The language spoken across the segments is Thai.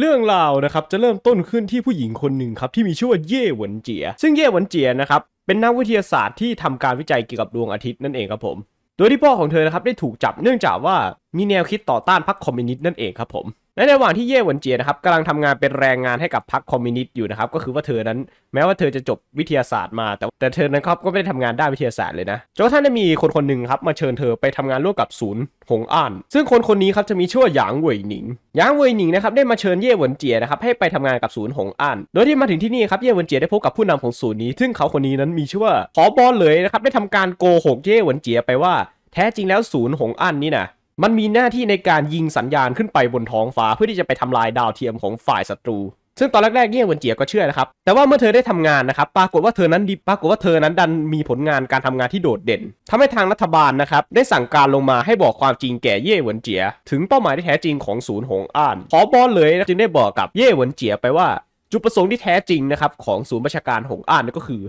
เรื่องราวนะครับจะเริ่มต้นขึ้นที่ผู้หญิงคนหนึ่งครับที่มีชื่อว่าเย่หวนเจีย ซึ่งเย่หวนเจียนะครับเป็นนักวิทยาศาสตร์ที่ทำการวิจัยเกี่ยวกับดวงอาทิตย์นั่นเองครับผม โดยที่พ่อของเธอนะครับได้ถูกจับเนื่องจากว่ามีแนวคิดต่อต้านพรรคคอมมิวนิสต์นั่นเองครับผมและในระหว่างที่เย่หวนเจียนะครับกำลังทำงานเป็นแรงงานให้กับพรรคคอมมิวนิสต์อยู่นะครับก็คือว่าเธอนั้นแม้ว่าเธอจะจบวิทยาศาสตร์มา แต่แต่เธอนั้นครับก็ไม่ได้ทำงานด้านวิทยาศาสตร์เลยนะจนกระทั่งได้มีคนคนหนึ่งครับมาเชิญเธอไปทำงานร่วมกับศูนย์หงอ่นซึ่งคนคนนี้ครับจะมีชื่อว่าหยางเว่ยหนิงหยางเว่ยหนิงนะครับได้มาเชิญเย่หวนเจียนะครับให้ไปทำงานกับศูนย์หงอ่นโดยที่มาถึงที่นี่ครับเย่หวนเจียได้พบกับผู้นำของศูนย์นี้ ซึ่งเขาคนนี้นั้นมีชื่อว่าขอบอลเลยนะครับได้ทำการโกหกเย่หวนเจียไปว่าแท้จริงแล้วศูนย์หงอันนี่นะมันมีหน้าที่ในการยิงสัญญาณขึ้นไปบนท้องฟ้าเพื่อที่จะไปทำลายดาวเทียมของฝ่ายศัตรู ซึ่งตอนแรกๆเงี่ยวนเจียก็เชื่อนะครับ แต่ว่าเมื่อเธอได้ทำงานนะครับปรากฏว่าเธอนั้นดีปรากฏว่าเธอนั้นดันมีผลงานการทำงานที่โดดเด่น ทำให้ทางรัฐบาลนะครับได้สั่งการลงมาให้บอกความจริงแก่เย่วนเจีย ถึงเป้าหมายที่แท้จริง ของศูนย์หงอ่านขอบอลเลยจึงได้บอกกับเย่วนเจียไปว่าจุดประสงค์ที่แท้จริงนะครับของศูนย์ระชาการหงอ่านก็คือ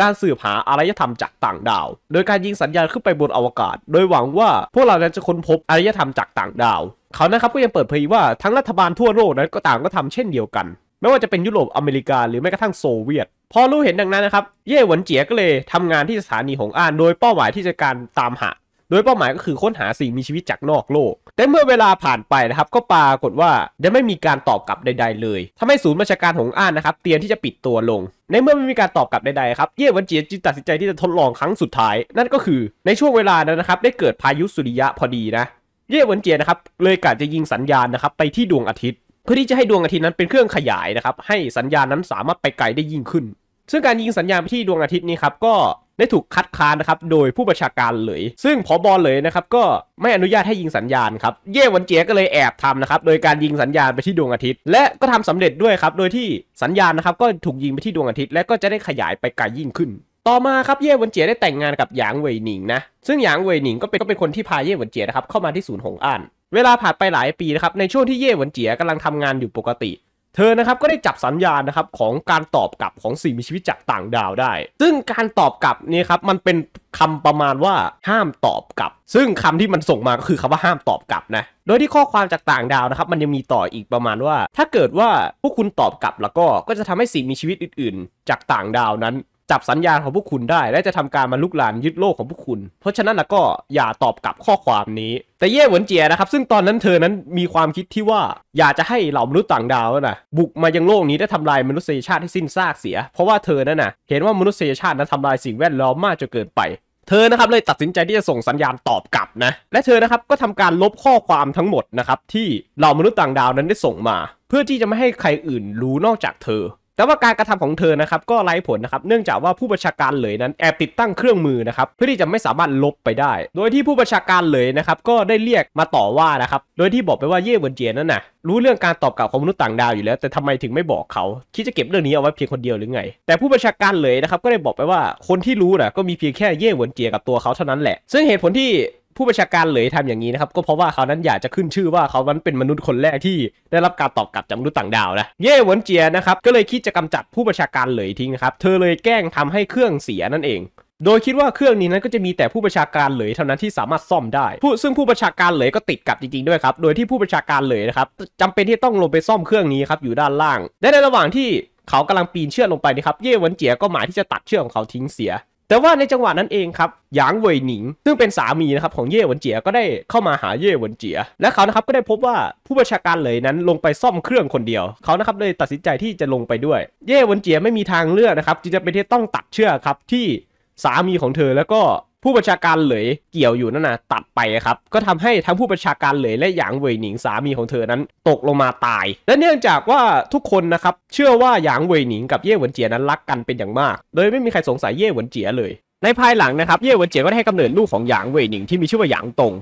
การสืบหาอารยธรรมจากต่าง ดาว โดยการยิงสัญญาณขึ้นไปบนอวกาศ โดยหวังว่า พวกเรานั้นจะค้นพบอารยธรรมจากต่างดาว เขานะครับ ก็ยังเปิดเผยว่าทั้งรัฐบาลทั่วโลกนั้นก็ต่างก็ทำเช่นเดียวกัน ไม่ว่าจะเป็นยุโรป อเมริกา หรือแม้กระทั่งโซเวียต พอรู้เห็นดังนั้นนะครับ เย่หวนเจียก็เลยทำงานที่สถานีหงอ่าน โดยเป้าหมายที่จะการตามหาโดยเป้าหมายก็คือค้นหาสิ่งมีชีวิตจากนอกโลก แต่เมื่อเวลาผ่านไปนะครับก็ปรากฏว่ายัไม่มีการตอบกลับใด ๆ เลย ทำให้ศูนย์ราชการหงอ้านนะครับ เตรียมที่จะปิดตัวลง ในเมื่อไม่มีการตอบกลับใดๆครับเย่วันเจียจึงตัดสินใจที่จะทดลองครั้งสุดท้าย นั่นก็คือในช่วงเวลานั้นนะครับ ได้เกิดพายุสุริยะพอดีนะเย่วันเจียนะครับเลยกะจะยิงสัญญาณนะครับไปที่ดวงอาทิตย์ เพื่อที่จะให้ดวงอาทิตย์นั้นเป็นเครื่องขยายนะครับ ให้สัญญาณนั้นสามารถไปไกลได้ยิ่งขึ้น ซึ่งการยิงสัญญาณไปที่ดวงอาทิตย์นี้ครับก็ได้ถูกคัดค้านนะครับโดยผู้บัญชาการเลย ซึ่งพอบอเลยนะครับก็ไม่อนุญาตให้ยิงสัญญาณครับเย่วันเจียก็เลยแอบทำนะครับโดยการยิงสัญญาณไปที่ดวงอาทิตย์และก็ทำสำเร็จด้วยครับโดยที่สัญญาณนะครับก็ถูกยิงไปที่ดวงอาทิตย์และก็จะได้ขยายไปไกลยิ่งขึ้น ต่อมาครับเย่วันเจียได้แต่งงานกับหยางเว่ยหนิงนะซึ่งหยางเว่ยหนิงก็เป็นก็เป็นคนที่พาเย่วันเจียนะครับเข้ามาที่ศูนย์หงอ่านเวลาผ่านไปหลายปีนะครับในช่วงที่เย่วันเจียกำลังทำงานอยู่ปกติเธอนะครับก็ได้จับสัญญาณนะครับของการตอบกลับของสิ่งมีชีวิตจากต่างดาวได้ ซึ่งการตอบกลับนี่ครับมันเป็นคำประมาณว่าห้ามตอบ กลับ ซึ่งคำที่มันส่งมาก็คือคำว่าห้ามตอบกลับนะโดยที่ข้อความจากต่างดาวนะครับ มันยังมีต่ออีกประมาณว่า ถ้าเกิดว่าพวกคุณตอบกลับ แล้วก็ก็จะทำให้สิ่งมีชีวิตอื่น ๆ จากต่างดาวนั้นจับสัญญาณของพวกคุณได้และจะทำการมาลุกลานยึดโลกของพวกคุณ เพราะฉะนั้นก็อย่าตอบกลับข้อความนี้แต่เย่หวนเจียนะครับ ซึ่งตอนนั้นเธอนั้นมีความคิดที่ว่า อยากจะให้เหล่ามนุษย์ต่างดาวนะบุกมายังโลกนี้และทำลายมนุษยชาติให้สิ้นซากเสีย เพราะว่าเธอนั้นนะเห็นว่ามนุษยชาตินั้นทำลายสิ่งแวดล้อมมากจนเกินไป เธอนะครับเลยตัดสินใจที่จะส่งสัญญาณตอบกลับนะ และเธอนะครับก็ทำการลบข้อความทั้งหมดนะครับที่เหล่ามนุษย์ต่างดาวนั้นได้ส่งมา เพื่อที่จะไม่ให้ใครอื่นรู้นอกจากเธอแต่ว่าการกระทำของเธอนะครับก็ไร้ผลนะครับเนื่องจากว่าผู้บัญชาการเหลยนั้นแอบติดตั้งเครื่องมือนะครับเพื่อที่จะไม่สามารถลบไปได้โดยที่ผู้บัญชาการเหลยนะครับก็ได้เรียกมาต่อว่านะครับโดยที่บอกไปว่าเย่เวินเจียนนั่นน่ะรู้เรื่องการตอบกลับของมนุษย์ต่างดาวอยู่แล้วแต่ทำไมถึงไม่บอกเขาคิดจะเก็บเรื่องนี้เอาไว้เพียงคนเดียวหรือไงแต่ผู้บัญชาการเหลยนะครับก็ได้บอกไปว่าคนที่รู้นะก็มีเพียงแค่เย่เวินเจียกับตัวเขาเท่านั้นแหละซึ่งเหตุผลที่ผู้ประชาการเหลยทำอย่างนี้นะครับก็เพราะว่าเขานั้นอยากจะขึ้นชื่อว่าเขานั้นเป็นมนุษย์คนแรกที่ได้รับการตอบกลับจากมนุษย์ต่างดาวนะเย่หวนเจียนะครับก็เลยคิดจะกำจัดผู้ประชาการเหลยทิ้งครับ เธอเลยแกล้งทำให้เครื่องเสียนั่นเอง โดยคิดว่าเครื่องนี้นั้นก็จะมีแต่ผู้ประชาการเหลยเท่านั้นที่สามารถซ่อมได้ผู้ซึ่งผู้ประชาการเหลยก็ติดกับจริง ๆด้วยครับโดยที่ผู้ประชาการเหลยนะครับจำเป็นที่ต้องลงไปซ่อมเครื่องนี้ครับอยู่ด้านล่างและในระหว่างที่เขากำลังปีนเชือกลงไปนะครับเย่หวนเจีย ก็หมายที่จะตัดเชือกของเขาทิ้งเสียแต่ว่าในจังหวะนั้นเองครับหยางเว่ยหนิง ซึ่งเป็นสามีนะครับของเย่หวนเจียก็ได้เข้ามาหาเย่หวนเจียและเขานะครับก็ได้พบว่าผู้บัญชาการเลยนั้นลงไปซ่อมเครื่องคนเดียวเขานะครับเลยตัดสินใจที่จะลงไปด้วย เย่หวนเจียไม่มีทางเลือกนะครับจึงจะเป็นที่ต้องตัดเชือกครับที่สามีของเธอแล้วก็ผู้บัญชาการเหลยเกี่ยวอยู่นั่นนะตัดไปครับก็ทำให้ทั้งผู้บัญชาการเหลยและหยางเวยหนิงสามีของเธอนั้นตกลงมาตาย และเนื่องจากว่าทุกคนนะครับเชื่อว่าหยางเวยหนิงกับเย่หวนเจียนั้นรักกันเป็นอย่างมาก โดยไม่มีใครสงสัยเย่หวนเจียเลย ในภายหลังนะครับเย่หวนเจียก็ได้ให้กำเนิดลูกของหยางเวยหนิง ที่มีชื่อว่าหยางตง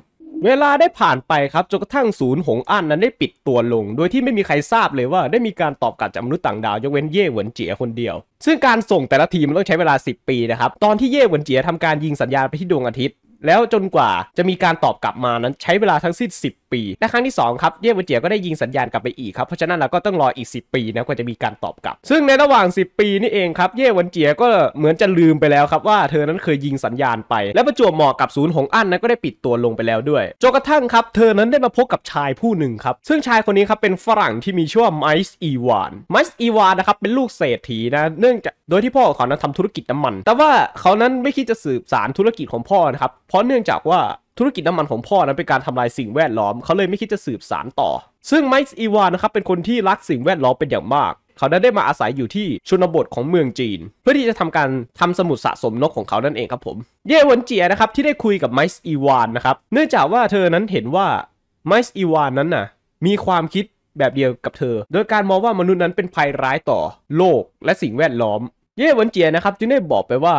เวลาได้ผ่านไปครับจนกระทั่งศูนย์หงอั้นนั้นได้ปิดตัวลงโดยที่ไม่มีใครทราบเลยว่าได้มีการตอบกลับจากมนุษย์ต่างดาวยกเว้นเย่เหวินเจียคนเดียว ซึ่งการส่งแต่ละทีมันต้องใช้เวลา 10 ปีนะครับ ตอนที่เย่เหวินเจียทำการยิงสัญญาณไปที่ดวงอาทิตย์แล้วจนกว่าจะมีการตอบกลับมานั้นใช้เวลาทั้งสิ้น10ปีและครั้งที่2ครับเย่เวนเจียก็ได้ยิงสัญญาณกลับไปอีกครับ เพราะฉะนั้นเราก็ต้องรออีก10ปีนะกว่าจะมีการตอบกลับ ซึ่งในระหว่าง 10 ปีนี่เองครับเย่เวนเจียก็เหมือนจะลืมไปแล้วครับ ว่าเธอนั้นเคยยิงสัญญาณไป และประจวบเหมาะกับศูนย์หงอั้นนั้นก็ได้ปิดตัวลงไปแล้วด้วยจนกระทั่งครับ เธอนั้นได้มาพบกับชายผู้หนึ่งครับซึ่งชายคนนี้ครับเป็นฝรั่งที่มีชื่อว่าไมส์อีวานไมส์อีวานนะครับเป็นลูกเศรษฐีนะเนื่องจาก โดยที่พ่อของเขานั้นทำธุรกิจน้ำมัน แต่ว่าเขานั้นไม่คิดจะสืบสารธุรกิจของพ่อนะครับเพราะเนื่องจากว่าธุรกิจน้ำมันของพ่อนั้นเป็นการทำลายสิ่งแวดล้อม เขาเลยไม่คิดจะสืบสารต่อ ซึ่งไมค์อีวานนะครับเป็นคนที่รักสิ่งแวดล้อมเป็นอย่างมาก เขาได้ได้มาอาศัยอยู่ที่ชนบทของเมืองจีน เพื่อที่จะทำการทำสมุดสะสมนกของเขานั่นเองครับผมเย่วนเจียนะครับที่ได้คุยกับไมค์อีวานนะครับเนื่องจากว่าเธอนั้นเห็นว่าไมค์อีวานนั้นน่ะมีความคิดแบบเดียวกับเธอ โดยการมองว่ามนุษย์นั้นเป็นภัยร้ายต่อโลกและสิ่งแวดล้อมเย่วนเจียนะครับจึงได้บอกไปว่า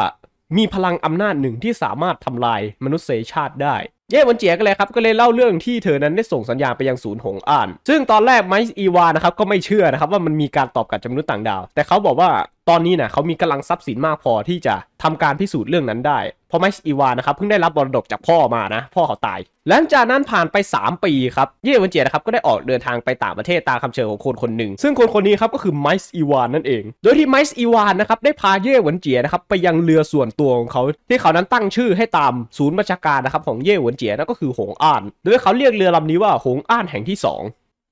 มีพลังอำนาจหนึ่งที่สามารถทำลายมนุษยชาติได้ เย่วันเจียก็เลยครับ ก็เลยเล่าเรื่องที่เธอนั้นได้ส่งสัญญาณไปยังศูนย์หงอ่าน ซึ่งตอนแรกไมซ์อีวานะครับก็ไม่เชื่อนะครับว่ามันมีการตอบกลับจากมนุษย์ต่างดาว แต่เขาบอกว่าตอนนี้นะเขามีกำลังทรัพย์สินมากพอที่จะทำการพิสูจน์เรื่องนั้นได้ เพราะไมชอีวานนะครับเพิ่งได้รับบรดกจากพ่อมานะพ่อเขาตายหลังจากนั้นผ่านไป 3 ปีครับเย่วันเจียนะครับก็ได้ออกเดินทางไปต่างประเทศตามคำเชิญของคนคนหนึ่งซึ่งคนคนนี้ครับก็คือไมชอีวานนั่นเอง โดยที่ไมชอีวานนะครับได้พาเย่วันเจียนะครับไปยังเรือส่วนตัวของเขาที่เขานั้นตั้งชื่อให้ตามศูนย์บัญชาการนะครับ ของเย่วันเจียนั่นก็คือหงอ่านโดยเขาเรียกเรือลำนี้ว่าหงอ่านแห่งที่ 2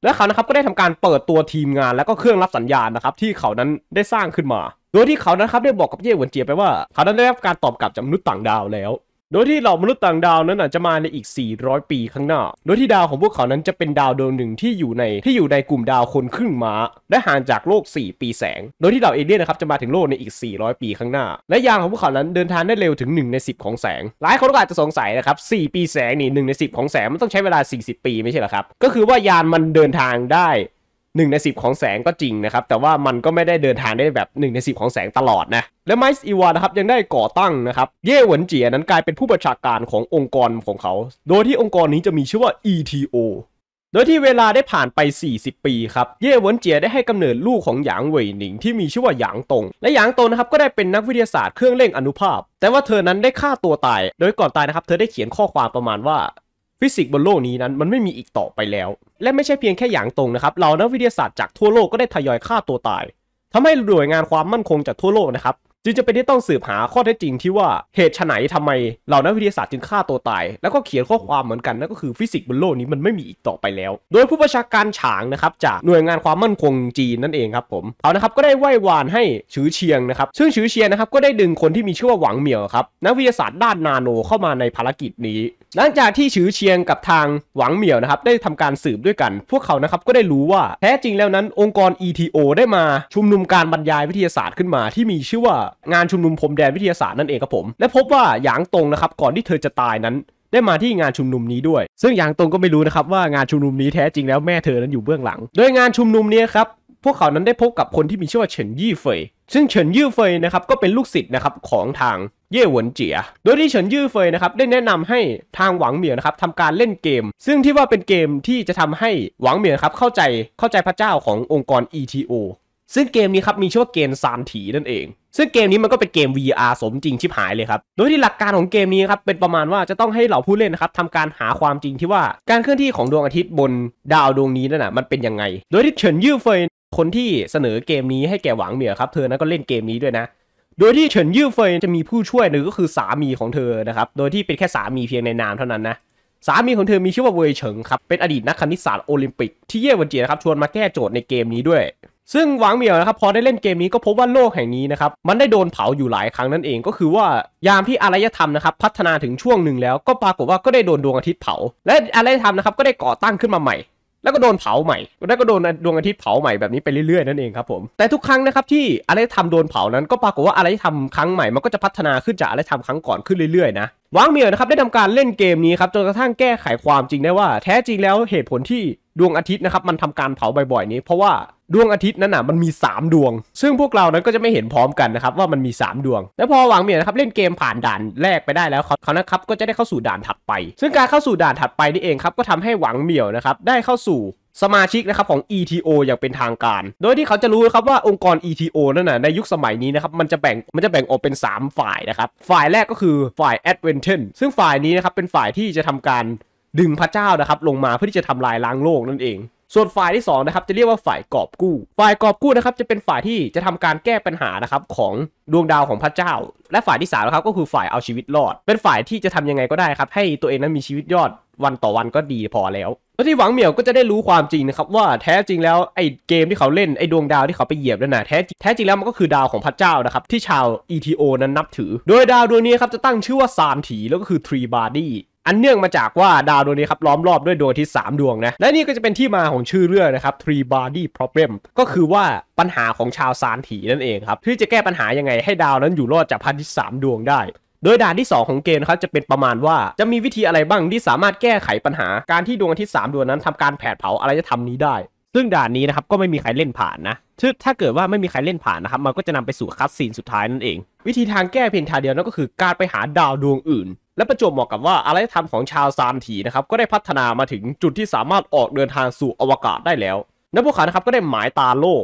และเขานะครับก็ได้ทำการเปิดตัวทีมงานและก็เครื่องรับสัญญาณนะครับที่เขานั้นได้สร้างขึ้นมา โดยที่เขานะครับได้บอกกับเย่หวนเจียไปว่าเขานั้นได้รับการตอบกลับจากมนุษย์ต่างดาวแล้วโดยที่เหล่ามนุษย์ต่างดาวนั้นอาจจะมาในอีก 400 ปีข้างหน้า โดยที่ดาวของพวกเขานั้นจะเป็นดาวดวงหนึ่งที่อยู่ใน ที่อยู่ในกลุ่มดาวคนครึ่งม้า และห่างจากโลก 4 ปีแสง โดยที่เหล่าเอเลี่ยนนะครับจะมาถึงโลกในอีก 400 ปีข้างหน้า และยานของพวกเขานั้นเดินทางได้เร็วถึง 1 ใน 10 ของแสง หลายคนก็อาจจะสงสัยนะครับ 4 ปีแสงนี่ 1 ใน 10 ของแสงมันต้องใช้เวลา 40 ปีไม่ใช่หรอครับ ก็คือว่ายานมันเดินทางได้หนึ่งในสิบของแสงก็จริงนะครับแต่ว่ามันก็ไม่ได้เดินทางได้แบบหนึ่งในสิบของแสงตลอดนะและไมซ์อีวานะครับยังได้ก่อตั้งนะครับ เย่หวนเจียนั้นกลายเป็นผู้ประชาการขององค์กรของเขา โดยที่องค์กรนี้จะมีชื่อว่า ETO โดยที่เวลาได้ผ่านไป 40 ปีครับ เย่เวินเจียได้ให้กำเนิดลูกของหยางเหวยหนิงที่มีชื่อว่าหยางตง และหยางตงนะครับก็ได้เป็นนักวิทยาศาสตร์เครื่องเล่งอนุภาพแต่ว่าเธอนั้นได้ฆ่าตัวตาย โดยก่อนตายนะครับเธอได้เขียนข้อความประมาณว่าฟิสิกส์บนโลกนี้นั้นมันไม่มีอีกต่อไปแล้ว และไม่ใช่เพียงแค่อย่างตรงนะครับ เรานักวิทยาศาสตร์จากทั่วโลกก็ได้ทยอยฆ่าตัวตาย ทำให้หน่วยงานความมั่นคงจากทั่วโลกนะครับจึงจะเป็นที่ต้องสืบหาข้อเท็จจริงที่ว่าเหตุไฉนทำไมเหล่านักวิทยาศาสตร์จึงฆ่าตัวตาย แล้วก็เขียนข้อความเหมือนกัน นั่นก็คือฟิสิกส์บนโลกนี้มันไม่มีอีกต่อไปแล้ว โดยผู้ประชาการฉางนะครับจากหน่วยงานความมั่นคงจีนนั่นเองครับผมเขานะครับก็ได้ไหว้วานให้ชือเชียงนะครับซึ่งชือเชียงนะครับก็ได้ดึงคนที่มีชื่อว่าหวังเหมียวครับ นักวิทยาศาสตร์ด้านนาโนเข้ามาในภารกิจนี้ หลังจากที่ชือเชียงกับทางหวังเหมียวนะครับได้ทำการสืบด้วยกัน พวกเขานะครับก็ได้รู้ว่าแท้จริงแล้วนั้น องค์กร ETO ได้มาชุมนุมการบรรยายวิทยาศาสตร์ขึ้นมาที่มีชื่อว่างานชุมนุมพรมแดนวิทยาศาสตร์นั่นเองครับผม และพบว่าหยางตง นะครับ ก่อนที่เธอจะตายนั้น ได้มาที่งานชุมนุมนี้ด้วย ซึ่งอย่างตรงก็ไม่รู้นะครับว่างานชุมนุมนี้แท้จริงแล้วแม่เธอนั้นอยู่เบื้องหลัง โดยงานชุมนุมนี้ครับพวกเขานั้นได้พบกับคนที่มีชื่อว่าเฉินยี่เฟยซึ่งเฉินยี่เฟย นะครับ ก็เป็นลูกศิษย์นะครับ ของทางเย่หวนเจีย โดยที่เฉินยี่เฟยนะครับได้แนะนำให้ทางหวังเหมียนะครับทำการเล่นเกม ซึ่งที่ว่าเป็นเกมที่จะทำให้หวังเหมียวครับเข้าใจเข้าใจพระเจ้าขององค์กร ETO ซึ่งเกมนี้ครับมีชื่อว่าเกมซามถีนั่นเอง ซึ่งเกมนี้มันก็เป็นเกม VR สมจริงชิบหายเลยครับ โดยที่หลักการของเกมนี้ครับเป็นประมาณว่าจะต้องให้เหล่าผู้เล่นนะครับทำการหาความจริงที่ว่าการเคลื่อนที่ของดวงอาทิตย์บนดาวดวงนี้นั่นนะมันเป็นยังไง โดยที่เฉินยื่เฟยคนที่เสนอเกมนี้ให้แก่หวังเหมียครับเธอนั้นก็เล่นเกมนี้ด้วยนะ โดยที่เฉินยื่เฟยจะมีผู้ช่วยหนึ่งก็คือสามีของเธอนะครับ โดยที่เป็นแค่สามีเพียงในนามเท่านั้นนะ สามีของเธอมีชื่อว่าเวยเฉิงครับเป็นอดีตนักคณิตศาสตร์โอลิมปิกที่เย่วันเจียครับชวนมาแก้โจทย์ในเกมนี้ด้วยซึ่งหวังเหมียวนะครับพอได้เล่นเกมนี้ก็พบว่าโลกแห่งนี้นะครับมันได้โดนเผาอยู่หลายครั้งนั่นเอง ก็คือว่ายามที่อารยธรรมนะครับพัฒนาถึงช่วงหนึ่งแล้วก็ปรากฏว่าก็ได้โดนดวงอาทิตย์เผา และอารยธรรมนะครับก็ได้ก่อตั้งขึ้นมาใหม่ แล้วก็โดนเผาใหม่แล้วก็โดนดวงอาทิตย์เผาใหม่แบบนี้ไปเรื่อยๆนั่นเองครับผมแต่ทุกครั้งนะครับที่อารยธรรมโดนเผานั้น ก็ปรากฏว่าอารยธรรมครั้งใหม่ มันก็จะพัฒนาขึ้นจากอารยธรรมครั้งก่อนขึ้นเรื่อยๆนะหวังเมียนะครับได้ทำการเล่นเกมนี้ครับจนกระทั่งแก้ไขความจริงได้ว่าแท้จริงแล้วเหตุผลที่ดวงอาทิตย์นะครับมันทำการเผาบ่อยๆนี้ เพราะว่าดวงอาทิตย์นั้นน่ะมันมี3ดวงซึ่งพวกเรานั้นก็จะไม่เห็นพร้อมกันนะครับว่ามันมี3ดวงแล้วพอหวังเมียนะครับเล่นเกมผ่านด่านแรกไปได้แล้วเขาเขานะครับก็จะได้เข้าสู่ด่านถัดไป ซึ่งการเข้าสู่ด่านถัดไปนี่เองครับก็ทำให้หวังเมียวนะครับได้เข้าสู่สมาชิกนะครับของ ETO อย่างเป็นทางการ โดยที่เขาจะรู้ครับว่าองค์กร ETO นั่นนะในยุคสมัยนี้นะครับมันจะแบ่งมันจะแบ่งออกเป็น 3 ฝ่ายนะครับฝ่ายแรกก็คือฝ่าย a d v e n t e n ซึ่งฝ่ายนี้นะครับเป็นฝ่ายที่จะทำการดึงพระเจ้านะครับลงมาเพื่อที่จะทำลายล้างโลกนั่นเอง ส่วนฝ่ายที่2นะครับจะเรียกว่าฝ่ายกอบกู้ ฝ่ายกอบกู้นะครับจะเป็นฝ่ายที่จะทำการแก้ปัญหานะครับของดวงดาวของพระเจ้า และฝ่ายที่3นะครับก็คือฝ่ายเอาชีวิตรอด เป็นฝ่ายที่จะทำยังไงก็ได้ครับให้ตัวเองนั้นมีชีวิตยอดวันต่อวันก็ดีพอแล้วแล้วที่หวังเหมียวก็จะได้รู้ความจริงนะครับว่าแท้จริงแล้วไอ้เกม ที่เขาเล่นไอ้ดวงดาวที่เขาไปเหยียบนั่นนะแท้แท้จริงแล้วมันก็คือดาวของพระเจ้านะครับที่ชาวอีทีโอนั้นนับถือ โดยดาวดวงนี้ครับจะตั้งชื่อว่าซานถีแล้วก็คือทรีบาร์ดี้อันเนื่องมาจากว่าดาวดวงนี้ครับล้อมรอบด้วยดวงอาทิตย์3ดวงนะและนี่ก็จะเป็นที่มาของชื่อเรื่องนะครับ three body problem ก็คือว่าปัญหาของชาวซานถีนั่นเองครับ ที่จะแก้ปัญหายังไงให้ดาวนั้นอยู่รอดจากพันที่3ดวงได้ โดยด่านที่ 2 ของเกมนะครับจะเป็นประมาณว่าจะมีวิธีอะไรบ้างที่สามารถแก้ไขปัญหาการที่ดวงอาทิตย์3ดวงนั้นทำการแผดเผาอะไรจะทำนี้ได้ ซึ่งด่านนี้นะครับก็ไม่มีใครเล่นผ่านนะถ้าเกิดว่าไม่มีใครเล่นผ่านนะครับมันก็จะนำไปสู่คัสซีนสุดท้ายนั่นเอง วิธีทางแก้เพียงทางเดียวนั่นก็คือการไปหาดาวดวงอื่นและประจวบเหมาะกับว่าอารยธรรมของชาวซานถีนะครับก็ได้พัฒนามาถึงจุดที่สามารถออกเดินทางสู่อวกาศได้แล้วนักบุกขานะครับก็ได้หมายตาโลก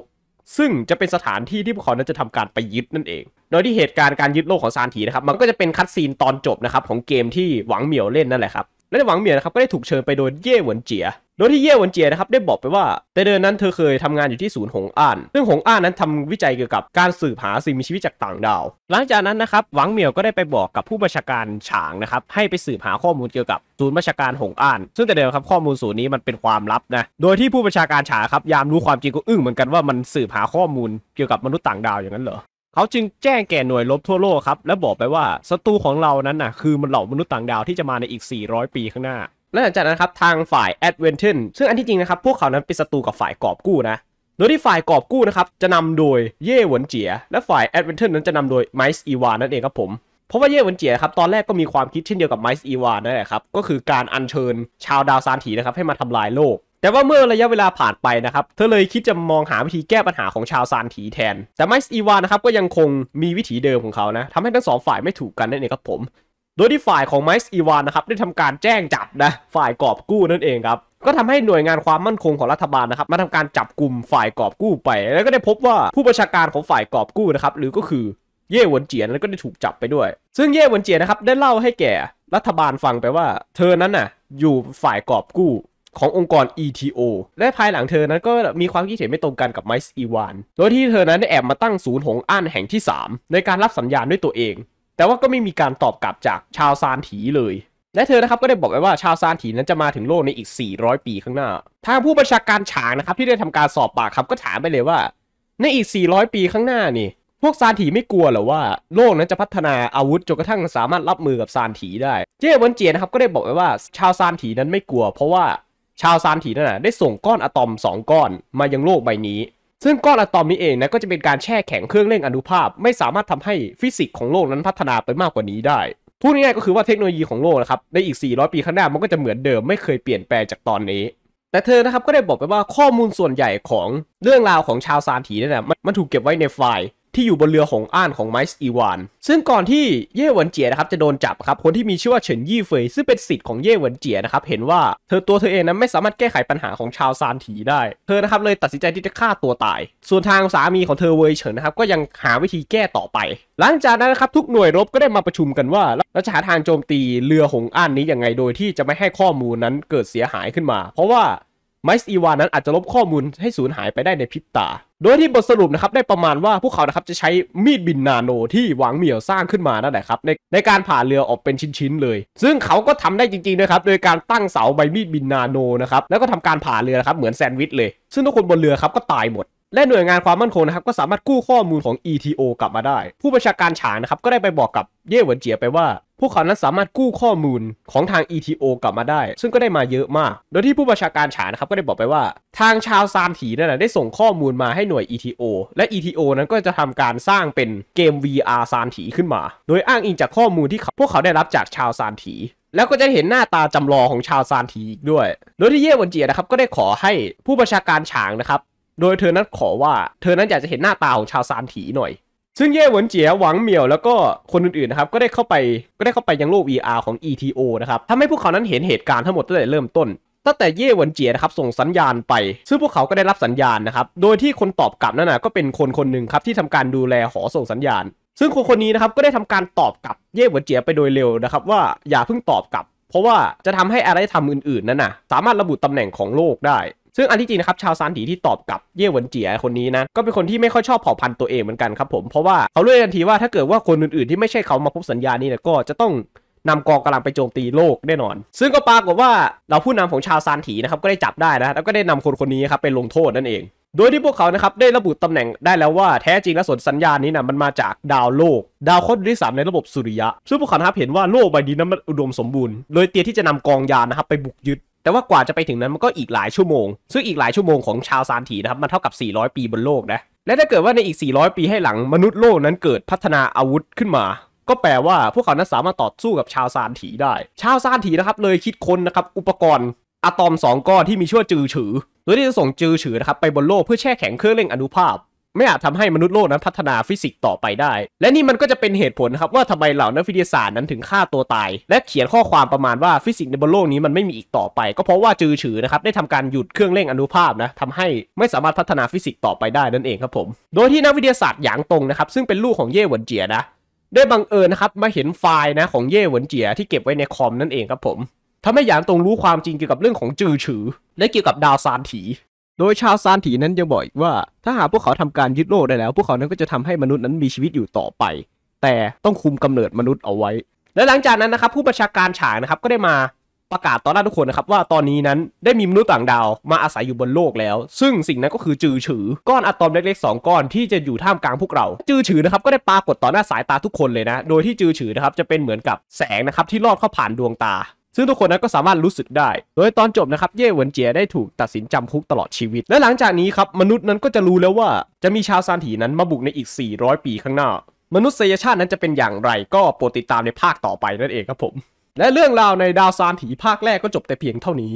ซึ่งจะเป็นสถานที่ที่พวกเขานั้นจะทำการไปยึดนั่นเอง โดยที่เหตุการณ์การยึดโลกของซานถีนะครับมันก็จะเป็นคัดซีนตอนจบนะครับของเกมที่หวังเหมียวเล่นนั่นแหละครับและหวังเหมียนนะครับก็ได้ถูกเชิญไปโดยเย่หวนเจีย โดยที่เย่หวนเจียนะครับได้บอกไปว่า แต่เดินนั้นเธอเคยทำงานอยู่ที่ศูนย์หงอ่าน ซึ่งหงอ่านนั้นทำวิจัยเกี่ยวกับการสืบหาสิ่งมีชีวิตจากต่างดาว หลังจากนั้นนะครับหวังเหมียวก็ได้ไปบอกกับผู้บัญชาการฉางนะครับให้ไปสืบหาข้อมูลเกี่ยวกับศูนย์บัญชาการหงอ่านซึ่งแต่เดิมครับข้อมูลศูนย์นี้มันเป็นความลับนะโดยที่ผู้บัญชาการฉางครับยามรู้ความจริงก็อึ้งเหมือนกันว่ามันสืบหาข้อมูลเกี่ยวกับมนุษย์ต่างดาวอย่างนั้นเหรอเขาจึงแจ้งแก่หน่วยลบทั่วโลกครับ และบอกไปว่าศัตรูของเรานั้นน่ะคือมันเหล่ามนุษย์ต่างดาวที่จะมาในอีก 400 ปีข้างหน้า และหลังจากนั้นครับทางฝ่ายแอดเวนเทนซึ่งอันที่จริงนะครับพวกเขานั้นเป็นศัตรูกับฝ่ายกอบกู้นะโดยที่ฝ่ายกอบกู้นะครับจะนำโดยเย่หวนเจีย และฝ่ายแอดเวนเทนนั้นจะนำโดยไมซ์อีวานนั่นเองครับผม เพราะว่าเย่หวนเจียครับตอนแรกก็มีความคิดเช่นเดียวกับไมซ์อีวานนั่นแหละครับก็คือการอัญเชิญชาวดาวซานถีนะครับให้มาทำลายโลกแต่ว่าเมื่อระยะเวลาผ่านไปนะครับ เธอเลยคิดจะมองหาวิธีแก้ปัญหาของชาวซานถีแทน แต่ไมซ์อีวานนะครับก็ยังคงมีวิถีเดิมของเขานะ ทำให้ทั้งสองฝ่ายไม่ถูกกันนั่นเองครับผม โดยที่ฝ่ายของไมซ์อีวานนะครับ ได้ทำการแจ้งจับนะฝ่ายกอบกู้นั่นเองครับ ก็ทำให้หน่วยงานความมั่นคงของรัฐบาลนะครับมาทำการจับกลุ่มฝ่ายกอบกู้ไป แล้วก็ได้พบว่าผู้ประชาการของฝ่ายกอบกู้นะครับหรือก็คือเย่หวนเจียนแล้วก็ได้ถูกจับไปด้วย ซึ่งเย่หวนเจียนนะครับได้เล่าให้แก่รัฐบาลฟังไปว่า เธอนั้นน่ะอยู่ฝ่ายกอบกู้ขององค์กร ETO และภายหลังเธอนั้นก็มีความคิดเห็นไม่ตรงกันกับไมซ์อีวานโดยที่เธอนั้นได้แอบมาตั้งศูนย์หงอั้นแห่งที่ 3 ในการรับสัญญาณด้วยตัวเอง แต่ว่าก็ไม่มีการตอบกลับจากชาวซานถีเลย และเธอนะครับก็ได้บอกไว้ว่าชาวซานถีนั้นจะมาถึงโลกในอีก 400 ปีข้างหน้า ทางผู้บัญชาการฉางนะครับที่ได้ทำการสอบปากคำก็ถามไปเลยว่า ในอีก 400 ปีข้างหน้านี่ พวกซานถีไม่กลัวหรอว่าโลกนั้นจะพัฒนาอาวุธจนกระทั่งสามารถรับมือกับซานถีได้ เจ้เวินเจียนะครับก็ได้บอกไว้ว่าชาวซานถีนั้นไม่กลัว เพราะว่าชาวซานถีนั่นนะได้ส่งก้อนอะตอม 2 ก้อนมายังโลกใบนี้ ซึ่งก้อนอะตอมนี้เองนะก็จะเป็นการแช่แข็งเครื่องเล่งอนุภาพไม่สามารถทำให้ฟิสิกส์ของโลกนั้นพัฒนาไปมากกว่านี้ได้พูดง่ายๆก็คือว่าเทคโนโลยีของโลกนะครับในอีก 400 ปีข้างหน้ามันก็จะเหมือนเดิมไม่เคยเปลี่ยนแปลงจากตอนนี้ แต่เธอนะครับก็ได้บอกไปว่าข้อมูลส่วนใหญ่ของเรื่องราวของชาวซานถีนั่นแหละมันถูกเก็บไว้ในไฟล์ที่อยู่บนเรือของอ้านของไมซ์อีวาน ซึ่งก่อนที่เย่หวนเจียนะครับจะโดนจับครับ คนที่มีชื่อว่าเฉินยี่เฟยซึ่งเป็นสิทธิ์ของเย่หวนเจียนะครับเห็นว่าเธอตัวเธอเองนั้นไม่สามารถแก้ไขปัญหาของชาวซานถีได้ เธอนะครับเลยตัดสินใจที่จะฆ่าตัวตาย ส่วนทางสามีของเธอเวยเฉินนะครับก็ยังหาวิธีแก้ต่อไป หลังจากนั้นนะครับทุกหน่วยรบก็ได้มาประชุมกันว่าเราจะหาทางโจมตีเรือของอ้านนี้ยังไงโดยที่จะไม่ให้ข้อมูลนั้นเกิดเสียหายขึ้นมา เพราะว่าไมซ์อีวานนั้นอาจจะลบข้อมูลให้สูญหายไปได้ในพริบตา โดยที่บทสรุปนะครับได้ประมาณว่าพวกเขานะครับจะใช้มีดบินนาโนที่หวังเหมียวสร้างขึ้นมานั่นแหละครับในในการผ่าเรือออกเป็นชิ้น ๆ เลย ซึ่งเขาก็ทำได้จริงๆนะครับ โดยการตั้งเสาใบมีดบินนาโนนะครับ แล้วก็ทำการผ่าเรือนะครับเหมือนแซนด์วิชเลย ซึ่งทุกคนบนเรือครับก็ตายหมดและหน่วยงานความมั่นคงนะครับก็สามารถกู้ข้อมูลของ ETO กลับมาได้ ผู้บัญชาการฉานนะครับก็ได้ไปบอกกับเย่หวนเจียไปว่า พวกเขานั้นสามารถกู้ข้อมูลของทาง ETO กลับมาได้ ซึ่งก็ได้มาเยอะมาก โดยที่ผู้บัญชาการฉานนะครับก็ได้บอกไปว่า ทางชาวซานถีนั่นแหละได้ส่งข้อมูลมาให้หน่วย ETO และ ETO นั้นก็จะทำการสร้างเป็นเกม VR ซานถีขึ้นมาโดยอ้างอิงจากข้อมูลที่พวกเขาได้รับจากชาวซานถีแล้วก็จะเห็นหน้าตาจำลองของชาวซานทีอีกด้วย โดยที่เย่วนเจียนะครับก็ได้ขอให้ผู้ประชาการฉางนะครับโดยเธอนั้นขอว่าเธอนั้นอยากจะเห็นหน้าตาของชาวซานถีหน่อย ซึ่งเย่หวนเจียหวังเหมียวแล้วก็คนอื่น ๆ นะครับก็ได้เข้าไปก็ได้เข้าไปยังโลก ER ของ ETO นะครับทำให้พวกเขานั้นเห็นเหตุการณ์ทั้งหมดตั้งแต่เริ่มต้นตั้งแต่เย่หวนเจียนะครับส่งสัญญาณไป ซึ่งพวกเขาก็ได้รับสัญญาณนะครับโดยที่คนตอบกลับนั่นนะก็เป็นคนคนหนึ่งครับที่ทำการดูแลหอส่งสัญญาณ ซึ่งคนคนนี้นะครับก็ได้ทำการตอบกลับเย่หวนเจียไปโดยเร็วนะครับว่าอย่าเพิ่งตอบกลับ เพราะว่าจะทำให้อไรทำอื่นๆนั้นนะสามารถระบุตำแหน่งของโลกได้ซึ่งอันที่จริงนะครับชาวซานถีที่ตอบกับเย่หวนเจียคนนี้นะก็เป็นคนที่ไม่ค่อยชอบเผ่าพันธุ์ตัวเองเหมือนกันครับผม เพราะว่าเขาเลือกทันทีว่าถ้าเกิดว่าคนอื่นๆที่ไม่ใช่เขามาพบสัญญานี้เนี่ยก็จะต้องนำกองกำลังไปโจมตีโลกแน่นอน ซึ่งก็ปรากฏว่า เราผู้นำของชาวซานถีนะครับก็ได้จับได้นะแล้วก็ได้นำคนคนนี้ครับไปลงโทษนั่นเอง โดยที่พวกเขานะครับได้ระบุตำแหน่งได้แล้วว่าแท้จริงแล้วสนสัญญานี้นะมันมาจากดาวโลก ดาวโครที่สามในระบบสุริยะซึ่งพวกเขาครับเห็นว่าโลกใบนี้นั้นมันอุดมสมบูรณ์โดยเตรียมที่จะนำกองยานนะครับไปบุกยึดแต่ว่ากว่าจะไปถึงนั้นมันก็อีกหลายชั่วโมง ซึ่งอีกหลายชั่วโมงของชาวซานถีนะครับมันเท่ากับ 400 ปีบนโลกนะและถ้าเกิดว่าในอีก 400 ปีให้หลังมนุษย์โลกนั้นเกิดพัฒนาอาวุธขึ้นมา ก็แปลว่าพวกเขานั้นสามารถต่อสู้กับชาวซานถีได้ ชาวซานถีนะครับเลยคิดค้นนะครับอุปกรณ์อะตอม 2 ก้อนที่มีชื่อวจือฉือ โดยที่จะส่งจือฉือนะครับไปบนโลกเพื่อแช่แข็งเครื่องเล่งอนุภาพไม่อาจทำให้มนุษย์โลกนั้นพัฒนาฟิสิกส์ต่อไปได้ และนี่มันก็จะเป็นเหตุผลครับว่าทำไมเหล่านักวิทยาศาสตร์นั้นถึงฆ่าตัวตาย และเขียนข้อความประมาณว่าฟิสิกส์ในบนโลกนี้มันไม่มีอีกต่อไป ก็เพราะว่าจือฉือนะครับได้ทำการหยุดเครื่องเร่งอนุภาพนะทำให้ไม่สามารถพัฒนาฟิสิกส์ต่อไปได้นั่นเองครับผม โดยที่นักวิทยาศาสตร์หยางตงนะครับซึ่งเป็นลูกของเย่หวนเจียนะได้บังเอิญนะครับมาเห็นไฟล์นะของเย่หวนเจีย ที่เก็บไว้ในคอมนั่นเองครับผมทำให้หยางตงรู้ความจริงเกี่ยวกับเรื่องของจือฉือและเกี่ยวกับดาวซานถีโดยชาวซานถีนั้นยังบอกอีกว่าถ้าหากพวกเขาทำการยึดโลกได้แล้ว พวกเขานั้นก็จะทำให้มนุษย์นั้นมีชีวิตอยู่ต่อไป แต่ต้องคุมกำเนิดมนุษย์เอาไว้ และหลังจากนั้นนะครับผู้บัญชาการฉางนะครับก็ได้มาประกาศต่อหน้าทุกคนนะครับว่าตอนนี้นั้นได้มีมนุษย์ต่างดาวมาอาศัยอยู่บนโลกแล้ว ซึ่งสิ่งนั้นก็คือจือฉือก้อนอะตอมเล็ก ๆ2ก้อนที่จะอยู่ท่ามกลางพวกเราจือฉือนะครับก็ได้ปรากฏต่อหน้าสายตาทุกคนเลยนะโดยที่จือฉือนะครับจะเป็นเหมือนกับแสงนะครับที่ลอดเข้าผ่านดวงตาซึ่งทุกคนนั้นก็สามารถรู้สึกได้ โดยตอนจบนะครับเย่เหวินเจียได้ถูกตัดสินจำคุกตลอดชีวิต และหลังจากนี้ครับ มนุษย์นั้นก็จะรู้แล้วว่า จะมีชาวซานถีนั้นมาบุกในอีก 400 ปีข้างหน้า มนุษยชาตินั้นจะเป็นอย่างไรก็โปรดติดตามในภาคต่อไปนั่นเองครับผม และเรื่องราวในดาวซานถีภาคแรกก็จบแต่เพียงเท่านี้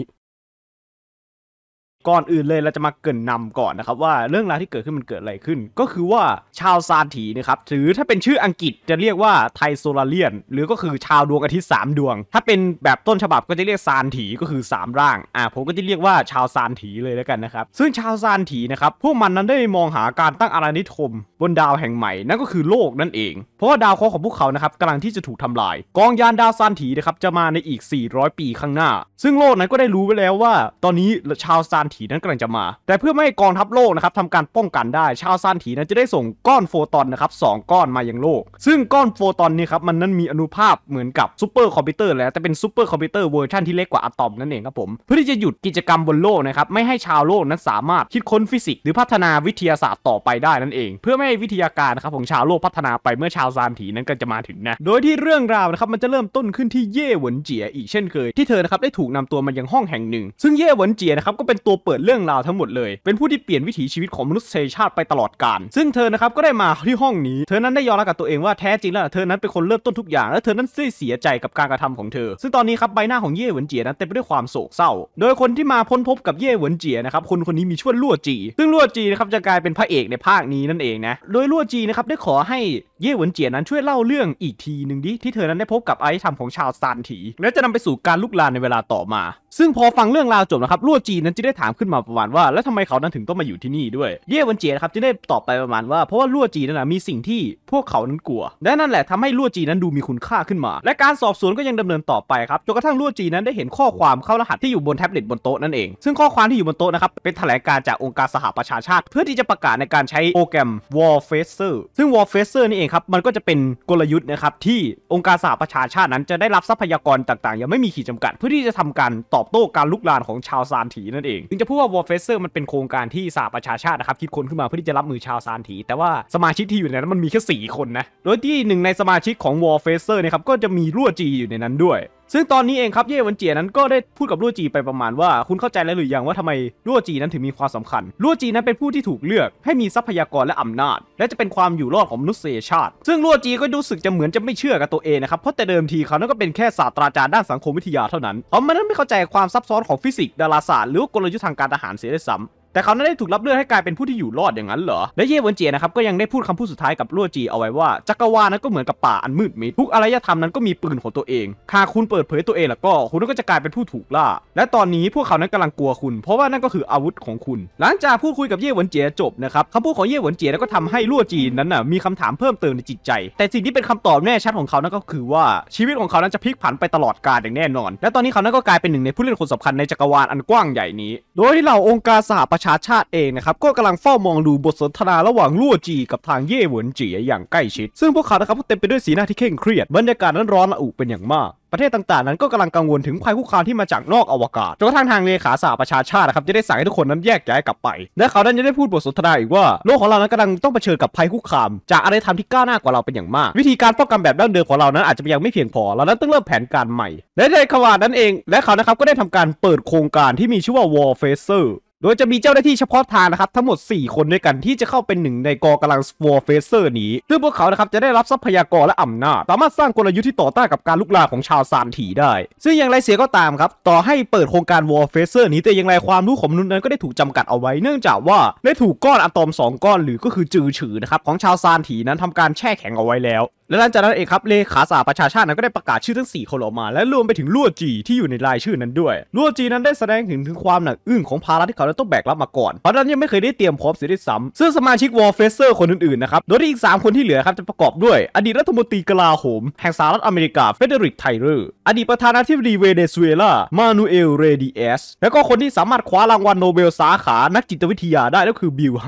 ก่อนอื่นเลยเราจะมาเกินนำก่อนนะครับว่าเรื่องราวที่เกิดขึ้นมันเกิดอะไรขึ้น ก็คือว่าชาวซานถีนะครับหรือถ้าเป็นชื่ออังกฤษจะเรียกว่าไทโซลาเลียน หรือก็คือชาวดวงอาทิตย์3ดวง ถ้าเป็นแบบต้นฉบับก็จะเรียกซานถีก็คือ 3 ร่างอ่าผมก็จะเรียกว่าชาวซานถีเลยแล้วกันนะครับซึ่งชาวซานถีนะครับพวกมันนั้นได้มองหาการตั้งอาณานิคมบนดาวแห่งใหม่นั่นก็คือโลกนั่นเอง เพราะว่าดาวเคราะห์ของพวกเขานะครับกำลังที่จะถูกทำลาย กองยานดาวซานถีนะครับจะมาในอีก 400 ปีข้างหน้า ซึ่งโลกนั้นก็ได้รู้ไว้แล้วว่า ตอนนี้ชาวซานถีนั้นกำลังจะมาแต่เพื่อไม่ให้กองทัพโลกนะครับทำการป้องกันได้ชาวซานถีนั้นจะได้ส่งก้อนโฟตอนนะครับสก้อนมายังโลก ซึ่งก้อนโฟตอนนี้ครับมันนั้นมีอนุภาพเหมือนกับซูเปอร์คอมพิวเตอร์แล้วแต่เป็นซูเปอร์คอมพิวเตอร์เวอร์ชันที่เล็กกว่าอะตอมนั่นเองครับผมเพื่อที่จะหยุดกิจกรรมบนโลกนะครับไม่ให้ชาวโลกนั้นสามารถคิดค้นฟิสิกส์หรือพัฒนาวิทยาศาสตร์ต่อไปได้นั่นเอง เพื่อไม่ให้วิทยาการนะครับของชาวโลกพัฒนาไปเมื่อชาวซานถีนั้นก็จะมาถึงนะโดยที่เรื่องราวนะครับมันจะเริ่มต้นขึ้นที่เย่หวนเจียอีกเช่นเคย ที่เธอนะครับได้ถูกนำตัวมายังห้องแห่งหนึ่ง ซึ่งเย่หวนเจียนะครับก็เป็นตัวเปิดเรื่องราวทั้งหมดเลย เป็นผู้ที่เปลี่ยนวิถีชีวิตของมนุษยชาติไปตลอดกาลซึ่งเธอนะครับก็ได้มาที่ห้องนี้ เธอนั้นได้ยอมรับกับตัวเองว่าแท้จริงแล้วเธอนั้นเป็นคนเริ่มต้นทุกอย่าง และเธอนั้นเสียใจกับการกระทำของเธอ ซึ่งตอนนี้ครับใบหน้าของเย่เหวินเจียนั้นเต็มไปด้วยความโศกเศร้า โดยคนที่มาพ้นพบกับเย่เหวินเจียนะครับ คนคนนี้มีชื่อว่าลั่วจี ซึ่งลั่วจีนะครับจะกลายเป็นพระเอกในภาคนี้นั่นเองนะ โดยลั่วจีนะครับได้ขอให้เย่หวนเจียนั้นช่วยเล่าเรื่องอีกทีหนึ่งดิที่เธอนั้นได้พบกับอ้ธรรมของชาวซานถีและจะนำไปสู่การลุกลามในเวลาต่อมา ซึ่งพอฟังเรื่องราวจบนะครับลั่วจีนั้นจะได้ถาามขึ้นมาประมาณว่าแล้วทำไมเขานั้นถึงต้องมาอยู่ที่นี่ด้วยเย่วันเจียนะครับจึงได้ตอบไปประมาณว่าเพราะว่าลู่จีนั้นนะมีสิ่งที่พวกเขานั้นกลัวและนั่นแหละทำให้ลู่จีนั้นดูมีคุณค่าขึ้นมา และการสอบสวนก็ยังดำเนินต่อไปครับจนกระทั่งลู่จีนั้นได้เห็นข้อความเข้ารหัส ที่อยู่บนแท็บเล็ตบนโต๊ะนั่นเอง ซึ่งข้อความที่อยู่บนโต๊ะนะครับเป็นแถลงการจากองค์การสหประชาชาติ เพื่อที่จะประกาศในการใช้โปรแกรม Warfacer ซึ่ง Warfacer นี่เองครับมันก็จะเป็นกลยุทธ์นะครับที่องค์การสหประชาชาตินั้นจะได้รับทรัพยากรต่าง ๆ ยังไม่มีขีดจากัด เพื่อที่จะทำการตอบโต้การลุกลานของชาวซานถีนั่นเองจะพูดว่าวอลเฟเซอร์มันเป็นโครงการที่สหประชาชาตินะครับ คิดค้นขึ้นมาเพื่อที่จะรับมือชาวซานถีแต่ว่าสมาชิกที่อยู่ในนั้นมันมีแค่4คนนะ โดยที่หนึ่งในสมาชิกของวอลเฟเซอร์นะครับ ก็จะมีรั่วจีอยู่ในนั้นด้วยซึ่งตอนนี้เองครับเย่วันเจียนั้นก็ได้พูดกับลู่จีไปประมาณว่าคุณเข้าใจแล้วหรือยังว่าทำไมลู่จีนั้นถึงมีความสำคัญลู่จีนั้นเป็นผู้ที่ถูกเลือกให้มีทรัพยากรและอำนาจ และจะเป็นความอยู่รอดของมนุษยชาติ ซึ่งลู่จีก็รู้สึกจะเหมือนจะไม่เชื่อกับตัวเองนะครับ เพราะแต่เดิมทีเขานั้นก็เป็นแค่ศาสตราจารย์ด้านสังคมวิทยาเท่านั้นเขามันนั้นไม่เข้าใจความซับซ้อนของฟิสิกส์ดาราศาสตร์หรือกลยุทธ์ทางการทหารเสียด้วยซ้ำต่เขาได้ถูกรับเลือกให้กลายเป็นผู้ที่อยู่รอดอย่างนั้นเหรอ และเย่เวนเจียนะครับก็ยังได้พูดคำพูดสุดท้ายกับลั่วจีเอาไว้ว่าจักรวาลนั้นก็เหมือนกับป่าอันมืดมิดทุกอารยธรรมนั้นก็มีปืนของตัวเองหากคุณเปิดเผยตัวเองแล้วก็คุณก็จะกลายเป็นผู้ถูกล่าและตอนนี้พวกเขานั้นกำลังกลัวคุณ เพราะว่านั่นก็คืออาวุธของคุณ หลังจากพูดคุยกับเย่เวนเจียจบนะครับคำพูดของเย่เวนเจียก็ทำให้ลั่วจีนั้นน่ะมีคำถามเพิ่มเติมในจิตใจ แต่สิ่งที่เป็นคำตอบแน่ชัดของเขานั้นก็คือว่าชีวิตของเขานั้นจะพลิกผันไปตลอดกาลอย่างแน่นอนและตอนนี้เขานั้นก็กลายเป็นหนึ่งในผู้เล่นคนสำคัญในจักรวาลอันกว้างใหญ่นี้ โดยที่เหล่าองค์การสหประชาชาติเองนะครับก็กำลังเฝ้ามองดูบทสนทนาระหว่างลู่จี กับทางเย่หวนจีอย่างใกล้ชิด ซึ่งพวกเขานะครับเต็มไปด้วยสีหน้าที่เคร่งเครียดบรรยากาศนั้นร้อนระอุเป็นอย่างมาก ประเทศต่างๆนั้นก็กำลังกังวลถึงภัยคุกคามที่มาจากนอกอวกาศจนกระทั่งทางเลขาสาประชาชาตินะครับจะได้สั่งให้ทุกคนนั้นแยกย้ายกลับไปและเขาดั้นจะได้พูดบทสนทนาอีกว่า โลกของเรานั้นกำลังต้องเผชิญกับภัยคุกคามจากอะไรทำที่ก้าวหน้ากว่าเราเป็นอย่างมาก วิธีการป้องกันแบบดั้งเดิมของเรานั้นอาจจะยังไม่เพียงพอเรานั้นต้องเริ่มแผนการใหม่และในขวานั้นเองและเขานะครับก็ได้ทำการเปิดโครงการที่มีชื่อว่า War Facer โดยจะมีเจ้าหน้าที่เฉพาะทางนะครับ ทั้งหมด 4 คนด้วยกันที่จะเข้าเป็นหนึ่งในกองกำลังวอร์เฟเซอร์นี้ซึ่งพวกเขานะครับจะได้รับทรัพยากรและอำนาจสามารถสร้างกลยุทธ์ที่ต่อต้านกับการลุกลามของชาวซานถีได้ ซึ่งอย่างไรเสียก็ตามครับ ต่อให้เปิดโครงการวอร์เฟเซอร์นี้แต่อย่างไรความรู้ของมนุษย์นั้นก็ได้ถูกจำกัดเอาไว้ เนื่องจากว่าได้ถูกก้อนอะตอม 2 ก้อนหรือก็คือจือฉือนะครับของชาวซานถีนั้นทำการแช่แข็งเอาไว้แล้วและหลังจากนั้นเองครับเลขาสาประชาชาตินั้นก็ได้ประกาศชื่อทั้ง 4 คนออกมา และรวมไปถึงลู่จีที่อยู่ในรายชื่อนั้นด้วยลู่จีนั้นได้แสดงถึงถึงความหนักอึ้งของภาระที่เขาต้องแบกรับมาก่อนเพราะนั้นยังไม่เคยได้เตรียมพร้อมเสียด้วยซ้ำซึ่งสมาชิกวอลเฟเซอร์คนอื่นๆ นะครับ โดยที่อีก 3 คนที่เหลือครับจะประกอบด้วย อดีตรัฐมนตรีกลาโหมแห่งสหรัฐอเมริกาเฟเดริกไทเลอร์อดีตประธานาธิบดีเวเนซุเอลามานูเอลเรดิเอสและก็คนที่สามารถคว้ารางวัลโนเบลสาขานักจิตวิทยาได้ก็คือบิลไฮ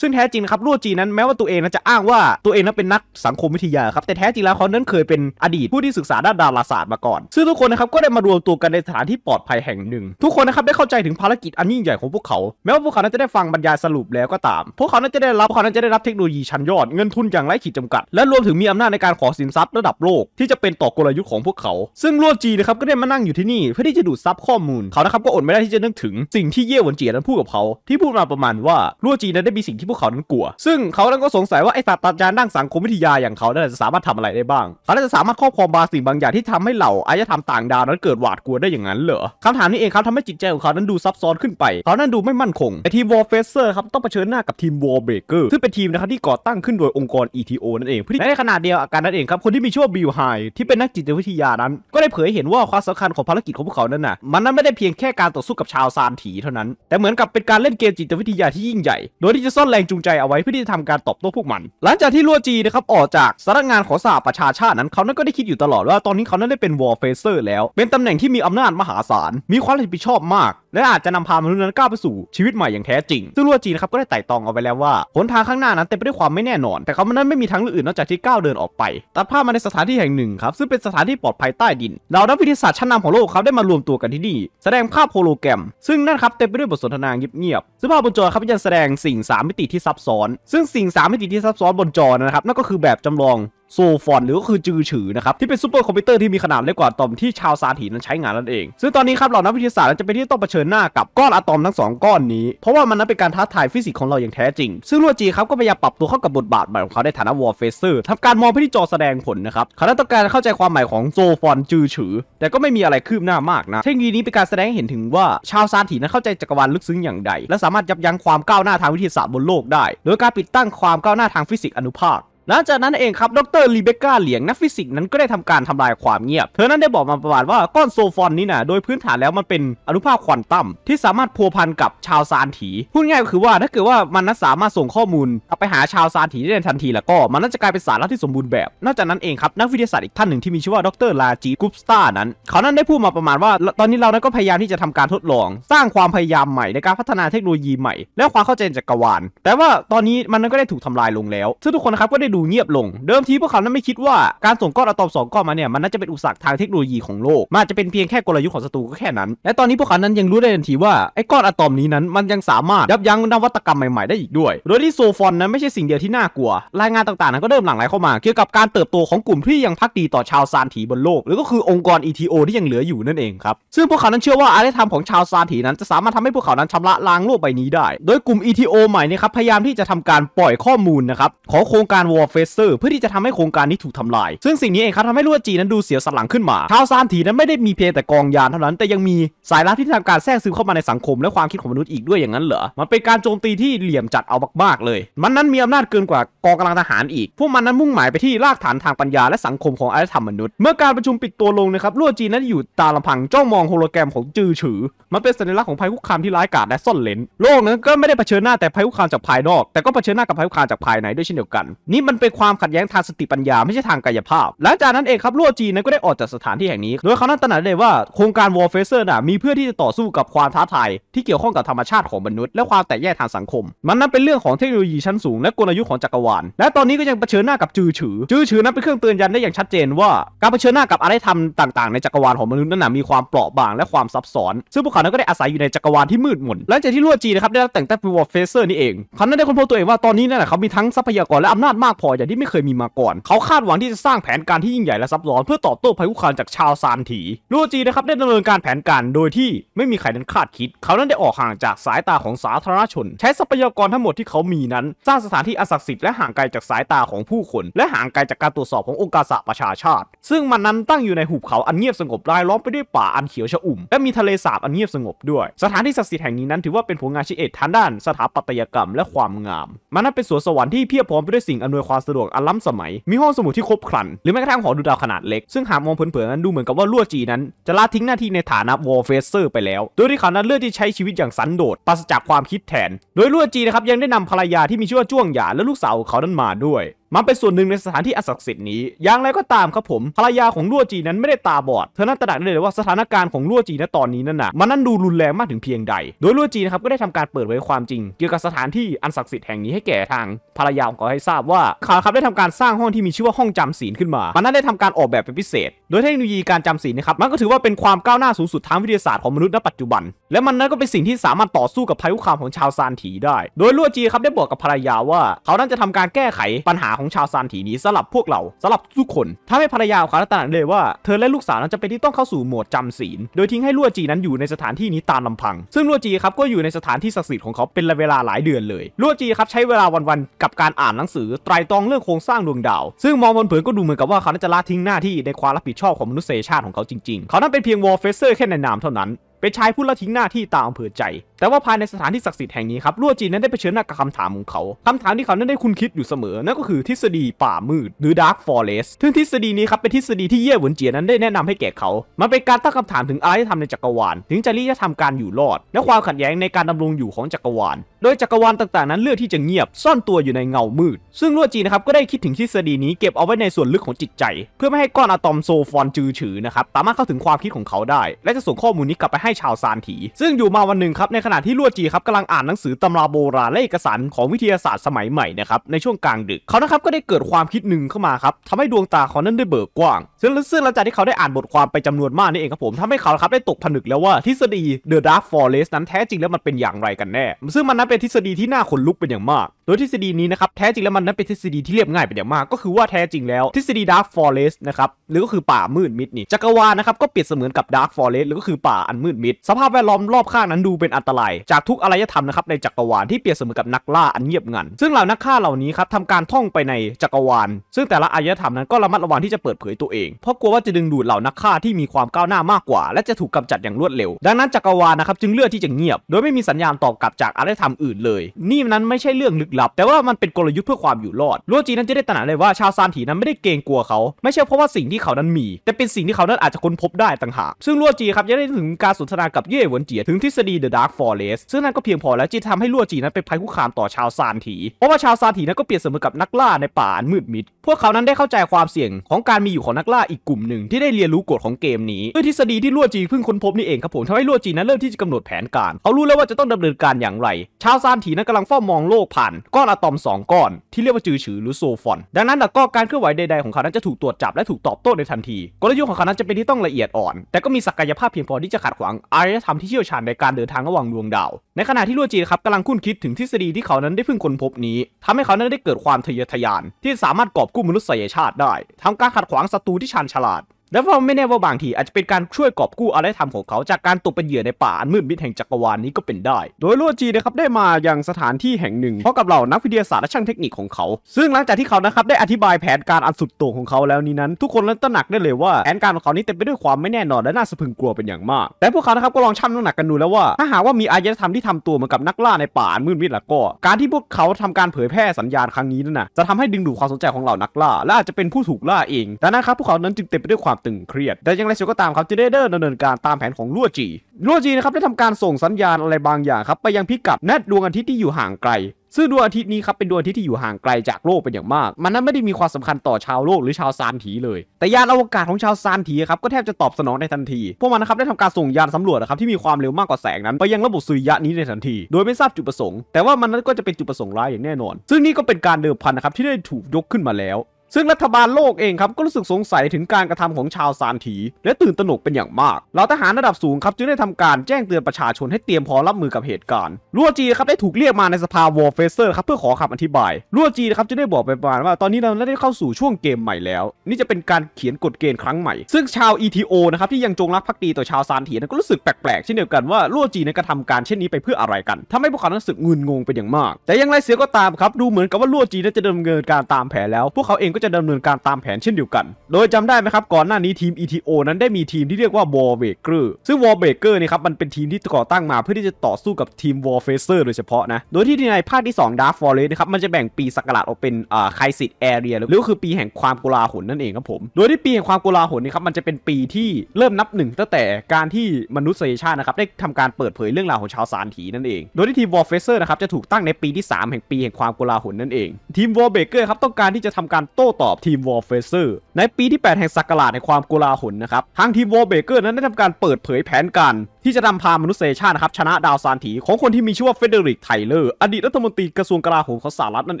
ซึ่งแท้จริงครับรั่วจีนั้นแม้ว่าตัวเองนั้นจะอ้างว่า ตัวเองนั้นเป็นนักสังคมวิทยาครับแต่แท้จริงแล้วเขานั้นเคยเป็นอดีตผู้ที่ศึกษาด้านดาราศาสตร์มาก่อนซึ่งทุกคนนะครับก็ได้มารวมตัวกันในสถานที่ปลอดภัยแห่งหนึ่ง ทุกคนนะครับได้เข้าใจถึงภารกิจอันยิ่งใหญ่ของพวกเขา แม้ว่าพวกเขานั้นจะได้ฟังบรรยายสรุปแล้วก็ตาม พวกเขานั้นจะได้รับเขานั้นจะได้รับเทคโนโลยีชั้นยอดเงินทุนอย่างไร้ขีดจำกัดและรวมถึงมีอำนาจในการขอสินทรัพย์ระดับโลกที่จะเป็นต่อกลยุทธ์ของพวกเขา ซึ่งรั่วจีนะครับก็ได้มานั่งอยู่ที่นี่เพื่อที่จะดูดซับข้อมูลเขานะครับก็อดไม่ได้ที่จะนึกถึงสิ่งที่เย่หวนเจียนั้นพูดกับเขาที่พูดมาประมาณว่ารั่วจีนั้นได้มีสิ่งทที่พวกเขานั้นกลัว ซึ่งเขาก็สงสัยว่า ไอ้ศาสตราจารย์ด้านสังคมวิทยาอย่างเขานั้จะสามารถทำอะไรได้บ้าง เขาจะสามารถครอบครองบางสิ่งบางอย่างที่ทำให้เหล่าอารยธรรมต่างดาวนั้นเกิดหวาดกลัวได้อย่างนั้นเหรอคำถามนี้เองครับทำให้จิตใจของเขานั้นดูซับซ้อนขึ้นไป เขานั้นดูไม่มั่นคงไอทีมวอลเฟเซอร์ครับต้องเผชิญหน้ากับทีมวอลเบรเกอร์ซึ่งเป็นทีมนะครับที่ก่อตั้งขึ้นโดยองค์กร ETO นั่นเอง และในขณะเดียวกันนั่นเองครับคนที่มีชื่อว่าบิลไฮที่เป็นนักจิตวิทยานั้น ก็ได้เผยเห็นว่าความสำคัญของภารกิจของพวกเขานั้นน่ะมันนั้นไม่ได้เพียงแค่การต่อสู้กับชาวซานถีเท่านั้นแต่เหมือนกับเป็นการเล่นเกมจิตวิทยาที่ยิ่งใหญ่ โดยที่จะซ่อนแรรงจูงใจเอาไว้เพื่อที่จะทำการตอบโต้พวกมัน หลังจากที่ลัวจีนะครับ ออกจากสำนักงานของสหประชาชาตินั้นเขานั้นก็ได้คิดอยู่ตลอดว่าตอนนี้เขานั้นได้เป็นวอร์เฟเซอร์แล้ว เป็นตำแหน่งที่มีอำนาจมหาศาล มีความรับผิดชอบมากและอาจจะนำพามนุษย์นั้นก้าวไปสู่ ชีวิตใหม่อย่างแท้จริง ซึ่งลัวจีนครับก็ได้ไต่ตองเอาไว้แล้วว่าหนทางข้างหน้านั้นเต็มไปด้วยความไม่แน่นอน แต่เขามนั้นไม่มีทางืออื่นนอกจากที่ก้าวเดินออกไป ตัดภาพมาในสถานที่แห่งหนึ่งครับซึ่งเป็นสถานที่ปลอดภัยใต้ดินเหล่านักวิทยาศาสตร์ชั้นนำของโลกครับได้มารวมตัวกันที่นี่แสดงภาพโฮโลแกรม ซึ่งนั่นครับเต็มไปด้วยบทสนทนาเงียบๆซึ่งภาพบนจอครับยังแสดงสิ่ง 3 มิติที่ซับซ้อน ซึ่งสิ่ง 3 มิติที่ซับซ้อนบนจอนะครับนั่นก็คือแบบจำลองโซฟอนหรือก็คือจือฉือ นะครับ ที่เป็นซูเปอร์คอมพิวเตอร์ที่มีขนาดเล็กกว่าอะตอมที่ชาวซาถีนั้นใช้งานนั่นเอง ซึ่งตอนนี้ครับเหล่านักวิทยาศาสตร์จะเป็นที่ต้องเผชิญหน้ากับก้อนอะตอมทั้งสองก้อนนี้ เพราะว่ามันนั้นเป็นการท้าทายฟิสิกส์ของเราอย่างแท้จริง ซึ่งลัวจีครับก็พยายามปรับตัวเข้ากับบทบาทใหม่ของเขาในฐานะวอร์เฟเซอร์ทำการมองไปที่จอแสดงผลนะครับเขาะต้องการเข้าใจความหมายของโซฟอนจือฉือแต่ก็ไม่มีอะไรคืบหน้ามากนะเทคโนโลยีนี้เป็นการแสดงให้เห็นถึงว่าชาวซาถีนั้นเข้าใจจักรวาลลึกซึ้งอย่างใดและสามารถยับยั้งความก้าวหน้าทางวิทยาศาสตร์บนโลกได้ โดยการปิดตั้งความก้าวหน้าทางฟิสิกส์อนุภาคหลังจากนั้นเองครับดรรีเบก้าเหลียง นักฟิสิกส์นั้นก็ได้ทำการทำลายความเงียบ เธอนั้นได้บอกมาประวัติว่าก้อนโซฟอนนี้นะโดยพื้นฐานแล้วมันเป็นอนุภาคควอนตัมที่สามารถพัวพันกับชาวซานถี พูดง่ายก็คือว่าถ้าเกิดว่า มันนั้นสามารถส่งข้อมูล ไปหาชาวซานถีได้ทันทีแล้วก็มันน่าจะกลายเป็นสารที่สมบูรณ์แบบนอกจากนั้นเองครับนักวิทยาศาสตร์อีกท่านหนึ่งที่มีชื่อว่าดรลาจีกุปสตานั้นเขานั้นได้พูดมาประมาณว่าตอนนี้เรานั้นก็พยายามที่จะทำการทดลอง สร้างความพยายามใหม่ในการพัฒนาเทคโนโลยีใหม่ และความเข้าใจจักรวาลแต่ว่าตอนนี้มันนั้นก็ได้ถูกทำลายลงแล้วซึ่งทุกคนครับก็ได้ดููเงียบลงเดิมทีพวกเขานั้นไม่คิดว่า การส่งก้อนอะตอมสองก้อนมาเนี่ยมันน่าจะเป็นอุปสรรคทางเทคโนโลยีของโลกมันจะเป็นเพียงแค่กลยุทธ์ของศัตรูก็แค่นั้นและตอนนี้พวกเขานั้นยังรู้ได้ทันทีว่าไอ้ก้อนอะตอมนี้นั้น มันยังสามารถยับยั้งนวัตกรรมใหม่ๆได้อีกด้วยโดยที่โซฟอนนั้นไม่ใช่สิ่งเดียวที่น่ากลัว รายงานต่างๆนั้นก็เริ่มหลั่งไหลเข้ามาเกี่ยวกับการเติบโตของกลุ่มที่ยังพักดีต่อชาวซานถีบนโลกหรือก็คือองค์กรอีทีโอที่ยังเหลืออยู่นั่นเองครับซึ่งพวกเขานั้นเชื่อว่าอารยธรรมของชาวซานถีนั้นจะสามารถทำให้พวกเขานั้นชำระล้างโลกใบนี้ได้ โดยกลุ่ม ETO ใหม่น่ครับพยายามที่จะทำการปล่อยข้อมูลนะครับของโครงการวอเฟสเซอร์เพื่อที่จะทำให้โครงการนี้ถูกทำลาย ซึ่งสิ่งนี้เองครับทำให้ลวดจีนั้นดูเสียสลังขึ้นมา ทาวซานถีนั้นไม่ได้มีเพียงแต่กองยานเท่านั้น แต่ยังมีสายลับที่ทำการแทรกซึมเข้ามาในสังคมและความคิดของมนุษย์อีกด้วยอย่างนั้นเหรอ มันเป็นการโจมตีที่เหลี่ยมจัดเอามากๆเลย มันนั้นมีอำนาจเกินกว่ากองกำลังทหารอีก พวกมันนั้นมุ่งหมายไปที่รากฐานทางปัญญาและสังคมของอารยธรรมมนุษย์ เมื่อการประชุมปิดตัวลงนะครับลวดจีนั้นอยู่ตาลำพังจ้องมองโฮโลแกรมของจือฉือ มันเป็นสัญลักษณ์ของภัยคุกคามที่ร้ายกาจและซ่อนเลนโลกนั้นก็ไม่ได้เผชิญหน้าแต่ภัยคุกคามจากภายนอกแต่ก็เผชิญหน้ากับภัยคุกคามจากภายในด้วยเช่นเดียวกัน นี่มันเป็นความขัดแย้งทางสติปัญญาไม่ใช่ทางกายภาพ หลังจากนั้นเองครับ ลัวจีนนั้นก็ได้ออกจากสถานที่แห่งนี้ โดยเขานั้นตระหนักได้ว่าโครงการวอลเฟเซอร์น่ะมีเพื่อที่จะต่อสู้กับความท้าทายที่เกี่ยวข้องกับธรรมชาติของมนุษย์และความแตกแยกทางสังคม มันนั้นเป็นเรื่องของเทคโนโลยีชั้นสูง และกลยุทธ์ของจักรวาล และตอนนี้ก็ยังเผชิญหน้ากับจือฉือจือฉือนั้นเป็นเครื่องเตือนยันได้อย่างชัดเจนว่า การเผชิญหน้ากับอารยธรรมต่าง ๆ ในจักรวาลของมนุษย์นั้นมีความเปราะบางและความซับซ้อน ซึ่งพวกเขานก็ได้อาศัยอยู่ในจักรวาลที่มืดมนหลังจากที่ลัวจีนะครับได้รับแต่งตั้งเป็นวอลเฟเซอร์นี่เองเขาได้ค้นพบตัวเองว่าตอนนี้นั่นแหละเขามีทั้งทรัพยากรและอำนาจมากพออย่างที่ไม่เคยมีมาก่อน เขาคาดหวังที่จะสร้างแผนการที่ยิ่งใหญ่และซับซ้อนเพื่อตอบโต้ภัยคุกคามจากชาวซานถีลูจีนะครับได้ดำเนินการแผนการโดยที่ไม่มีใครนั้นคาดคิด เขานั้นได้ออกห่างจากสายตาของสาธารณชน ใช้ทรัพยากรทั้งหมดที่เขามีนั้น สร้างสถานที่อันศักดิ์สิทธิ์และห่างไกลจากสายตาของผู้คน และห่างไกลจากการตรวจสอบขององค์การสหประชาชาติ ซึ่งมันนั้นตั้งอยู่ในหุบเขาอันเงียบสงบรายล้อมไปด้วยป่าอันเขียวชอุ่มและมีทะเลสาบอันเงียบสงบด้วยสถานที่ศักดิ์สิทธิ์แห่งนี้นั้นถือว่าเป็นผลงานชิ้นเอกทางด้านสถาปัตยกรรมและความงามมันนั้นเป็นสวนสวรรค์ที่เพียบพร้อมไปด้วยสิ่งอำนวยความสะดวกอันล้ำสมัย มีห้องสมุดที่ครบครัน หรือแม้กระทั่งหอดูดาวขนาดเล็ก ซึ่งหากมองเผินๆนั้นดูเหมือนกับว่าลั่วจีนั้น จะละทิ้งหน้าที่ในฐานะวอลเฟเซอร์ไปแล้ว โดยที่เขานั้นเลือกที่ใช้ชีวิตอย่างสันโดษ ปราศจากความคิดแทน โดยลั่วจีนะครับยังได้นำภรรยาที่มีชื่อว่าจ้วงหยาและลูกสาวของเขานั้นมาด้วยมันเป็นส่วนหนึ่งในสถานที่อันศักดิ์สิทธิ์นี้ อย่างไรก็ตามครับผม ภรรยาของลั่วจีนั้นไม่ได้ตาบอด เธอนั้นตระหนักได้เลยว่าสถานการณ์ของลั่วจีณตอนนี้นั่นน่ะมันนั้นดูรุนแรงมากถึงเพียงใด โดยลั่วจีนะครับก็ได้ทำการเปิดเผยความจริง เกี่ยวกับสถานที่อันศักดิ์สิทธิ์แห่งนี้ให้แก่ทางภรรยาของเขาให้ทราบว่าเขาครับได้ทำการสร้างห้องที่มีชื่อว่าห้องจำศีลขึ้นมา มันนั้นได้ทำการออกแบบเป็นพิเศษ โดยเทคโนโลยีการจำศีลนะครับ มันก็ถือว่าเป็นความก้าวหน้าสูงสุดทางวิทยาศาสตร์ของมนุษย์ณปัจจุบัน และมันนั้นก็เป็นสิ่งที่สามารถต่อสู้กับภัยคุกคามของชาวซานถีได้ โดยลู่จีครับได้บอกกับภรรยาว่า เขานั้นจะทำการแก้ไขปัญหาของชาวซานถีนี้สำหรับพวกเราสำหรับทุกคนทาให้ภรรยาของเขาตระหนักเลยว่า เธอและลูกสาวนั้นจะเป็นที่ต้องเข้าสู่โหมดจำศีลโดยทิ้งให้ลัวจีนั้นอยู่ในสถานที่นี้ตามลำพัง ซึ่งลัวจีครับก็อยู่ในสถานที่ศักดิ์สิทธิ์ของเขาเป็นระเวลาหลายเดือนเลย ลัวจีครับใช้เวลาวันๆกับการอ่านหนังสือไตรตรองเรื่องโครงสร้างดวงดาวซึ่งมองบนเผินก็ดูเหมือนกับว่าเขาจะละทิ้งหน้าที่ในความรับผิดชอบของมนุษยชาติของเขาจริงๆเขานั้นเป็นเพียงวอลเฟเซอร์แค่ในนามเท่านั้นเป็นชายผู้ละทิ้งหน้าที่ตามอำเภอใจ แต่ว่าภายในสถานที่ศักดิ์สิทธิ์แห่งนี้ครับลั่วจีนนั้นได้เผชิญหน้ากับคำถามของเขา คำถามที่เขานั้นได้คุณคิดอยู่เสมอ นั่นก็คือ ทฤษฎีป่ามืด หรือ Dark Forest ซึ่งทฤษฎีนี้ครับเป็นทฤษฎีที่เย่หวนเจียนั้นได้แนะนำให้แก่เขามันเป็นการตั้งคำถามถึงอารยธรรมในจักรวาลถึงจริยธรรมการอยู่รอด และความขัดแย้งในการดำรงอยู่ของจักรวาลโดยจักรวาลต่างๆนั้นเลือกที่จะเงียบซ่อนตัวอยู่ในเงามืด ซึ่งลวดจีนะครับ ก็ได้คิดถึงทฤษฎีนี้เก็บเอาไว้ในส่วนลึกของจิตใจ เพื่อไม่ให้ก้อนอะตอมโซฟอนจือฉือนะครับสามารถเข้าถึงความคิดของเขาได้ และจะส่งข้อมูลนี้กลับไปให้ชาวซานถี ซึ่งอยู่มาวันหนึ่งครับ ในขณะที่ลวดจีครับกำลังอ่านหนังสือตำราโบราณและเอกสารของวิทยาศาสตร์สมัยใหม่นะครับในช่วงกลางดึกเขานะครับก็ได้เกิดความคิดหนึ่งเข้ามาครับทำให้ดวงตาเขานั้นได้เบิกกว้างซึ่งซึ่งหลังจากที่เขาได้อ่านบทความไปจำนวนมากนี่เองครับผมทำให้เขาครับได้ตกผนึกแล้วว่าทฤษฎี The Dark Forest นั้นแท้จริงแล้วมันเป็นอย่างไรกันแน่ซึ่งมันนัเป็นทฤษฎีที่น่าขนลุกเป็นอย่างมากโดยทฤษฎีนี้นะครับ แท้จริงแล้วมันนั้นเป็นทฤษฎีที่เรียบง่ายเป็นอย่างมากก็คือว่าแท้จริงแล้ว ทฤษฎีดาร์ f ฟอเรสต์นะครับ หรือก็คือป่า มืดมิดนี่ จักรวาลนะครับก็เปรียบเสมือนกับดาร์ f ฟอเรสต์หรือก็คือป่าอันมืดมิด สภาพแวดล้อมรอบข้างนั้นดูเป็นอันตราย จากทุกอารยธรรมนะครับในจักรวาลที่เปรียบเสมือนกับนักล่าอันเงียบงันซึ่งเหล่านักฆ่าเหล่านี้ครับทำการท่องไปในจักรวาลซึ่งแต่ละอารยธรรมนั้นก็ระมัดระวังที่จะเปิดเผยตัวเองเพราะกลัวว่าจะดึงดูดเหล่านักฆ่าที่มีความก้าวหน้ามากกว่า และจะถูกกำจัดอย่างรวดเร็ว ดังนั้นจักรวาลนะครับจึงเลือกที่จะเงียบ โดยไม่มีสัญญาณตอบกลับจากอารยธรรมอื่นเลยนี่นั้นไม่ใช่เรื่องลึกลับแต่ว่ามันเป็นกลยุทธ์เพื่อความอยู่รอดลัวจีนั้นจะได้ตระหนักเลยว่าชาวซานถีนั้นไม่ได้เกรงกลัวเขา ไม่ใช่เพราะว่าสิ่งที่เขานั้นมี แต่เป็นสิ่งที่เขานั้นอาจจะค้นพบได้ต่างหาก ซึ่งลัวจีครับจะได้ถึงการสนทนากับเย่หวนเจียถึงทฤษฎีเดอะดาร์คฟอเรสซึ่งนั้นก็เพียงพอแล้วที่ทำให้ลัวจีนั้นเป็นภัยคุกคามต่อชาวซานถีเพราะว่าชาวซานถีนั้นก็เปรียบเสมือนกับนักล่าในป่าอันมืดมิด พวกเขานั้นได้เข้าใจความเสี่ยงของการมีอยู่ของนักล่าอีกกลุ่มหนึ่ง ที่ได้เรียนรู้กฎของเกมนี้ด้วยทฤษฎีที่ลัวจีเพิ่งค้นพบนี่เองครับผมทำให้ลัวจีนั้นเริ่มที่จะกำหนดแผนการเขารู้แล้วว่าจะต้องดำเนินการอย่างไร ชาวซานถีนั้นกำลังเฝ้ามองโลกผ่านก้อนอะตอม 2 ก้อน ที่เรียกว่าจือฉือหรือโซฟอน ดังนั้นก็การเคลื่อนไหวใด ๆของเขานั้นจะถูกตรวจจับ และถูกตอบโต้ในทันที กลยุทธ์ของเขานั้นจะเป็นที่ต้องละเอียดอ่อน แต่ก็มีศักยภาพเพียงพอที่จะขัดขวางอารยธรรมที่เชี่ยวชาญ ในการเดินทางระหว่างดวงดาวในขณะที่ลัวจีครับกำลังคุ้นคิดถึงทฤษฎีที่เขานั้นได้เพิ่งค้นพบนี้ ทำให้เขานั้นได้เกิดความทะเยอทะยาน ที่สามารถกอบกู้มนุษยชาติได้ ทำการขัดขวางศัตรูที่ชาญฉลาดและเราไม่แน่ว่าบางทีอาจจะเป็นการช่วยกอบกู้อารยธรรมของเขา จากการตกเป็นเหยื่อในป่าอันมืดมิดแห่งจักรวาลนี้ก็เป็นได้ โดยลัวจีนะครับได้มาอย่างสถานที่แห่งหนึ่งเพราะกับเหล่านักวิทยาศาสตร์และช่างเทคนิคของเขา ซึ่งหลังจากที่เขานะครับได้อธิบายแผนการอันสุดโต่งของเขาแล้วนี้นั้นทุกคนนั้นตระหนักได้เลยว่าแผนการของเขานี้เต็มไปด้วยความไม่แน่นอนและน่าสะพึงกลัวเป็นอย่างมาก แต่พวกเขานะครับก็ลองชั่งน้ำหนักกันดูแล้วว่าถ้าหากว่ามีอารยธรรมที่ทำตัวเหมือนกับนักล่าในป่าอันมืดมิดแล้วก็ การที่พวกเขาทำการเผยแพร่สัญญาณครั้งนี้นั่นนะจะทำให้ดึงดูดความสนใจของเหล่านักล่าและอาจจะเป็นผู้ถูกล่าเองดังนั้นครับพวกเขานั้นจึงเต็มไปด้วยความตึงเครียดแต่อย่างไรเสียก็ตามครับจีเดเดอร์ดำเนินการตามแผนของลัวจี ลัวจีนะครับได้ทำการส่งสัญญาณอะไรบางอย่างครับไปยังพิกัดแนดดวงอาทิตย์ที่อยู่ห่างไกลซึ่งดวงอาทิตย์นี้ครับเป็นดวงอาทิตย์ที่อยู่ห่างไกลจากโลกเป็นอย่างมาก มันนั้นไม่ได้มีความสำคัญต่อชาวโลกหรือชาวซานถีเลยแต่ยานอวกาศของชาวซานถีครับก็แทบจะตอบสนองในทันทีพวกมันนะครับได้ทำการส่งยานสำรวจนะครับที่มีความเร็วมากกว่าแสงนั้น ไปยังระบบสุริยะนี้ในทันทีโดยไม่ทราบจุดประสงค์แต่ว่ามันนั้นก็จะเป็นจุดประสงค์ร้ายอย่างแน่นอน ซึ่งนี่ก็เป็นการเดิมพันนะครับที่ได้ถูกยกขึ้นมาแล้วซึ่ง รัฐบาลโลกเองครับ ก็รู้สึกสงสัยถึงการกระทำของชาวซานถีและตื่นตระหนกเป็นอย่างมาก เหล่าทหารระดับสูงครับจึงได้ทำการแจ้งเตือนประชาชนให้เตรียมพร้อมรับมือกับเหตุการณ์ลัวจีครับได้ถูกเรียกมาในสภาวอร์เฟเซอร์ครับ เพื่อขอคำอธิบาย ลัวจีนะครับจึงได้บอกไปประมาณว่าตอนนี้เราได้เข้าสู่ช่วงเกมใหม่แล้ว นี่จะเป็นการเขียนกฎเกณฑ์ครั้งใหม่ ซึ่งชาวอีทีโอนะครับที่ยังจงรักภักดีต่อชาวซานถีนั้นก็รู้สึกแปลกๆเช่นเดียวกันว่าลัวจีนั้นกระทำการเช่นนี้ไปเพื่ออะไรกัน ทำให้พวกเขา้รู้สึกงุนงงเป็นอย่างมาก แต่อย่างไรเสียก็ตามครับดูเหมือนกับว่าลัวจีนั้นจะดำเนินการตามแผนแล้ว พวกเขาเองก็จะดำเนินการตามแผนเช่นเดียวกัน โดยจำได้ไหมครับ ก่อนหน้านี้ทีม ETO นั้นได้มีทีมที่เรียกว่า Warbreaker ซึ่ง War b บเกอร์นี่ครับมันเป็นทีมที่ก่อตั้งมาเพื่อที่จะต่อสู้กับทีม w a r f a c e r โดยเฉพาะนะ โดยที่ในภาคที่ 2 Dark Forest นะครับมันจะแบ่งปีสักราชออกเป็นอ่าายสิ์แอเรียหรือก็คือปีแห่งความกุลาหุนั่นเองครับผม โดยที่ปีแห่งความกุลาหุนี่ครับมันจะเป็นปีที่เริ่มนับหนึ่งตั้งแต่การที่มนุษยชาตินะครับได้ทำการเปิดเผยเรื่องราวของชาวสารถีนั่นเอง โดยที่ทีม w a r f a c e r นะครับจะถูกตั้งในปีที่3แห่งปีแห่งความกุลาหลนั่นเอง ทีม War b บเกอครับต้องการที่จะทำการโตอบทีมวอลเฟเซอร์ในปีที่ 8 แห่งศักราชในความกุลาหลนะครับ ทางทีมวอลเบเกอร์นั้นได้ทำการเปิดเผยแผนการที่จะนำพามนุษยชาตินะครับ ชนะดาวซานถี ของคนที่มีชื่อว่าเฟเดริกไทเลอร์อดีตรัฐมนตรีกระทรวงกลาโหมของสหรัฐนั่น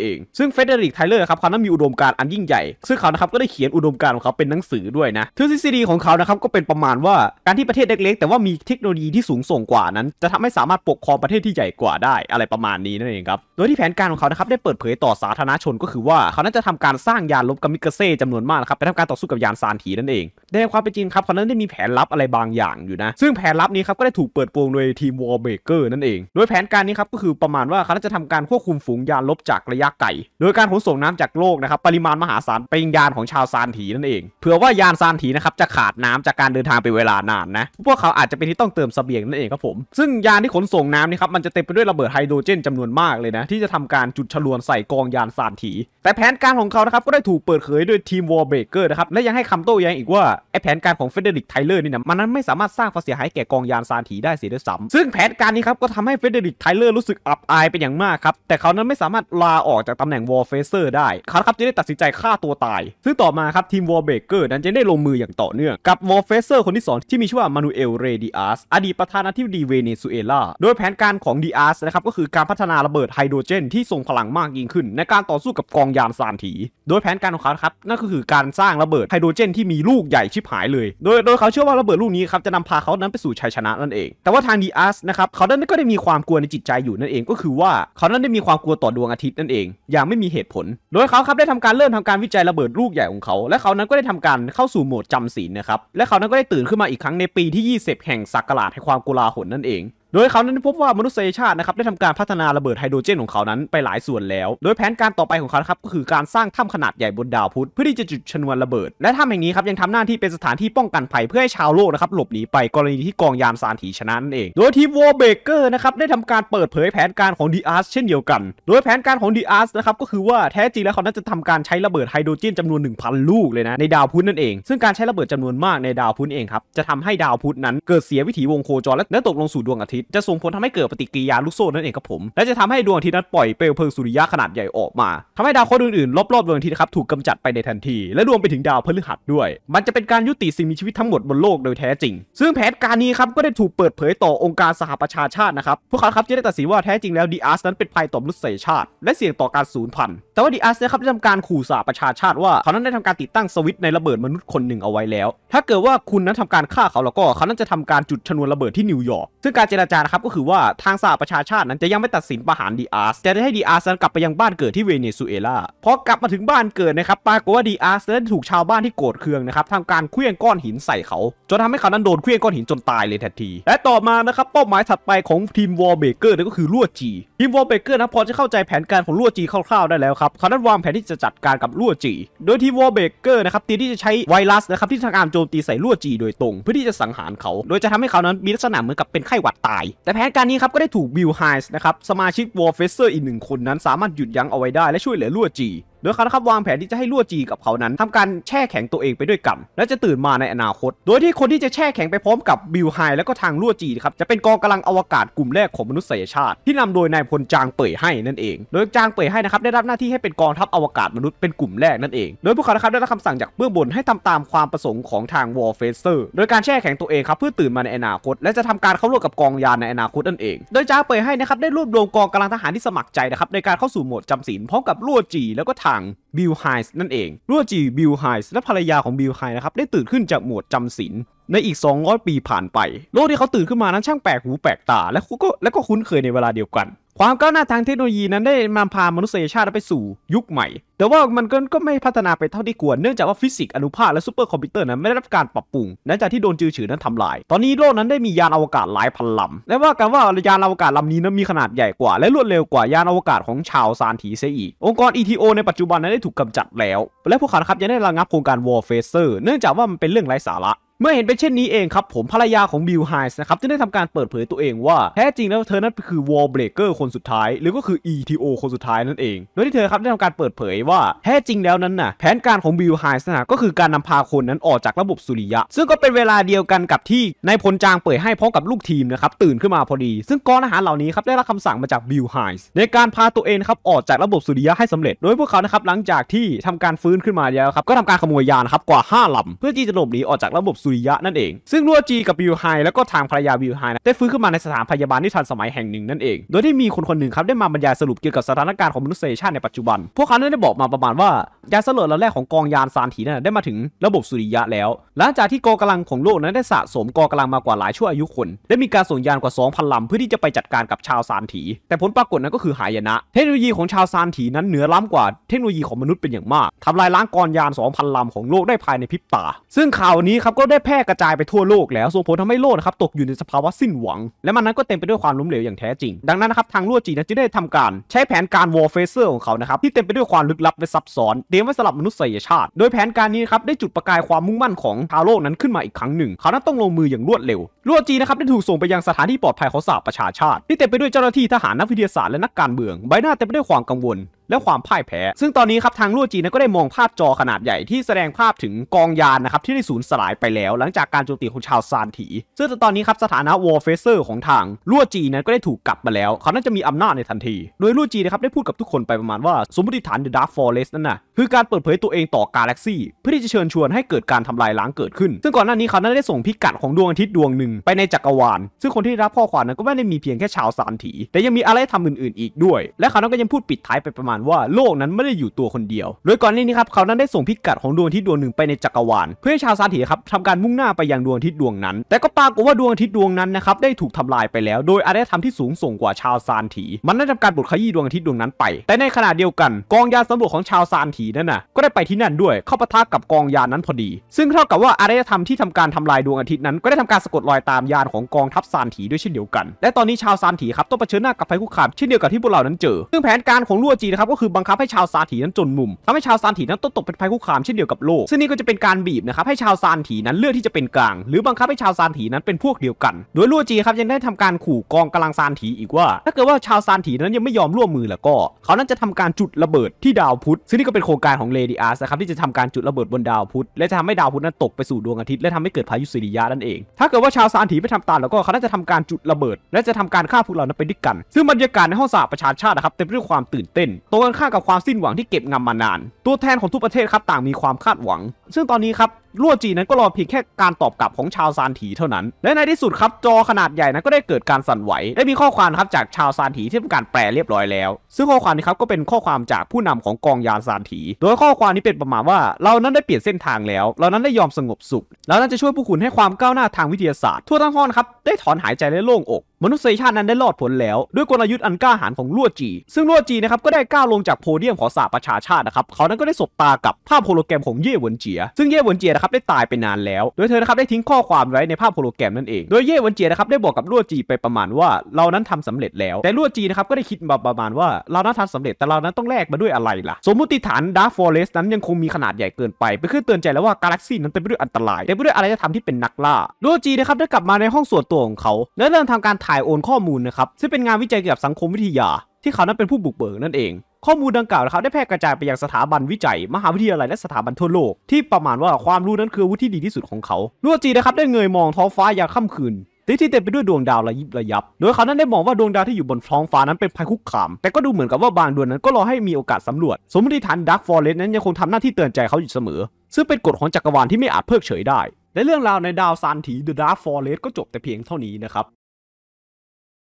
เอง ซึ่งเฟเดริกไทเลอร์ครับเขานั้นมีอุดมการณ์อันยิ่งใหญ่ ซึ่งเขานะครับก็ได้เขียนอุดมการณ์ของเขาเป็นหนังสือด้วยนะ ทฤษฎีของเขานะครับก็เป็นประมาณว่าการที่ประเทศเล็ก ๆ แต่ว่ามีเทคโนโลยีที่สูงส่งกว่านั้น จะทำให้สามารถปกครองประเทศที่ใหญ่กว่าได้อะไรประมาณนี้นั่นเองครับ โดยที่แผนการของเขานะครับได้เปิดเผยต่อสาธารณชนก็คือว่าเขานั้นจะทำการสร้างยานลบกามิกาเซ่จำนวนมากนะครับไปทำการต่อสู้กับ ยานซานถีนั่นเองในความเป็นจริงครับเขานั้นได้มีแผนลับอะไรบางอย่างอยู่นะ ซึ่งแผนลับนี้ครับก็ได้ถูกเปิดโปงโดยทีมวอลเบเกอร์นั่นเองโดยแผนการนี้ครับ ก็คือประมาณว่าเขาจะทำการควบคุมฝูงยานลบจากระยะไกลโดยการขนส่งน้ำจากโลกนะครับปริมาณมหาศาลไปยังยานของชาวซานถีนั่นเองเผื่อว่ายานซานถีนะครับจะขาดน้ำจากการเดินทางไปเวลานานนะพวกเขาอาจจะเป็นที่ต้องเติมเสบียงนั่นเองครับผมซึ่งยานที่ขนส่งน้ำนี่ครับมันจะเต็มไปด้วยระเบิดไฮโดรเจนจำนวนมากเลยนะที่จะทำการจุดชลวนใส่กองยานซานถีแต่แผนการของเขานะครับก็ได้ถูกเปิดเผยโดยทีมวอลเบเกอร์นะครับและยังให้คำโต้แย้งอีกว่าไอแผนการของเฟเดริกไทเลอร์นี่นะมันนั้นไม่สามารถสร้างความเสียหายแก่กองยานซานถีได้เสียด้วยซ้ำซึ่งแผนการนี้ครับก็ทำให้เฟเดริกไทเลอร์รู้สึกอับอายเป็นอย่างมากครับ แต่เขานั้นไม่สามารถลาออกจากตำแหน่งวอลเฟเซอร์ได้เขาครับจึงได้ตัดสินใจฆ่าตัวตาย ซึ่งต่อมาครับทีมวอลเบเกอร์นั้นจะได้ลงมืออย่างต่อเนื่องกับวอลเฟเซอร์คนที่2ที่มีชื่อว่ามานูเอลเรดิอาสอดีตประธานาธิบดีเวเนซุเอลาโดยแผนการของดิอาสนะครับก็คือการพัฒนาระเบิดไฮโดรเจนที่ทรงพลังมากยิ่งขึ้น ในการต่อสู้กับกองยานซานถีโดยแผนนการของเขาครับนั่นก็คือการสร้างระเบิดไฮโดรเจน ที่มีลูกใหญ่ชิบหายเลยโดยโดยเขาเชื่อว่าระเบิดลูกนี้ครับจะนำพาเขานั้นไปสู่ชัยชนะนั่นเอง แต่ว่าทางดีอาร์สนะครับเขานั้นก็ได้มีความกลัวในจิตใจอยู่นั่นเอง ก็คือว่าเขานั้นได้มีความกลัวต่อดวงอาทิตย์นั่นเอง อย่างไม่มีเหตุผล โดยเขาครับได้ทำการเริ่มทำการวิจัยระเบิดลูกใหญ่ของเขา และเขานั้นก็ได้ทำการเข้าสู่โหมดจำศีลนะครับและเขานั้นก็ได้ตื่นขึ้นมาอีกครั้งในปีที่ 20 แห่งศักราชแห่งความกุลาหลนั่นเองโดยเขานั้นพบว่ามนุษยชาตินะครับได้ทำการพัฒนาระเบิดไฮโดรเจนของเขานั้นไปหลายส่วนแล้ว โดยแผนการต่อไปของเขาครับ ก็คือการสร้างถ้ำขนาดใหญ่บนดาวพุธเพื่อที่จะจุดชนวนระเบิด และถ้ำแห่งนี้ครับ ยังทำหน้าที่เป็นสถานที่ป้องกันภัยเพื่อให้ชาวโลกนะครับหลบหนีไปกรณีที่กองยามซานถีชนะนั่นเอง โดยทีมวอเบเกอร์นะครับได้ทำการเปิดเผยแผนการของดีอาร์สเช่นเดียวกันโดยแผนการของดีอาร์สนะครับก็คือว่าแท้จริงแล้วเขานั้นจะทำการใช้ระเบิดไฮโดรเจนจำนวน1000ลูกเลยนะในดาวพุธนั่นเองซึ่งการใช้ระเบิดจำนวนมากในดาวพุธเองครับจะทำให้ดาวพุธนั้นเกิดเสียวิถีวงโคจร และตกลงสู่ดวงอาทิิตย์จะส่งผลทำให้เกิดปฏิกิริยาลูกโซ่นั่นเองครับผม และจะทำให้ดวงอาทิตย์นั้นปล่อยเปลวเพลิงสุริยะขนาดใหญ่ออกมาทำให้ดาวเคราะห์อื่นๆรอบๆดวงอาทิตย์ครับ ถูกกาจัดไปในทันที และรวมไปถึงดาวพฤหัสด้วย มันจะเป็นการยุติสิ่งมีชีวิตทั้งหมดบนโลกโดยแท้จริง ซึ่งแผนการนี้ครับก็ได้ถูกเปิดเผยต่อองค์การสหประชาชาตินะครับพวกเขาครับจะได้ตัดสินว่าแท้จริงแล้วดีอาร์สนั้นเป็นภัยต่อมนุษยชาติและเสี่ยงต่อการสูญพันธุ์แต่ว่าดีอาร์สนะครับได้ทำการขู่สหประชาชาติว่าเขานั้นได้ทำการติดตั้งสวิตในระเบิดมนุษย์คนหนึ่งเอาไว้แล้ว ถ้าเกิดว่าคุณนั้นทำการฆ่าเขาแล้วก็เขานั้นจะทำการจุดชนวนระเบิดที่นิวยอร์กซึ่งการเจรจานะครับก็คือว่าทางสหประชาชาตินั้นจะยังไม่ตัดสินประหารดีอาร์สจะได้ให้ดีอาร์สกลับไปยังบ้านเกิดที่เวเนซุเอลาพอกลับมาถึงบ้านเกิดนะครับปรากฏว่าดีอาร์สได้ถูกชาวบ้านที่โกรธเคืองนะครับทำการเคลื่อนก้อนหินใส่เขาจนทำให้เขานั้นโดนเคลื่อนก้อนหินจนตายเลยทันที และต่อมานะครับเป้าหมายถัดไปของทีมวอลเบเกอร์นั่นก็คือลวดจีทีมวอลเบเกอร์นะพอจะเข้าใจแผนการของลวดจีคร่าวๆได้แล้วครับเขานั้นวางแผนที่จะจัดการกับลวดจี โดยทีมวอลเบเกอร์นะครับตีที่จะใช้ไวรัสนะครับที่ทางอารโจมตีใส่ลวดจีโดยตรงเพื่อที่จะสังหารเขา โดยจะทำให้เขานั้นมีลักษณะเหมือนกับเป็นไข้หวัดตาายแต่แผนการนี้ครับก็ได้ถูกบิลไฮส์นะครับ สมาชิกวอลเฟสเซอร์อีกหนึ่งคนนั้นสามารถหยุดยั้งเอาไว้ได้และช่วยเหลือลั่วจีโดยเขาครับวางแผนที่จะให้ลั่วจีกับเขานั้น ทำการแช่แข็งตัวเองไปด้วยกันและจะตื่นมาในอนาคต โดยที่คนที่จะแช่แข็งไปพร้อมกับบิลไฮและก็ทางลั่วจีครับจะเป็นกองกำลังอวกาศกลุ่มแรกของมนุษยชาติที่นำโดยนายพลจางเป่ยให้นั่นเอง โดยจางเป่ยให้นะครับได้รับหน้าที่ให้เป็นกองทัพอวกาศมนุษย์เป็นกลุ่มแรกนั่นเองโดยพวกเขาครับได้รับคำสั่งจากเบื้องบนให้ทำตามความประสงค์ของทางวอลเฟเซอร์โดยการแช่แข็งตัวเองครับเพื่อตื่นมาในอนาคต และจะทำการเข้าร่วมกับกองยานในอนาคตนั่นเองโดยจางเป่ยให้นะครับได้รวบรวมกองกำลังทหารที่สมัครใจนะครับในการเข้าสู่โหมดจาศีลพร้อมกับลั่วจีแล้วก็ทาังบิลไฮส์นั่นเองรัวจีบิลไฮส์และภรรยาของบิลไฮส์นะครับ ได้ตื่นขึ้นจากหมวดจำศีลในอีก 200 ปีผ่านไป โลกที่เขาตื่นขึ้นมานั้นช่างแปลกหูแปลกตาและก็และก็คุ้นเคยในเวลาเดียวกันความก้าวหน้าทางเทคโนโลยีนั้นได้มาพามนุษยชาติไปสู่ ยุคใหม่ แต่ว่ามันก็ไม่พัฒนาไปเท่าที่ควร เนื่องจากว่าฟิสิกส์อนุภาคและซูเปอร์คอมพิวเตอร์นั้นไม่ได้รับการปรับปรุงหลังจากที่โดนจือฉือนั้นทำลาย ตอนนี้โลกนั้นได้มียานอวกาศหลายพันลำและว่ากันว่ายานอวกาศลำนี้นั้นมีขนาดใหญ่กว่าและรวดเร็วกว่ายานอวกาศของชาวซานทีเซอีองค์กร ETO ในปัจจุบันนั้นได้ถูกกำจัดแล้ว และพวกเขาครับยังได้ระงับโครงการวอลเฟเซอร์ เนื่องจากว่ามันเป็นเรื่องไร้สาระเมื่อเห็นเป็นเช่นนี้เองครับผมภรรยาของบิลไฮส์นะครับจึงได้ทำการเปิดเผยตัวเองว่าแท้จริงแล้วเธอนั้นคือวอลเบรเกอร์คนสุดท้าย หรือก็คือ ETO คนสุดท้ายนั่นเอง โดยที่เธอครับได้ทำการเปิดเผยว่าแท้จริงแล้วนั้นน่ะแผนการของบิลไฮส์นะก็คือการนำพาคนนั้นออกจากระบบสุริยะ ซึ่งก็เป็นเวลาเดียวกันกับที่นายพลจางเปิดให้พร้อมกับลูกทีมนะครับตื่นขึ้นมาพอดี ซึ่งกองทหารเหล่านี้ครับได้รับคำสั่งมาจากบิลไฮส์ในการพาตัวเองครับออกจากระบบสุริยะให้สำเร็จโดยพวกเขานะครับหลังจากที่ทำการฟื้นขึ้นมาแล้วครับก็ทำการขโมยยานครับกว่า5ลำเพื่อที่จะหลบหนีออกจากระบบุริยะนั่นเอง ซึ่งลัวจีกับวิวไฮแล้วก็ทางภรรยาวิวไฮได้ฟื้นขึ้นมาในสถานพยาบาลที่ทันสมัยแห่งหนึ่งนั่นเอง โดยที่มีคนคนหนึ่งครับได้มาบรรยายสรุปเกี่ยวกับสถานการณ์ของมนุษยชาติในปัจจุบัน พวกเขาได้บอกมาประมาณว่ายานสลดลำแรกของกองยานซานถีนั้นได้มาถึงระบบสุริยะแล้ว หลังจากที่กองกำลังของโลกนั้นได้สะสมกองกำลังมากว่าหลายชั่วอายุคน ได้มีการส่งยานกว่า2,000ลำเพื่อที่จะไปจัดการกับชาวซานถี แต่ผลปรากฏนั้นก็คือหายนะ เทคโนโลยีของชาวซานถีนั้นเหนือล้ำกว่าเทคโนโลยีของมนุษย์เป็นอย่างมากทำลายล้างกองยาน2,000ลำของโลกได้ภายในพริบตา ซึ่งข่าวนี้ครับก็ได้ได้แพร่กระจายไปทั่วโลกแล้วส่งผลทำให้โลกนะครับตกอยู่ในสภาวะสิ้นหวัง และมันนั้นก็เต็มไปด้วยความล้มเหลวอย่างแท้จริง ดังนั้นนะครับทางรั่วจีนจึงได้ทำการใช้แผนการวอลเฟเซอร์ของเขานะครับที่เต็มไปด้วยความลึกลับและซับซ้อนเตรียมไว้สำหรับมนุษยชาติ โดยแผนการนี้ครับได้จุดประกายความมุ่งมั่นของชาวโลกนั้นขึ้นมาอีกครั้งหนึ่ง เขานั้นต้องลงมืออย่างรวดเร็วรั่วจีนะครับได้ถูกส่งไปยังสถานที่ปลอดภัยของสหประชาชาติ ที่เต็มไปด้วยเจ้าหน้าที่ทหารนักวิทยาศาสตร์และนักการเมืองใบหน้าเต็มไปด้วยความกังวลและความพ่ายแพ้ ซึ่งตอนนี้ครับ ทางลู่จีนก็ได้มองภาพจอขนาดใหญ่ที่แสดงภาพถึงกองยานนะครับที่ได้สูญสลายไปแล้วหลังจากการโจมตีของชาวซานถีซึ่งตอนนี้ครับสถานะวอลเฟเซอร์ของทางลู่จีนก็ได้ถูกกลับมาแล้วเขาน่าจะมีอำนาจในทันที โดยลู่จีนะครับได้พูดกับทุกคนไปประมาณว่า สมมติฐานเดอาร์ฟฟอร์เรสต์นั่นน่ะคือการเปิดเผยตัวเองต่อกาแล็กซี่เพื่อที่จะเชิญชวนให้เกิดการทำลายล้างเกิดขึ้น ซึ่งก่อนหน้านี้เขาได้ส่งพิกัดของดวงอาทิตย์ดวงหนึ่ง ไปในจักรวาลซึ่งคนที่รับข้อความนั้นก็ไม่ได้มีเพียงแค่ชาวซานถีแต่ยังมีอะไรทำอื่นๆอีกด้วยและเขาก็ยังพูดปิดท้ายไปประมาณณว่าโลกนั้นไม่ได้อยู่ตัวคนเดียว โดยก่อนหน้านี้ครับเขานั้นได้ส่งพิกัดของดวงอาทิตย์ดวงหนึ่งไปในจักรวาลเพื่อให้ชาวซาถีครับทำการมุ่งหน้าไปยังดวงอาทิตย์ดวงนั้น แต่ก็ปรากฏว่าดวงอาทิตย์ดวงนั้นนะครับได้ถูกทำลายไปแล้ว โดยอารยธรรมที่สูงส่งกว่าชาวซานถีมันได้ทำการบดขยี้ดวงอาทิตย์ดวงนั้นไป แต่ในขณะเดียวกัน กองยานสำรวจของชาวซานถีนั่นน่ะก็ได้ไปที่นั่นด้วยเข้าปะทะกับกองยานนั้นพอดี ซึ่งเท่ากับว่าอารยธรรมที่ทำการทำลายดวงอาทิตย์นั้นก็ได้ทำการสะกดรอยตามยานของกองทัพซานถีด้วยเช่นเดียวกันและตอนนี้ชาวซานถีครับต้องเผชิญหน้ากับภัยคุกคามเช่นเดียวกับที่พวกเรานั้นเจอซึ่งแผนการของลู่จีนะครับับก็คือบังคับให้ชาวซานถีนั้นจนมุมทำให้ชาวซานถีนั้นต้องตกเป็น ภัยคุกคามเช่นเดียวกับโลก ซึ่งนี่ก็จะเป็นการบีบนะครับให้ชาวซานถีนั้นเลือกที่จะเป็นกลาง หรือบังคับให้ชาวซานถีนั้นเป็นพวกเดียวกัน โดยลู่จีครับยังได้ทำการขู่กองกำลังซานถีอีกว่าถ้าเกิดว่าชาวซานถีนั้นยังไม่ยอมร่วมมือแล้วก็ เขานั้นจะทำการจุดระเบิดที่ดาวพุธ ซึ่งนี่ก็เป็นโครงการของเลดี้อาร์สนะครับที่จะทำการจุดระเบิดบนดาวพุธ และจะทำให้ดาวพุธนั้นตกไปสู่ดวงอาทิตย์และทำให้เกิดพายุสุริยะนั่นเอง ถ้าเกิดว่าชาวซานถีไม่ทำตามแล้วก็เขาน่าจะทำการจุดระเบิด และจะทำการฆ่าพวกเรานั้นไปด้วยกันซึ่งบรรยากาศในห้องสหประชาชาตินะครับเต็มไปด้วยความตื่นเต้นตงกันข้ามกับความสิ้นหวังที่เก็บงำมานาน ตัวแทนของทุกประเทศครับต่างมีความคาดหวัง ซึ่งตอนนี้ครับล้วจีนั้นก็รอเพียงแค่การตอบกลับของชาวซานถีเท่านั้น และในที่สุด ครับ จอขนาดใหญ่นั้นก็ได้เกิดการสั่นไหวและมีข้อความครับจากชาวซานถีที่ทำการแปลเรียบร้อยแล้ว ซึ่งข้อความนี้ครับก็เป็นข้อความจากผู้นำของกองยานซานถีโดยข้อความนี้เป็นประมาณว่าเรานั้นได้เปลี่ยนเส้นทางแล้วเรานั้นได้ยอมสงบสุขเรานั้นจะช่วยผู้คุณให้ความก้าวหน้าทางวิทยาศาสตร์ทั่วทั้งห้องครับได้ถอนหายใจและโล่งอก มนุษยชาตินั้นได้รอดผลแล้วด้วยกลยุทธ์อันกล้าหาญของลั่วจีซึ่งลั่วจีนะครับก็ได้ก้าวลงจากโพเดียมของสหประชาชาตินะครับเขานั้นก็ได้สบตากับภาพโฮโลแกรมของเย่หวนเจีย ซึ่งเย่หวนเจียนะับได้ตายไปนานแล้ว โดยเธอนะครับได้ทิ้งข้อความไว้ในภาพโฮโลแกรมนั่นเอง โดยเย่วันเจียนะครับได้บอกกับลว่จีไปประมาณว่าเรานั้นทำสำเร็จแล้ว แต่ลว่จีนะครับก็ได้คิดมาประมาณว่าเรานั้นทำสำเร็จ แต่เรานั้นต้องแลกมาด้วยอะไรล่ะ สมมติฐานดาร์ฟอเรสนั้นยังคงมีขนาดใหญ่เกินไปไปขึ้นเตือนใจแล้วว่ากาแล็กซี่นั้นเต็มไปด้วยอันตรายเต็มไปด้วยอะไรจะทำที่เป็นนักล่าลว่จีนะครับได้กลับมาในห้องส่วนตัวของเขาและเริ่มทำการถ่ายโอนข้อมูลนะครับซึ่งเป็นงานวิจัยเกี่ยวกับสังคมวิทยา ที่เขานั้นเป็นผู้บุกเบิกนั่นเองข้อมูลดังกล่าวนะครับได้แพร่กระจายไปยังสถาบันวิจัย มหาวิทยาลัยและสถาบันทั่วโลกที่ประมาณว่าความรู้นั้นคืออาวุธที่ดีที่สุดของเขาลัวจีนะครับ ได้เงยมองท้องฟ้ายามค่ำคืนทีที่เต็มไปด้วยดวงดาวระยิบระยับโดยเขานั้นได้มองว่าดวงดาวที่อยู่บนท้องฟ้านั้นเป็นภัยคุกคามแต่ก็ดูเหมือนกับว่าบางดวงนั้นก็รอให้มีโอกาสสำรวจ สมมติฐานดักฟอร์เรสต์นั้นยังคงทำหน้าที่เตือนใจเขาอยู่เสมอซึ่งเป็นกฎของจักรวาลที่ไม่อาจเพิกเฉยได้และเรื่องราวในดาวซานถีเดอะดักฟอร์เรสต์ก็จบแต่เพียงเท่านี้นะครับ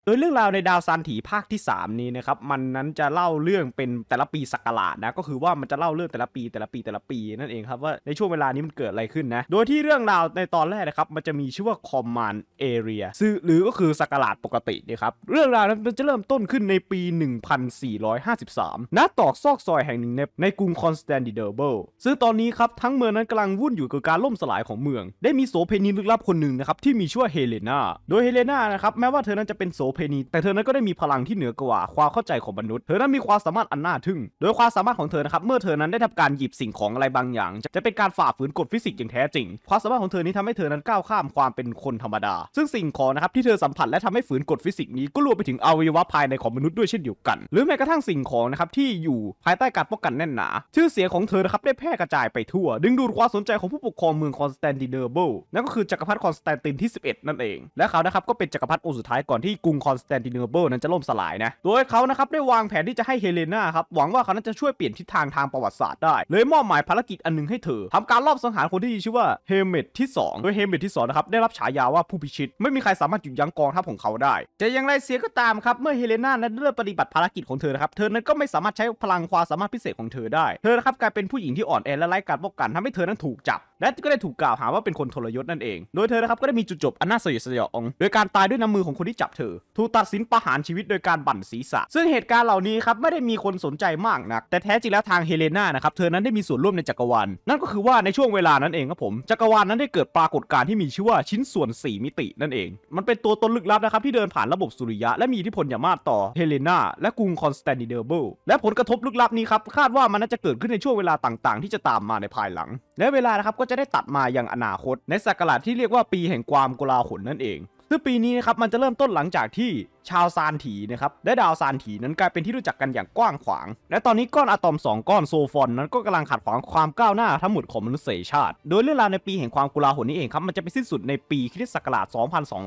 โดยเรื่องราวในดาวซันถีภาคที่ 3 นี้นะครับมันนั้นจะเล่าเรื่องเป็นแต่ละปีสักราชนะก็คือว่ามันจะเล่าเรื่องแต่ละปีแต่ละปีแต่ละปีนั่นเองครับ ว่าในช่วงเวลานี้มันเกิดอะไรขึ้นนะโดยที่เรื่องราวในตอนแรกนะครับ มันจะมีชื่อว่าคอมมานเอเรียซึ่งหรือก็คือสักราชปกตินะครับเรื่องราวนั้นมันจะเริ่มต้นขึ้นในปี 1453 ณตอกซอกซอยแห่งหนึ่งในในกรุงคอนสแตนติเนเบิลซึ่งตอนนี้ครับทั้งเมืองนั้นกำลังวุ่นอยู่กับการล่มสลายของเมือง ได้มีโสเพณีลึกลับคนหนึ่งนะครับที่มีชื่อว่าเฮเลนาโดยเฮเลนานะครับแม้ว่าเธอนั้นจะเป็นโสเพณีแต่เธอนั้นก็ได้มีพลังที่เหนือกว่าความเข้าใจของมนุษย์ เธอนั้นมีความสามารถอันน่าทึ่ง โดยความสามารถของเธอนะครับเมื่อเธอนั้นได้ทำการหยิบสิ่งของอะไรบางอย่าง จะเป็นการฝ่าฝืนกฎฟิสิกส์อย่างแท้จริง ความสามารถของเธอนี้ทำให้เธอนั้นก้าวข้ามความเป็นคนธรรมดา ซึ่งสิ่งของนะครับที่เธอสัมผัสและทำให้ฝืนกฎฟิสิกส์นี้ก็รวมไปถึงอวัยวะภายในของมนุษย์ด้วยเช่นเดียวกัน หรือแม้กระทั่งสิ่งของนะครับที่อยู่ภายใต้การป้องกันแน่นหนา ชื่อเสียงของเธอนะครับได้แพร่กระจายไปทั่ว ดึงดูดความสนใจของผู้ปกครองเมืองคอนสแตนติเนเบิลนั่นก็คือจักรพรรดิคอนสแตนตินที่ 11 นั่นเองและเขานะครับก็เป็นจักรพรรดิองค์สุดท้ายก่อนที่กรุงคอนสแตนติโนเปิลนั้นจะล่มสลายนะ โดยเขานะครับได้วางแผนที่จะให้เฮเลนาครับหวังว่าเขานั้นจะช่วยเปลี่ยนทิศทางทางประวัติศาสตร์ได้ เลยมอบหมายภารกิจอันนึงให้เธอทำการลอบสังหารคนที่ชื่อว่าเฮเมตที่2โดยเฮเมตที่2นะครับได้รับฉายาว่าผู้พิชิต ไม่มีใครสามารถหยุดยั้งกองทัพของเขาได้ จะอย่างไรเสียก็ตามครับ เมื่อเฮเลนานั้นเริ่มปฏิบัติภารกิจของเธอครับ เธอนั้นก็ไม่สามารถใช้พลังความสามารถพิเศษของเธอได้ เธอครับกลายเป็นผู้หญิงที่อ่อนแอและไร้การป้องกันทำให้เธอนั้นถูกจับ และก็ได้ถูกกล่าวหาว่าเป็นคนทรยศนั่นเอง โดยเธอครับก็ได้มีจุดจบอันน่าสยดสยองโดยการตายด้วยน้ำมือของคนที่จับเธอถูกตัดสินประหารชีวิตโดยการบั่นศีรษะ ซึ่งเหตุการณ์เหล่านี้ครับไม่ได้มีคนสนใจมากนัก แต่แท้จริงแล้วทางเฮเลนานะครับเธอนั้นได้มีส่วนร่วมในจักรวาลนั่นก็คือว่าในช่วงเวลานั้นเองครับผม จักรวาลนั้นได้เกิดปรากฏการณ์ที่มีชื่อว่าชิ้นส่วน 4 มิตินั่นเอง มันเป็นตัวตนลึกลับนะครับที่เดินผ่านระบบสุริยะและมีอิทธิพลอย่างมากต่อเฮเลนาและกรุงคอนสแตนติเนเบิลและผลกระทบลึกลับนี้ครับคาดว่ามันน่าจะเกิดขึ้นในช่วงเวลาต่างๆ ที่จะตามมาในภายหลัง และเวลานะครับก็จะได้ตัดมาอย่างอนาคตในศักราชที่เรียกว่าปีแห่งความกลาหลนั่นเองซึ่งปีนี้นะครับมันจะเริ่มต้นหลังจากที่ชาวซานถีนะครับและดาวซานถีนั้นกลายเป็นที่รู้จักกันอย่างกว้างขวาง และตอนนี้ก้อนอะตอม2 ก้อนโซฟอนนั้นก็กำลังขัดขวางความก้าวหน้าทั้งหมดของมนุษยชาติโดยเรื่องราวในปีแห่งความกุลาหลนี้เองครับมันจะไปสิ้นสุดในปีคริสต์ศักราช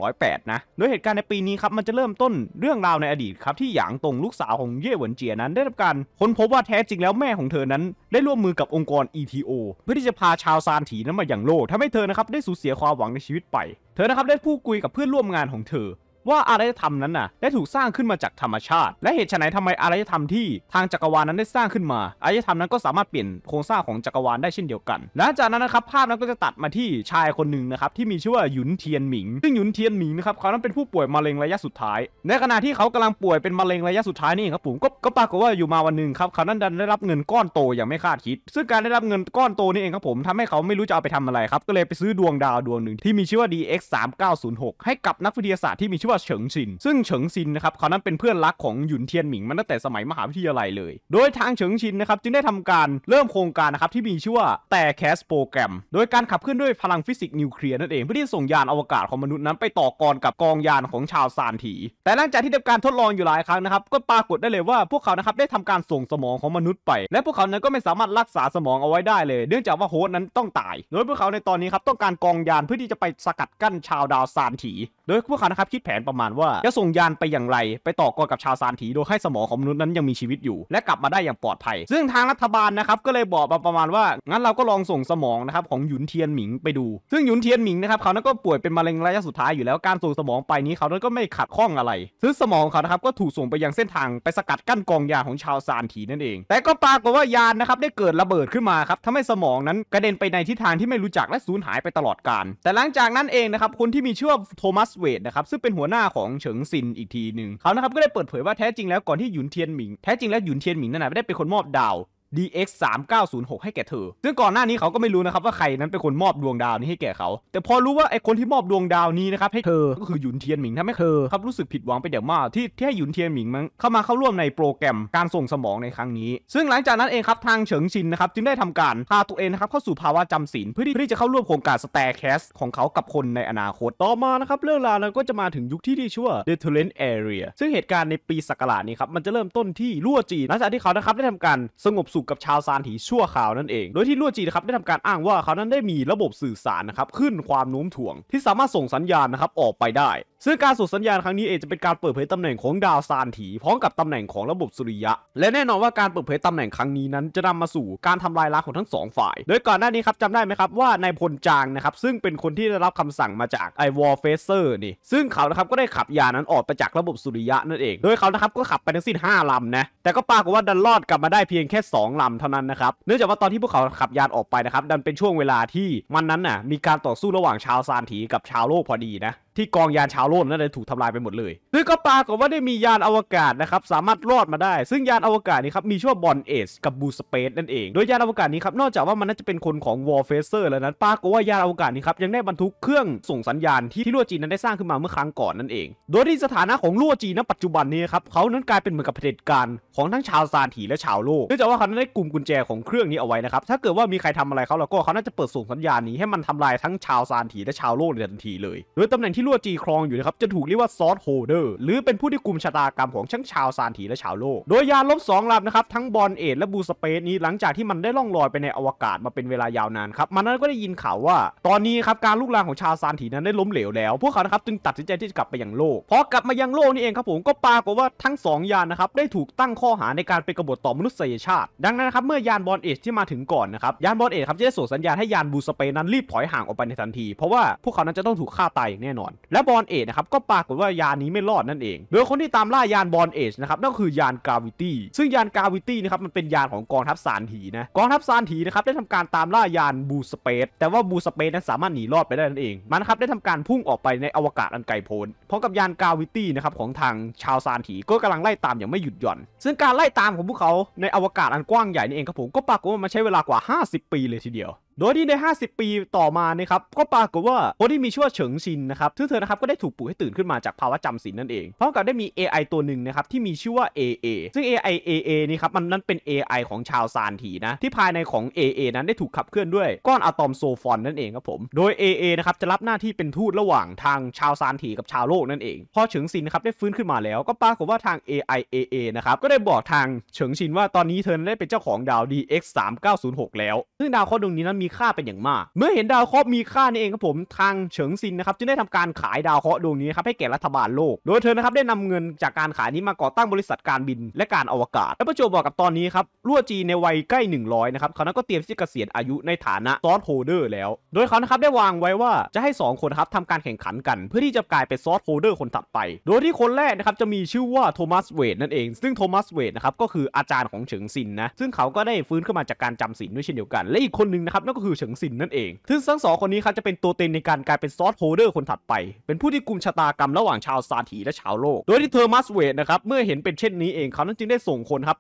2208นะโดยเหตุการณ์ในปีนี้ครับมันจะเริ่มต้นเรื่องราวในอดีตครับที่หยางตงลูกสาวของเย่หวนเจียนั้น ได้รับการค้นพบว่าแท้จริงแล้วแม่ของเธอนั้น ได้ร่วมมือกับองค์กร ETO เพื่อที่จะพาชาวซานถีนั้นมาอย่างโลดทำให้เธอนะครับได้สูญเสียความหวังในชีวิตไป เธอนะครับได้พูดคุยกับเพื่อนร่วมงานของเธอว่าอารยธรรมนั้นน่ะได้ถูกสร้างขึ้นมาจากธรรมชาติ และเหตุไฉนทำไมอารยธรรมที่ทางจักรวาลนั้นได้สร้างขึ้นมา อารยธรรมนั้นก็สามารถเปลี่ยนโครงสร้างของจักรวาลได้เช่นเดียวกันหลังจากนั้นนะครับภาพนั้นก็จะตัดมาที่ชายคนหนึ่งนะครับที่มีชื่อว่าหยุนเทียนหมิงซึ่งหยุนเทียนหมิงนะครับเขานั้นเป็นผู้ป่วยมะเร็งระยะสุดท้าย ในขณะที่เขากำลังป่วยเป็นมะเร็งระยะสุดท้ายนี่ครับผมก็ก็ปรากฏว่าอยู่มาวันหนึ่งครับเขานั้นดันได้รับเงินก้อนโตอย่างไม่คาดคิด ซึ่งการได้รับเงินก้อนโตนี่เองครับผมทำให้เขาไม่รู้จะเอาไปทำอะไรครับก็เลยไปซื้อดวงดาวดวงหนึ่งที่มีชื่อว่า DX 3 9 0 6ให้กับนักวิทยาศาสตร์ที่มีชื่อว่าเฉิงซินซึ่งเฉิงซินนะครับเขานั้นเป็นเพื่อนรักของหยุนเทียนหมิงมาตั้งแต่สมัยมหาวิทยาลัยเลย โดยทางเฉิงซินนะครับจึงได้ทำการเริ่มโครงการนะครับที่มีชื่อว่าแต่แคสโปรแกรมโดยการขับเคลื่อนด้วยพลังฟิสิกส์นิวเคลียร์นั่นเองเพื่อที่ส่งยานอวกาศของมนุษย์นั้นไปต่อกรกับกองยานของชาวซานถี แต่หลังจากที่ได้การทดลองอยู่หลายครั้งนะครับก็ปรากฏได้เลยว่าพวกเขานะครับได้ทำการส่งสมองของมนุษย์ไปและพวกเขานั้นก็ไม่สามารถรักษาสมองเอาไว้ได้เลยเนื่องจากว่าโฮสต์นั้นต้องตาย โดยพวกเขาในตอนนี้ครับต้องการกองยานเพื่อที่จะไปสกัดกั้นชาวดาวซานถี โดยพวกเขานะครับคิดแผนนประมาณว่าจะส่งยานไปอย่างไร ไปต่อกรกับชาวซานถี โดยให้สมองของมนุษย์นั้นยังมีชีวิตอยู่ และกลับมาได้อย่างปลอดภัย ซึ่งทางรัฐบาลนะครับก็เลยบอกมาประมาณว่างั้นเราก็ลองส่งสมองนะครับของหยุนเทียนหมิง ไปดูซึ่งหยุนเทียนหมิงนะครับเขานั้นก็ป่วยเป็นมะเร็งระยะสุดท้ายอยู่แล้วการส่งสมองไปนี้เขานั้นก็ไม่ขัดข้องอะไรซึ่งสมองเขานะครับก็ถูกส่งไปยังเส้นทางไปสกัดกั้นกองยาของชาวซานถีนั่นเอง แต่ก็ปรากฏว่ายานนะครับได้เกิดระเบิดขึ้นมาครับทำให้สมองนั้นกระเด็นไปในทิศทางที่ไม่รู้จักและสูญหายไปตลอดกาลแต่หลังจากนั้นเองนะครับคนที่มีชื่อโทมัสเวดนะครับซึ่งเป็นหัวหน้าของเฉิงซินอีกทีหนึ่งเขานะครับก็ได้เปิดเผยว่าแท้จริงแล้วก่อนที่หยุนเทียนหมิง แท้จริงแล้วหยุนเทียนหมิงนั่นนะไม่ได้เป็นคนมอบดาว DX 3 9 0 6ให้แก่เธอ ซึ่งก่อนหน้านี้เขาก็ไม่รู้นะครับว่าใครนั้นเป็นคนมอบดวงดาวนี้ให้แก่เขา แต่พอรู้ว่าไอ้คนที่มอบดวงดาวนี้นะครับให้เธอ ก็คือหยุนเทียนหมิงทำให้เธอครับรู้สึกผิดหวังไปเดี๋ยวมากที่ที่ให้หยุนเทียนหมิงมันเข้ามาเข้าร่วมในโปรแกรมการส่งสมองในครั้งนี้ ซึ่งหลังจากนั้นเองครับทางเฉิงชินนะครับจึงได้ทำการพาตัวเองนะครับเข้าสู่ภาวะจำศีลเพื่อที่จะเข้าร่วมโครงการสแตร์แคสของเขากับคนในอนาคตต่อมานะครับเรื่องราวนั้นก็จะมาถึงยุคที่ที่ชื่อว่า The t a l e n t Area ซึ่งเหตุการณ์ในปีศักราชนี้ครับมันจะเริ่มต้นที่ลู่จีหลังจากที่เขานะครับได้ทำการสงบสุขกับชาวซานถีชั่วข่าวนั่นเอง โดยที่ลู่จีนะครับ ได้ทำการอ้างว่าเขานั้นได้มีระบบสื่อสารนะครับ ขึ้นความโน้มถ่วง ที่สามารถส่งสัญญาณนะครับ ออกไปได้ซึ่งการส่งสัญญาณครั้งนี้เองจะเป็นการเปิดเผยตำแหน่งของดาวซานถีพร้อมกับตำแหน่งของระบบสุริยะ และแน่นอนว่าการเปิดเผยตำแหน่งครั้งนี้นั้น จะนำมาสู่การทำลายล้างของทั้งสองฝ่ายโดยก่อนหน้านี้ครับจำได้ไหมครับว่านายพลจางนะครับซึ่งเป็นคนที่ได้รับคำสั่งมาจากไอวอลเฟเซอร์นี่ซึ่งเขานะครับก็ได้ขับยานั้นออกไปจากระบบสุริยะนั่นเองโดยเขานะครับก็ขับไปทั้งสิ้น5ลำนะแต่ก็ปรากฏว่าดันรอดกลับมาได้เพียงแค่2ลำเท่านั้นนะครับเนื่องจากว่าตอนที่พวกเขาขับยานออกไปนะครับดันเป็นช่วงเวลาที่มันนั้นน่ะมีการต่อสู้ระหว่างชาวซานถีกับชาวโลกพอดีนะที่กองยานชาวโลกนั้นได้ถูกทำลายไปหมดเลย ซึ่งก็ปรากฏว่าได้มียานอวกาศนะครับ สามารถรอดมาได้ ซึ่งยานอวกาศนี้ครับมีชื่อว่าบอลเอชกับบูสเปซนั่นเอง โดยยานอวกาศนี้ครับ นอกจากว่ามันน่าจะเป็นคนของวอลเฟเซอร์แล้วนั้นปรากฏว่ายานอวกาศนี้ครับ ยังได้บรรทุกเครื่องส่งสัญญาณที่ที่ลั่จีนนั้นได้สร้างขึ้นมาเมื่อครั้งก่อนนั่นเอง โดยที่สถานะของลู่จีนณปัจจุบันนี้ครับเขานั้นกลายเป็นเหมือนกับเผด็จการของทั้งชาวซานถีและชาวโลกเนื่องจากว่าเขาได้กลุ่มกุญแจของเครื่องนี้เอาไว้นะครับถ้าเกิดว่ามีใครทำอะไรเขาแล้วก็เขาน่าจะเปิดส่งสัญญาณนี้ให้มันทำลายทั้งชาวซาถีและชาวโลกในทันทีเลยโดยตำแหน่งที่ที่ลวดจีครองอยู่นะครับจะถูกเรียกว่าซอสโฮเดอร์หรือเป็นผู้ที่กลุ่มชะตากรรมของชั้งชาวซานถีและชาวโลก โดยยานลบสองลำนะครับทั้งบอลเอทและบูสเปซนี้หลังจากที่มันได้ล่องลอยไปในอวกาศมาเป็นเวลายาวนานครับมันนั้นก็ได้ยินข่าวว่า ตอนนี้ครับการลุกลามของชาวซานถีนั้นได้ล้มเหลวแล้วพวกเขานะครับจึงตัดสินใจที่จะกลับไปยังโลกพอกลับมายังโลกนี่เองครับผมก็ปรากฏว่าทั้ง 2 ยานนะครับได้ถูกตั้งข้อหาในการเป็นกบฏต่อมนุษยชาติ ดังนั้นครับเมื่อยานบอลเอชที่มาถึงก่อนนะครับยานบอลเอชครับจะได้ส่งสัญญาณให้ยานบูสเปนั้น รีบถอยห่างออกไปในทันทีเพราะว่าพวกเขานั้นจะต้องถูกฆ่าตายอย่างแน่นอนอนและบอลเอชนะครับก็ปรากฏว่ายานนี้ไม่รอดนั่นเอง โดยคนที่ตามล่ายานบอลเอชนะครับนั่นคือยานกาวิตี้ ซึ่งยานกาวิตี้นะครับมันเป็นยานของกองทัพซานถีนะกองทัพซานถีนะครับได้ทำการตามล่ายานบูสเปซแต่ว่าบูสเปซนั้นสามารถหนีรอดไปได้นั่นเอง มันครับได้ทำการพุ่งออกไปในอวกาศอันไกลโพ้นพร้อมกับยานกาวิตี้นะครับของทางชาวซานถีก็กำลังไล่ตามอย่างไม่หยุดหย่อน ซึ่งการไล่ตามของพวกเขาในอวกาศอันกว้างใหญ่นี่เองครับผมก็ปรากฏว่ามันใช้เวลากว่า 50 ปีเลยทีเดียวโดยที่ใน 50 ปีต่อมานะครับก็ปรากฏว่าคนที่มีชื่อเฉิงชินนะครับซึ่งเธอนะครับก็ได้ถูกปลุกให้ตื่นขึ้นมาจากภาวะจำศีลนั่นเองพร้อมกับได้มี AI ตัวหนึ่งนะครับที่มีชื่อว่า AA ซึ่ง AI AA นี่ครับมันนั้นเป็น AI ของชาวซานทีนะ ที่ภายในของ AA นั้นได้ถูกขับเคลื่อนด้วยก้อนอะตอมโซฟอนนั่นเองครับผม โดย AA นะครับจะรับหน้าที่เป็นทูตระหว่างทางชาวซานทีกับชาวโลกนั่นเองพอเฉิงชินนะครับได้ฟื้นขึ้นมาแล้ว ก็ปรากฏว่าทาง AI AA นะครับก็ได้บอกทางเฉิงชินว่าตอนนี้เธอได้เป็นเจ้าของดาว DX 3 9 0 6แล้วซึ่งดาวเคราะห์ดวงนี้นั้นมีค่าเป็นอย่างมาก เมื่อเห็นดาวเคราะห์มีค่านี่เองครับผม ทางเฉิงซินนะครับจึงได้ทำการขายดาวเคราะห์ดวงนี้ครับให้แก่รัฐบาลโลก โดยเธอนะครับได้นำเงินจากการขายนี้มาก่อตั้งบริษัทการบินและการอวกาศ และประจวบบอกกับตอนนี้ครับลู่วจีในวัยใกล้ 100 นะครับเขานั้นก็เตรียมที่จะเกษียณอายุในฐานะซอสโฮเดอร์แล้ว โดยเขานะครับได้วางไว้ว่าจะให้ 2 คนครับทำการแข่งขันกัน เพื่อที่จะกลายเป็นซอสโฮเดอร์คนถัดไป โดยที่คนแรกนะครับจะมีชื่อว่าโทมัสเวดนั่นเอง ซึ่งโทมัสเวดนะครับก็คืออาจารย์ของเฉิงซินนะซึ่งเขาก็ได้ฟื้นขึ้นมาจากการจำศีลด้วยเช่นเดียวกันและอีกคนหนึ่งนะครับนนั่นก็คือเฉิงซินนั่นเองซึ่งทั้งสอง คนนี้ครับจะเป็นตัวเต็งในการกลายเป็นซอสโฮเดอร์คนถัดไป เป็นผู้ที่กุมชะตากรรมระหว่างชาวซาถี และชาวโลก โดยที่เธอมัสเวดนะครับเมื่อเห็นเป็นเช่นนี้เองเขานั้นจึงได้ส่งคนครับ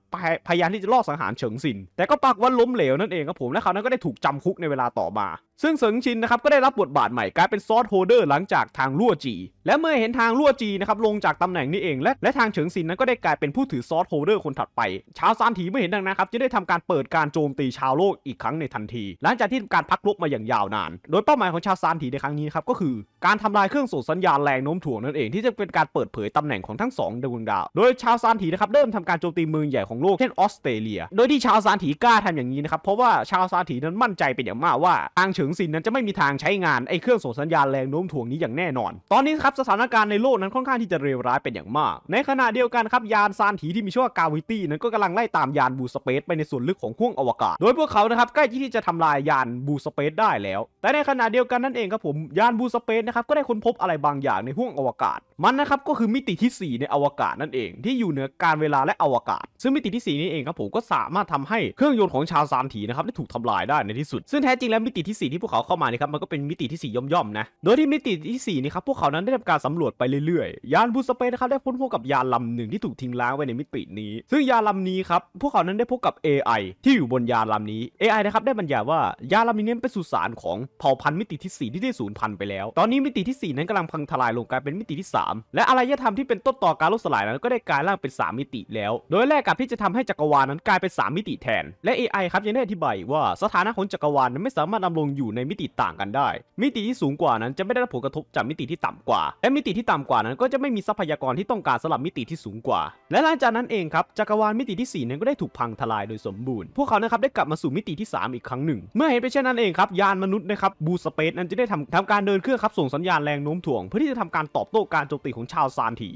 พยายามที่จะล่อสังหารเฉิงซิน แต่ก็ปากว่าล้มเหลวนั่นเองครับผม และเขานั้นก็ได้ถูกจำคุกในเวลาต่อมาซึ่งเสิงชินนะครับก็ได้รับบทบาทใหม่กลายเป็นซอสโฮเดอร์หลังจากทางลั่วจี และเมื่อเห็นทางลั่วจีนะครับลงจากตำแหน่งนี้เอง และและทางเฉิงซินนั้นก็ได้กลายเป็นผู้ถือซอสโฮเดอร์คนถัดไป ชาวซานถีเมื่อเห็นดังนั้นครับจะได้ทำการเปิดการโจมตีชาวโลกอีกครั้งในทันที หลังจากที่การพักรบมาอย่างยาวนานโดยเป้าหมายของชาวซานถีในครั้งนี้ครับก็คือการทำลายเครื่องส่งสัญญาณแรงโน้มถ่วงนั่นเองที่จะเป็นการเปิดเผยตำแหน่งของทั้งสองดวงดาวโดยชาวซานถีนะครับเริ่มทำการโจมตีเมืองใหญ่ของโลกเช่นออสเตรเลีย โดยที่ชาวซานถีกล้าทำอย่างนี้นะครับเพราะว่าชาวซานถีนั้นมั่นใจเป็นอย่างมากว่าทางเฉิงงสินนั้น จะไม่มีทางใช้งาน ไอ้ เครื่องส่งสัญญาณแรงโน้มถ่วง นี้ อย่างแน่นอน ตอนนี้ ครับ สถานการณ์ ใน โลกนั้นค่อนข้างที่จะเลวร้าย เป็นอย่างมาก ในขณะเดียวกันครับยานซานถีที่มีชื่อว่ากาวิตี้ นั้น ก็กำลัง ไล่ ตามยานบูสเปซไปในส่วนลึกของห้วงอวกาศ โดยพวกเขานะครับใกล้ที่จะทำลายยานบูสเปซได้แล้ว แต่ในขณะเดียวกันนั่นเองครับผมยานบูสเปซนะครับก็ได้ค้นพบอะไรบางอย่างในห้วงอวกาศมันนะครับก็คือมิติที่ 4 ในอวกาศนั่นเอง ที่อยู่เหนือการเวลาและอวกาศ ซึ่งมิติที่ 4 นี้เองครับผมก็สามารถทำให้เครื่องยนต์ของชาวซานถีนะครับได้ถูกทำลายได้ในที่สุด ซึ่งแท้จริงแล้วมิติที่4ที่พวกเขาเข้ามานี่ครับมันก็เป็นมิติที่4ย่อมๆนะ โดยที่มิติที่ 4 นี่ครับพวกเขานั้นได้ทำการสำรวจไปเรื่อยๆ ยานบูสเปนนะครับได้พ้นพบกับยานลำหนึ่งที่ถูกทิ้งล้างไว้ในมิตินี้ ซึ่งยานลำนี้ครับพวกเขานั้นได้พบกับ AI ที่อยู่บนยานลำนี้ AI นะครับได้บรรยายว่ายานลำนี้เนี่ยเป็นสุสานของเผ่าพันธุ์มิติที่4ที่ได้สูญพันธุ์ไปแล้ว ตอนนี้มิติที่ 4 นั้นกำลังพังทลายลงกลายเป็นมิติที่ 3 และอารยธรรมที่เป็นต้นต่อการล่มสลายนั้นก็ได้กลายร่างเป็น 3 มิติแล้ว โดยแรกกับที่จะทำให้จักรวาลนั้นกลายเป็น3มิติแทน และ AI ครับยังได้อธิบายว่าสถานะของจักรวาลนั้นไม่สามารถดำรงอยอยู่ในมิติต่างกันได้ มิติที่สูงกว่านั้น จะไม่ได้รับผลกระทบจากมิติที่ต่ำกว่า และมิติที่ต่ำกว่านั้นก็จะไม่มีทรัพยากรที่ต้องการสำหรับมิติที่สูงกว่า และหลังจากนั้นเองครับจักรวาลมิติที่4นั้นก็ได้ถูกพังทลายโดยสมบูรณ์ พวกเขานะครับได้กลับมาสู่มิติที่ 3 อีกครั้งหนึ่ง เมื่อเห็นไปเช่นนั้นเองครับยานมนุษย์นะครับบูสเปซนั้นจะได้ทำทำการเดินเครื่องครับส่งสัญญาณแรงโน้มถ่วงเพื่อที่จะทำการตอบโต้การโจมตีของชาวซานถี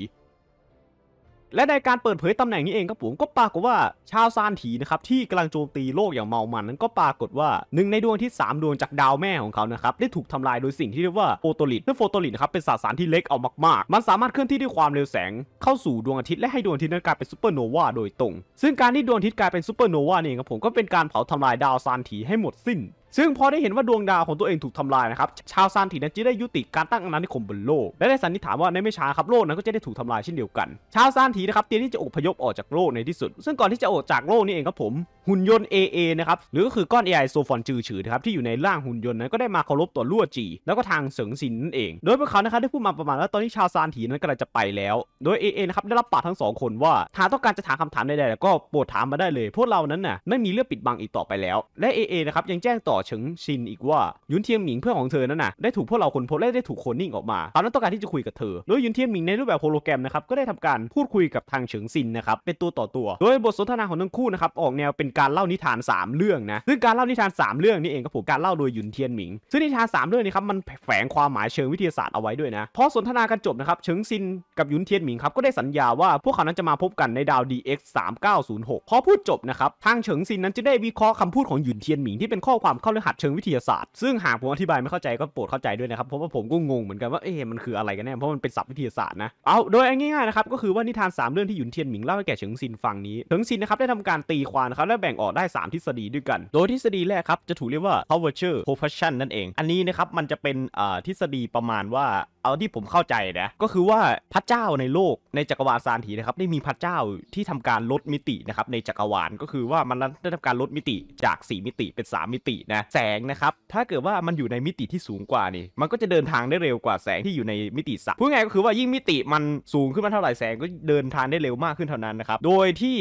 และในการเปิดเผยตำแหน่งนี้เองครับผมก็ปรากฏว่าชาวซานถีนะครับที่กำลังโจมตีโลกอย่างเมามันนั้นก็ปรากฏว่าหนึ่งในดวงที่3 ดวงจากดาวแม่ของเขานะครับได้ถูกทำลายโดยสิ่งที่เรียกว่าโฟโตลิตซึ่งโฟโตลิตครับเป็นสสารที่เล็กเอามากๆ มันสามารถเคลื่อนที่ด้วยความเร็วแสง เข้าสู่ดวงอาทิตย์และให้ดวงอาทิตย์นั้นกลายเป็นซูเปอร์โนวาโดยตรง ซึ่งการที่ดวงอาทิตย์กลายเป็นซูเปอร์โนวาเนี่ยครับผมก็เป็นการเผาทำลายดาวซานถีให้หมดสิ้นซึ่งพอได้เห็นว่าดวงดาวของตัวเองถูกทำลาย นะครับ ชาวซานถินั้นจึงได้ยุติการตั้งอาณานิคมบนโลก และได้สันนิษฐานว่า ในไม่ช้าครับโลกนั้นก็จะได้ถูกทำลายเช่นเดียวกัน ชาวซานถีนะครับเตรียมที่จะอพยพออกจากโลกในที่สุด ซึ่งก่อนที่จะออกจากโลกนี่เองครับผมหุ่นยนต์ AA นะครับ หรือก็คือก้อน AI โซฟอนจือฉือนะครับ ที่อยู่ในร่างหุ่นยนต์นั้นก็ได้มาเคารพต่อลู่จี แล้วก็ทางเสิงสินนั่นเอง โดยพวกเขานะครับได้พูดมาประมาณว่าตอนนี้ชาวซานถีนั้นกำลังจะไปแล้ว โดย AA นะครับได้รับปากทั้งสองคนว่า ถ้าต้องการจะถามคำถามใดๆ ก็โปรดถามมาได้เลย พวกเรานั้นน่ะ ไม่มีเรื่องปิดบังอีกต่อไปแล้ว และ AA นะครับยังแจ้งต่อเฉิงซินอีกว่ายุนเทียมหมิงเพื่อนของเธอนั้นน่ะได้ถูกพวกเราคนพบและได้ถูกโคนนิ่งออกมา เขานั้นต้องการที่จะคุยกับเธอ โดยยุนเทียนหมิงในรูปแบบโฮโลแกรมนะครับก็ได้ทำการพูดคุยกับทางเฉิงซินนะครับเป็นตัวต่อตัวโดยบทสนทนาของทั้งคู่นะครับออกแนวเป็นการเล่านิทาน3เรื่องนะซึ่ง การเล่านิทาน3เรื่องนี่เองก็ผมการเล่าโดยยุนเทียนหมิงซึ่งนิทาน3เรื่องนี้ครับมันแฝงความหมายเชิงวิทยาศาสตร์เอาไว้ด้วยนะพอสนทนากันจบนะครับเฉิงซินกับยุนเทียนหมิงครับก็ได้สัญญาว่าพวกเขานั้นจะมาพบกันในดาว DX 3906พอพูดจบนะครับทางเฉิงซินนั้นจะได้วิเคราะห์คำพูดของยุนเทียนหมิง ที่เป็นข้อความเข้าเรือหัดเชิงวิทยาศาสตร์ ซึ่งหากผมอธิบายไม่เข้าใจก็โปรดเข้าใจด้วยนะครับเพราะว่าผมก็งงเหมือนกันว่าเอ๊ะมันคืออะไรกันแน่เพราะมันเป็นศัพท์วิทยาศาสตร์นะเอาโดยง่ายๆนะครับก็คือว่านิทาน 3 เรื่องที่ยุนเทียนหมิงเล่าให้แก่เฉิงซินฟังนี้เฉิงซินนะครับได้ทำการตีความนะครับและแบ่งออกได้ 3ทฤษฎีด้วยกัน โดยทฤษฎีแรกครับ จะถูกเรียกว่า curvature propulsion นั่นเอง อันนี้นะครับมันจะเป็นทฤษฎีประมาณว่าเอาที่ผมเข้าใจนะก็คือว่าพระเจ้าในโลกในจักรวาลซานถีนะครับได้มีพระเจ้าที่ทำการลดมิตินะครับในจักรวาลก็คือว่ามันได้ทำการลดมิติจาก 4 มิติเป็น 3 มิตินะแสงนะครับถ้าเกิดว่ามันอยู่ในมิติที่สูงกว่านี่มันก็จะเดินทางได้เร็วกว่าแสงที่อยู่ในมิติสามพูดง่ายก็คือว่ายิ่งมิติมันสูงขึ้นมาเท่าไหร่แสงก็เดินทางได้เร็วมากขึ้นเท่านั้นนะครับโดยที่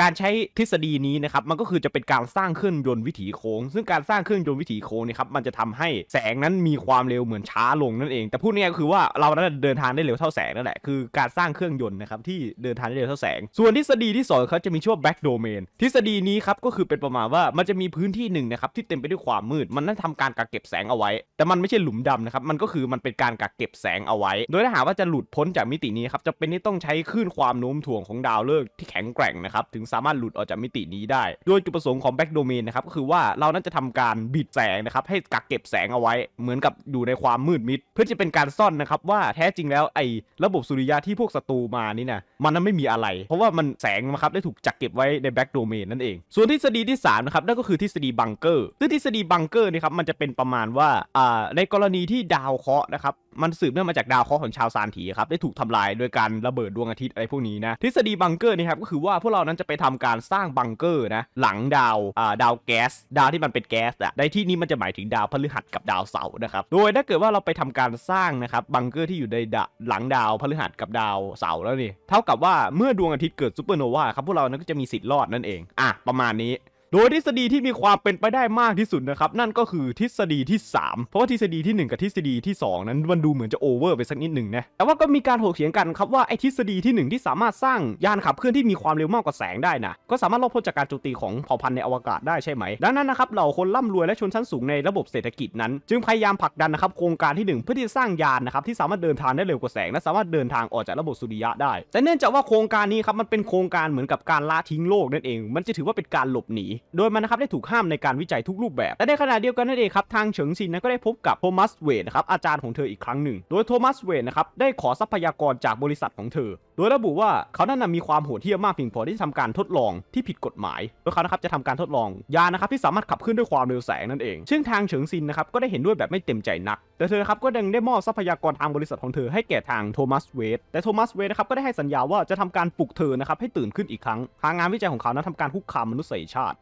การใช้ทฤษฎีนี้นะครับครับมันก็คือจะเป็นการสร้างเครื่องยนต์วิถีโค้ง ซึ่งการสร้างเครื่องยนต์วิถีโค้งนี่ครับ มันจะทำให้แสงนั้นมีความเร็วเหมือนช้าลงนั่นเอง แต่พูดง่ายๆก็คือว่าเรานั้นเดินทางได้เร็วเท่าแสงนั่นแหละ คือการสร้างเครื่องยนต์นะครับที่เดินทางได้เร็วเท่าแสง ส่วนทฤษฎีที่สองเขาจะมีชื่อว่า back domain ทฤษฎีนี้ครับก็คือเป็นประมาณว่ามันจะมีพื้นที่หนึ่งนะครับที่เต็มไปด้วยความมืด มันนั่นทำการกักเก็บแสงเอาไว้ แต่มันไม่ใช่หลุมดำนะครับ มันก็คือมันเป็นการกักเก็บแสงเอาไว้ โดยถ้าหากว่าจะหลุดพ้นจากมิตินี้ครับจะเป็นที่ต้องใช้คลื่นความโน้มถ่วงของดาวฤกษ์ที่แข็งแกร่งนะครับถึงสามารถหลุดออกจากมิตินี้ได้ได้โดยจุดประสงค์ของแบ็กโดเมนนะครับก็คือว่าเรานั้นจะทำการบิดแสงนะครับให้กักเก็บแสงเอาไว้เหมือนกับอยู่ในความมืดมิด เพื่อจะเป็นการซ่อนนะครับว่าแท้จริงแล้วไอ้ระบบสุริยะที่พวกศัตรูมานี่นะมันนั้นไม่มีอะไร เพราะว่ามันแสงนะครับได้ถูกจักเก็บไว้ในแบ็กโดเมนนั่นเอง ส่วนทฤษฎีที่3นะครับนั่นก็คือทฤษฎีบังเกอร์ซึ่งทฤษฎีบังเกอร์นี่ครับมันจะเป็นประมาณว่าอ่า ในกรณีที่ดาวเคราะห์นะครับมันสืบเนื่องมาจากดาวเคราะห์ของชาวซานถีครับ ได้ถูกทำลายโดยการระเบิดดวงอาทิตย์อะไรพวกนี้นะ ทฤษฎีบังเกอร์นี่ครับก็คือว่าพวกเรานั้นจะไปทำการสร้างบังเกอร์นะ หลังดาวอ่าดาวแก๊ส ดาวที่มันเป็นแก๊สอะในที่นี้มันจะหมายถึงดาวพฤหัสกับดาวเสาร์นะครับ โดยถ้าเกิดว่าเราไปทำการสร้างนะครับบังเกอร์ที่อยู่ในหลังดาวพฤหัสกับดาวเสาร์แล้วนี่ เท่ากับว่าเมื่อดวงอาทิตย์เกิดซูเปอร์โนวาครับพวกเรานั้นก็จะมีสิทธิ์รอดนั่นเองอ่ะประมาณนี้โดยทฤษฎีที่มีความเป็นไปได้มากที่สุดนะครับ นั่นก็คือทฤษฎีที่ 3 เพราะว่าทฤษฎีที่ 1 กับทฤษฎีที่ 2 นั้นมันดูเหมือนจะโอเวอร์ไปสักนิดหนึ่งนะ แต่ว่าก็มีการถกเถียงกันครับว่าไอ้ทฤษฎีที่ 1 ที่สามารถสร้างยานขับเคลื่อนที่มีความเร็วมากกว่าแสงได้นะก็สามารถรอดพ้นจากการโจมตีของเผ่าพันธุ์ในอวกาศได้ใช่ไหมดังนั้นนะครับเหล่าคนร่ำรวยและชนชั้นสูงในระบบเศรษฐกิจนั้น จึงพยายามผลักดันนะครับโครงการที่ 1 เพื่อที่จะสร้างยานนะครับที่สามารถเดินทางได้เร็วกว่าแสงและสามารถเดินทางออกจากระบบสุริยะได้ แต่เนื่องจากว่าโครงการนี้ครับมันเป็นโครงการเหมือนกับการละทิ้งโลกนั่นเองมันจะถือว่าเป็นการหลบหนีโดยมันนะครับได้ถูกห้ามในการวิจัยทุกรูปแบบและในขณะเดียวกันนั่นเองครับ ทางเฉิงซินนั้นก็ได้พบกับโทมัสเวดนะครับอาจารย์ของเธออีกครั้งหนึ่ง โดยโทมัสเวดนะครับได้ขอทรัพยากรจากบริษัทของเธอ โดยระบุว่าเขานั้นมีความโหดเหี้ยมมากเพียงพอที่จะทำการทดลองที่ผิดกฎหมายโดยเขานะครับจะทำการทดลองยานะครับที่สามารถขับเคลื่อนด้วยความเร็วแสงนั่นเอง ซึ่งทางเฉิงซินนะครับก็ได้เห็นด้วยแบบไม่เต็มใจนัก แต่เธอครับก็ดังได้มอบทรัพยากรทางบริษัทของเธอให้แก่ทางโทมัสเวดแต่โทมัสเวดนะครับก็ได้ให้สัญญาว่าจะทำการปลุกเธอนะครับให้ตื่นขึ้นอีกครั้งทางงานวิจัยของเขานั้นทำการคุกคามมนุษยชาติ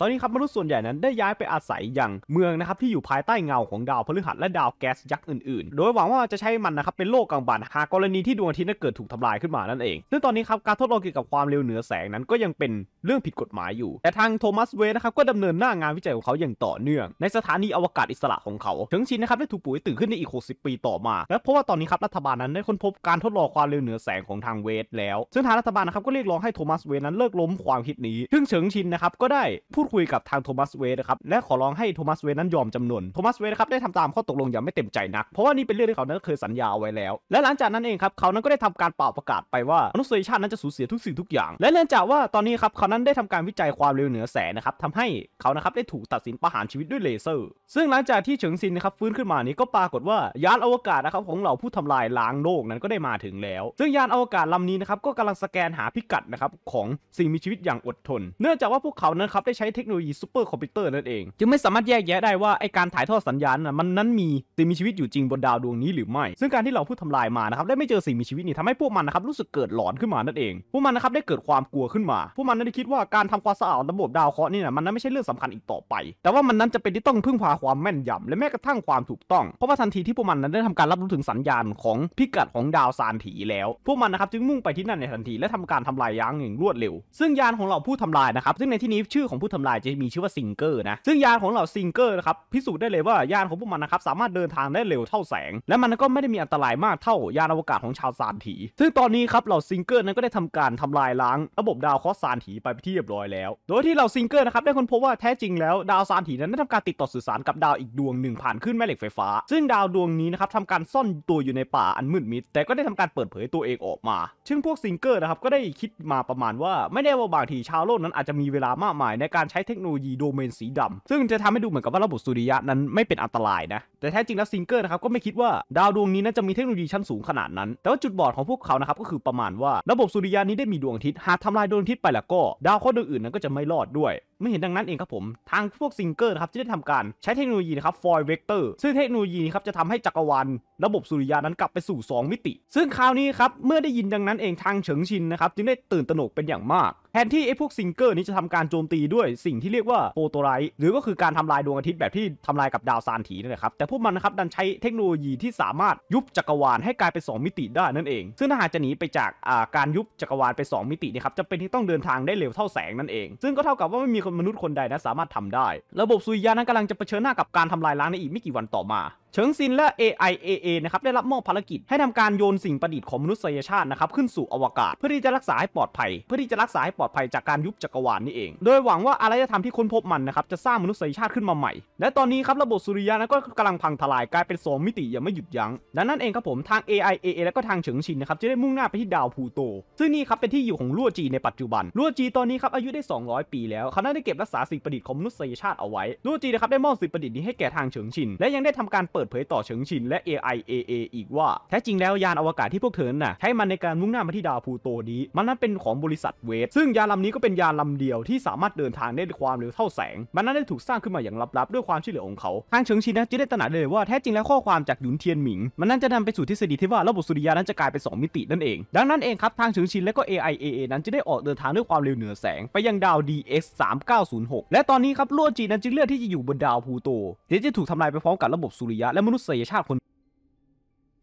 ตอนนี้ครับมนุษย์ส่วนใหญ่นั้นได้ย้ายไปอาศัยอย่างเมืองนะครับที่อยู่ภายใต้เงาของดาวพฤหัสและดาวแก๊สยักษ์อื่นๆ โดยหวังว่าจะใช้มันนะครับเป็นโลกกลางบานหากกรณีที่ดวงอาทิตย์นั้นเกิดถูกทำลายขึ้นมานั่นเอง ซึ่งตอนนี้ครับการทดลองเกี่ยวกับความเร็วเหนือแสงนั้นก็ยังเป็นเรื่องผิดกฎหมายอยู่ แต่ทางโทมัสเวนะครับก็ดำเนินหน้างานวิจัยของเขาอย่างต่อเนื่องในสถานีอวกาศอิสระของเขาเฉิงชินนะครับได้ถูกปลุกตื่นขึ้นในอีก 60 ปีต่อมาและเพราะว่าตอนนี้ครับรัฐบาลนั้นได้ค้นพบการทดลองความเร็วเหนือแสงของทางเวสแล้วซึ่งทางรัฐบาลนะครับก็เรียกร้องให้โทมัสเวนั้นเลิกล้มความคิดนี้ซึ่งเฉิงชินนะครับก็ได้พูดคุยกับทางโทมัสเวนะครับและขอร้องให้โทมัสเวนั้นยอมจำนวนโทมัสเวนะครับได้ทำตามข้อตกลงอย่างไม่เต็มใจนัก เพราะว่านี่เป็นเรื่องที่เขานั้นเคยสัญญาไว้แล้ว และหลังจากนั้นเองครับเขานั้นก็ได้ทำการเป่าประกาศไปว่ามนุษยชาตินั้นจะสูญเสียทุกสิ่งทุกอย่าง และเนื่องจากว่าตอนนี้ครับเขานั้นได้ทำการวิจัยความเร็วเหนือแสงนะครับทำให้เขานะครับได้ถูกตัดสินประหารชีวิตด้วยเลเซอร์ซึ่งหลังจากที่เฉิงซินนะครับฟื้นขึ้นมานี้ก็ปรากฏว่ายานอวกาศนะครับของเหล่าผู้ทำลายล้างโลกนั้นก็ได้มาถึงแล้ว ซึ่งยานอวกาศลำนี้นะครับก็กำลังสแกนหาพิกัดนะครับของสิ่งมีชีวิตอย่างอดทน เนื่องจากว่าพวกเขานั้นครับได้ใช้เทคโนโลยีซูเปอร์คอมพิวเตอร์นั่นเอง จึงไม่สามารถแยกแยะได้ว่า ไอการถ่ายทอดสัญญาณ มันนั้นมีสิ่งมีชีวิตอยู่จริงบนดาวดวงนี้หรือไม่ ซึ่งการที่เราพูดทำลายมานะครับได้ไม่เจอสิ่งมีชีวิตนี่ทำให้พวกมันนะครับรู้สึกเกิดหลอนขึ้นมานั่นเองพวกมันนะครับได้เกิดความกลัวขึ้นมา พวกมันนั้นได้คิดว่าการทำความสะอาดระบบดาวเคราะห์นี่นะมันนั้นไม่ใช่เรื่องสำคัญอีกต่อไป แต่ว่ามันนั้นจะเป็นที่ต้องพึ่งพาความแม่นยำและแม้กระทั่งความถูกต้องเพราะว่าทันทีที่พวกมันนั้นได้ทำการรับรู้ถึงสัญญาณของพิกัดของดาวซานถีแล้วพวกมันนะครับจึงมุ่งไปที่นั่นในทันทีและทำการทำลายยางอย่างรวดเร็ว ซึ่งยานของเราผู้ทำลายนะครับซึ่งในที่นี้ชื่อของผู้ทำลายจะมีชื่อว่าซิงเกอร์นะซึ่งยานของเหล่าซิงเกอร์นะครับพิสูจน์ได้เลยว่ายานของพวกมันนะครับสามารถเดินทางได้เร็วเท่าแสง และมันก็ไม่ได้มีอันตรายมากเท่ายานอวกาศของชาวซานถีซึ่งตอนนี้ครับเหล่าซิงเกอร์นั้นก็ได้ทำการทำลายล้างระบบดาวเคราะห์ซานถีไปที่เรียบร้อยแล้ว โดยที่เหล่าซิงเกอร์นะครับได้ค้นพบว่าแท้จริงแล้วดาวซานถีนั้นได้ทำการติดต่อสื่อสารกับดาวอีกดวงหนึ่งผ่านขึ้นแม่เหล็กไฟฟ้าซึ่งดาวดวงนี้นะครับทำการซ่อนตัวอยู่ในป่าอันมืดมิดแต่ก็ได้ทำการเปิดเผยตัวเองออกมา ซึ่งพวกซิงเกอร์นะครับก็ได้คิดมาประมาณว่าไม่แน่ว่าบางทีชาวโลก นั้นอาจจะมีเวลามากมายในการช้เทคโนโลยีโดเมนสีดำซึ่งจะทำให้ดูเหมือนกับว่าระบบสุริยะนั้นไม่เป็นอันตรายนะ แต่แท้จริงแล้วซิงเกอร์นะครับก็ไม่คิดว่า ดาวดวงนี้นั้นจะมีเทคโนโลยีชั้นสูงขนาดนั้น แต่ว่าจุดบอดของพวกเขานะครับก็คือประมาณว่าระบบสุริยะนี้ได้มีดวงอาทิตย์หากทำลายดวงอาทิตย์ไปแล้วก็ ดาวขคอดวงอื่นนั้นก็จะไม่รอดด้วยไม่เห็นดังนั้นเองครับผม ทางพวกซิงเกอร์นะครับที่ได้ทำการใช้เทคโนโลยีนะครับฟอยเวกเตอร์ซึ่งเทคโนโลยีนี้ครับจะทำให้จักรวาลระบบสุริยานั้นกลับไปสู่ 2 มิติ ซึ่งคราวนี้ครับ เมื่อได้ยินดังนั้นเองทางเฉิงชินนะครับ จึงได้ตื่นตระหนกเป็นอย่างมากแทนที่ไอ้พวกซิงเกอร์นี้จะทำการโจมตีด้วยสิ่งที่เรียกว่าโฟโตไรต์หรือก็คือการทำลายดวงอาทิตย์แบบที่ทำลายกับดาวซานถีนั่นแหละครับแต่พวกมันนะครับดันใช้เทคโนโลยีที่สามารถยุบจักรวาลให้กลายเป็น2มิติได้นั่นเอง ซึ่งถ้าหากจะหนีไปจากการยุบจักรวาลไป 2 มิติเนี่ยครับจะเป็นที่ต้องเดินทางได้เร็วเท่าแสงนั่นเอง ซึ่งก็เท่ากับว่าไม่มีมนุษย์คนใดนะ สามารถทำได้ ระบบซุยยา นั้นกำลังจะเผชิญหน้ากับการทำลายล้างในอีกไม่กี่วันต่อมาเฉิงซินและ AIAA นะครับได้รับมอบภารกิจให้ทำการโยนสิ่งประดิษฐ์ของมนุษยชาตินะครับขึ้นสู่อวกาศ เพื่อที่จะรักษาให้ปลอดภัย เพื่อที่จะรักษาให้ปลอดภัยจากการยุบจักรวาลนี่เอง โดยหวังว่าอารยธรรมที่ค้นพบมันนะครับจะสร้างมนุษยชาติขึ้นมาใหม่ และตอนนี้ครับระบบสุริยะนั้นก็กำลังพังทลายกลายเป็นสองมิติอย่างไม่หยุดยั้งดังนั้นเองครับผมทาง AIAA และก็ทางเฉิงชินนะครับจะได้มุ่งหน้าไปที่ดาวพูโต ซึ่งนี่ครับเป็นที่อยู่ของลู่จีในปัจจุบันลู่จีตอนนี้ครับอายุได้ 200 ปี แล้วเขาได้เก็บรักษาสิ่งประดิษฐ์ของมนุษยชาติเอาไว้ลู่จีนะครับได้มอบสิ่งประดิษฐ์นี้ให้แก่ทางเฉิงชินและยังได้ทำการเปิดดเผยต่อเฉิงชินและ AIAA อีกว่าแท้จริงแล้วยานอวกาศที่พวกเธอน่ะใช้มันในการมุ่งหน้ามาที่ดาวพูโตนี้ มันนั้นเป็นของบริษัทเวทซึ่งยานลำนี้ก็เป็นยานลำเดียวที่สามารถเดินทางได้ด้วยความเร็วเท่าแสง มันนั้นได้ถูกสร้างขึ้นมาอย่างลับ ๆ ด้วยความช่วยเหลือของเขาทางเฉิงชินนะจึงได้ตระหนักเลยว่าแท้จริงแล้วข้อความจากหยุนเทียนหมิงมันนั้นจะนำไปสู่ทฤษฎีที่ว่าระบบสุริยะนั้นจะกลายเป็น2มิตินั่นเองดังนั้นเองครับทางเฉิงชินและก็ AIAA นั้นจะได้ออกเดินทางด้วยความเร็วเหนือแสงไปยังดาว DX 3906และตอนนี้ครับโลจีนั้นจึงเลือกที่จะอยู่บนดาวพูโตที่จะถูกทำลายไปพร้อมกับระบบสุริยะและมนุษยชาติคน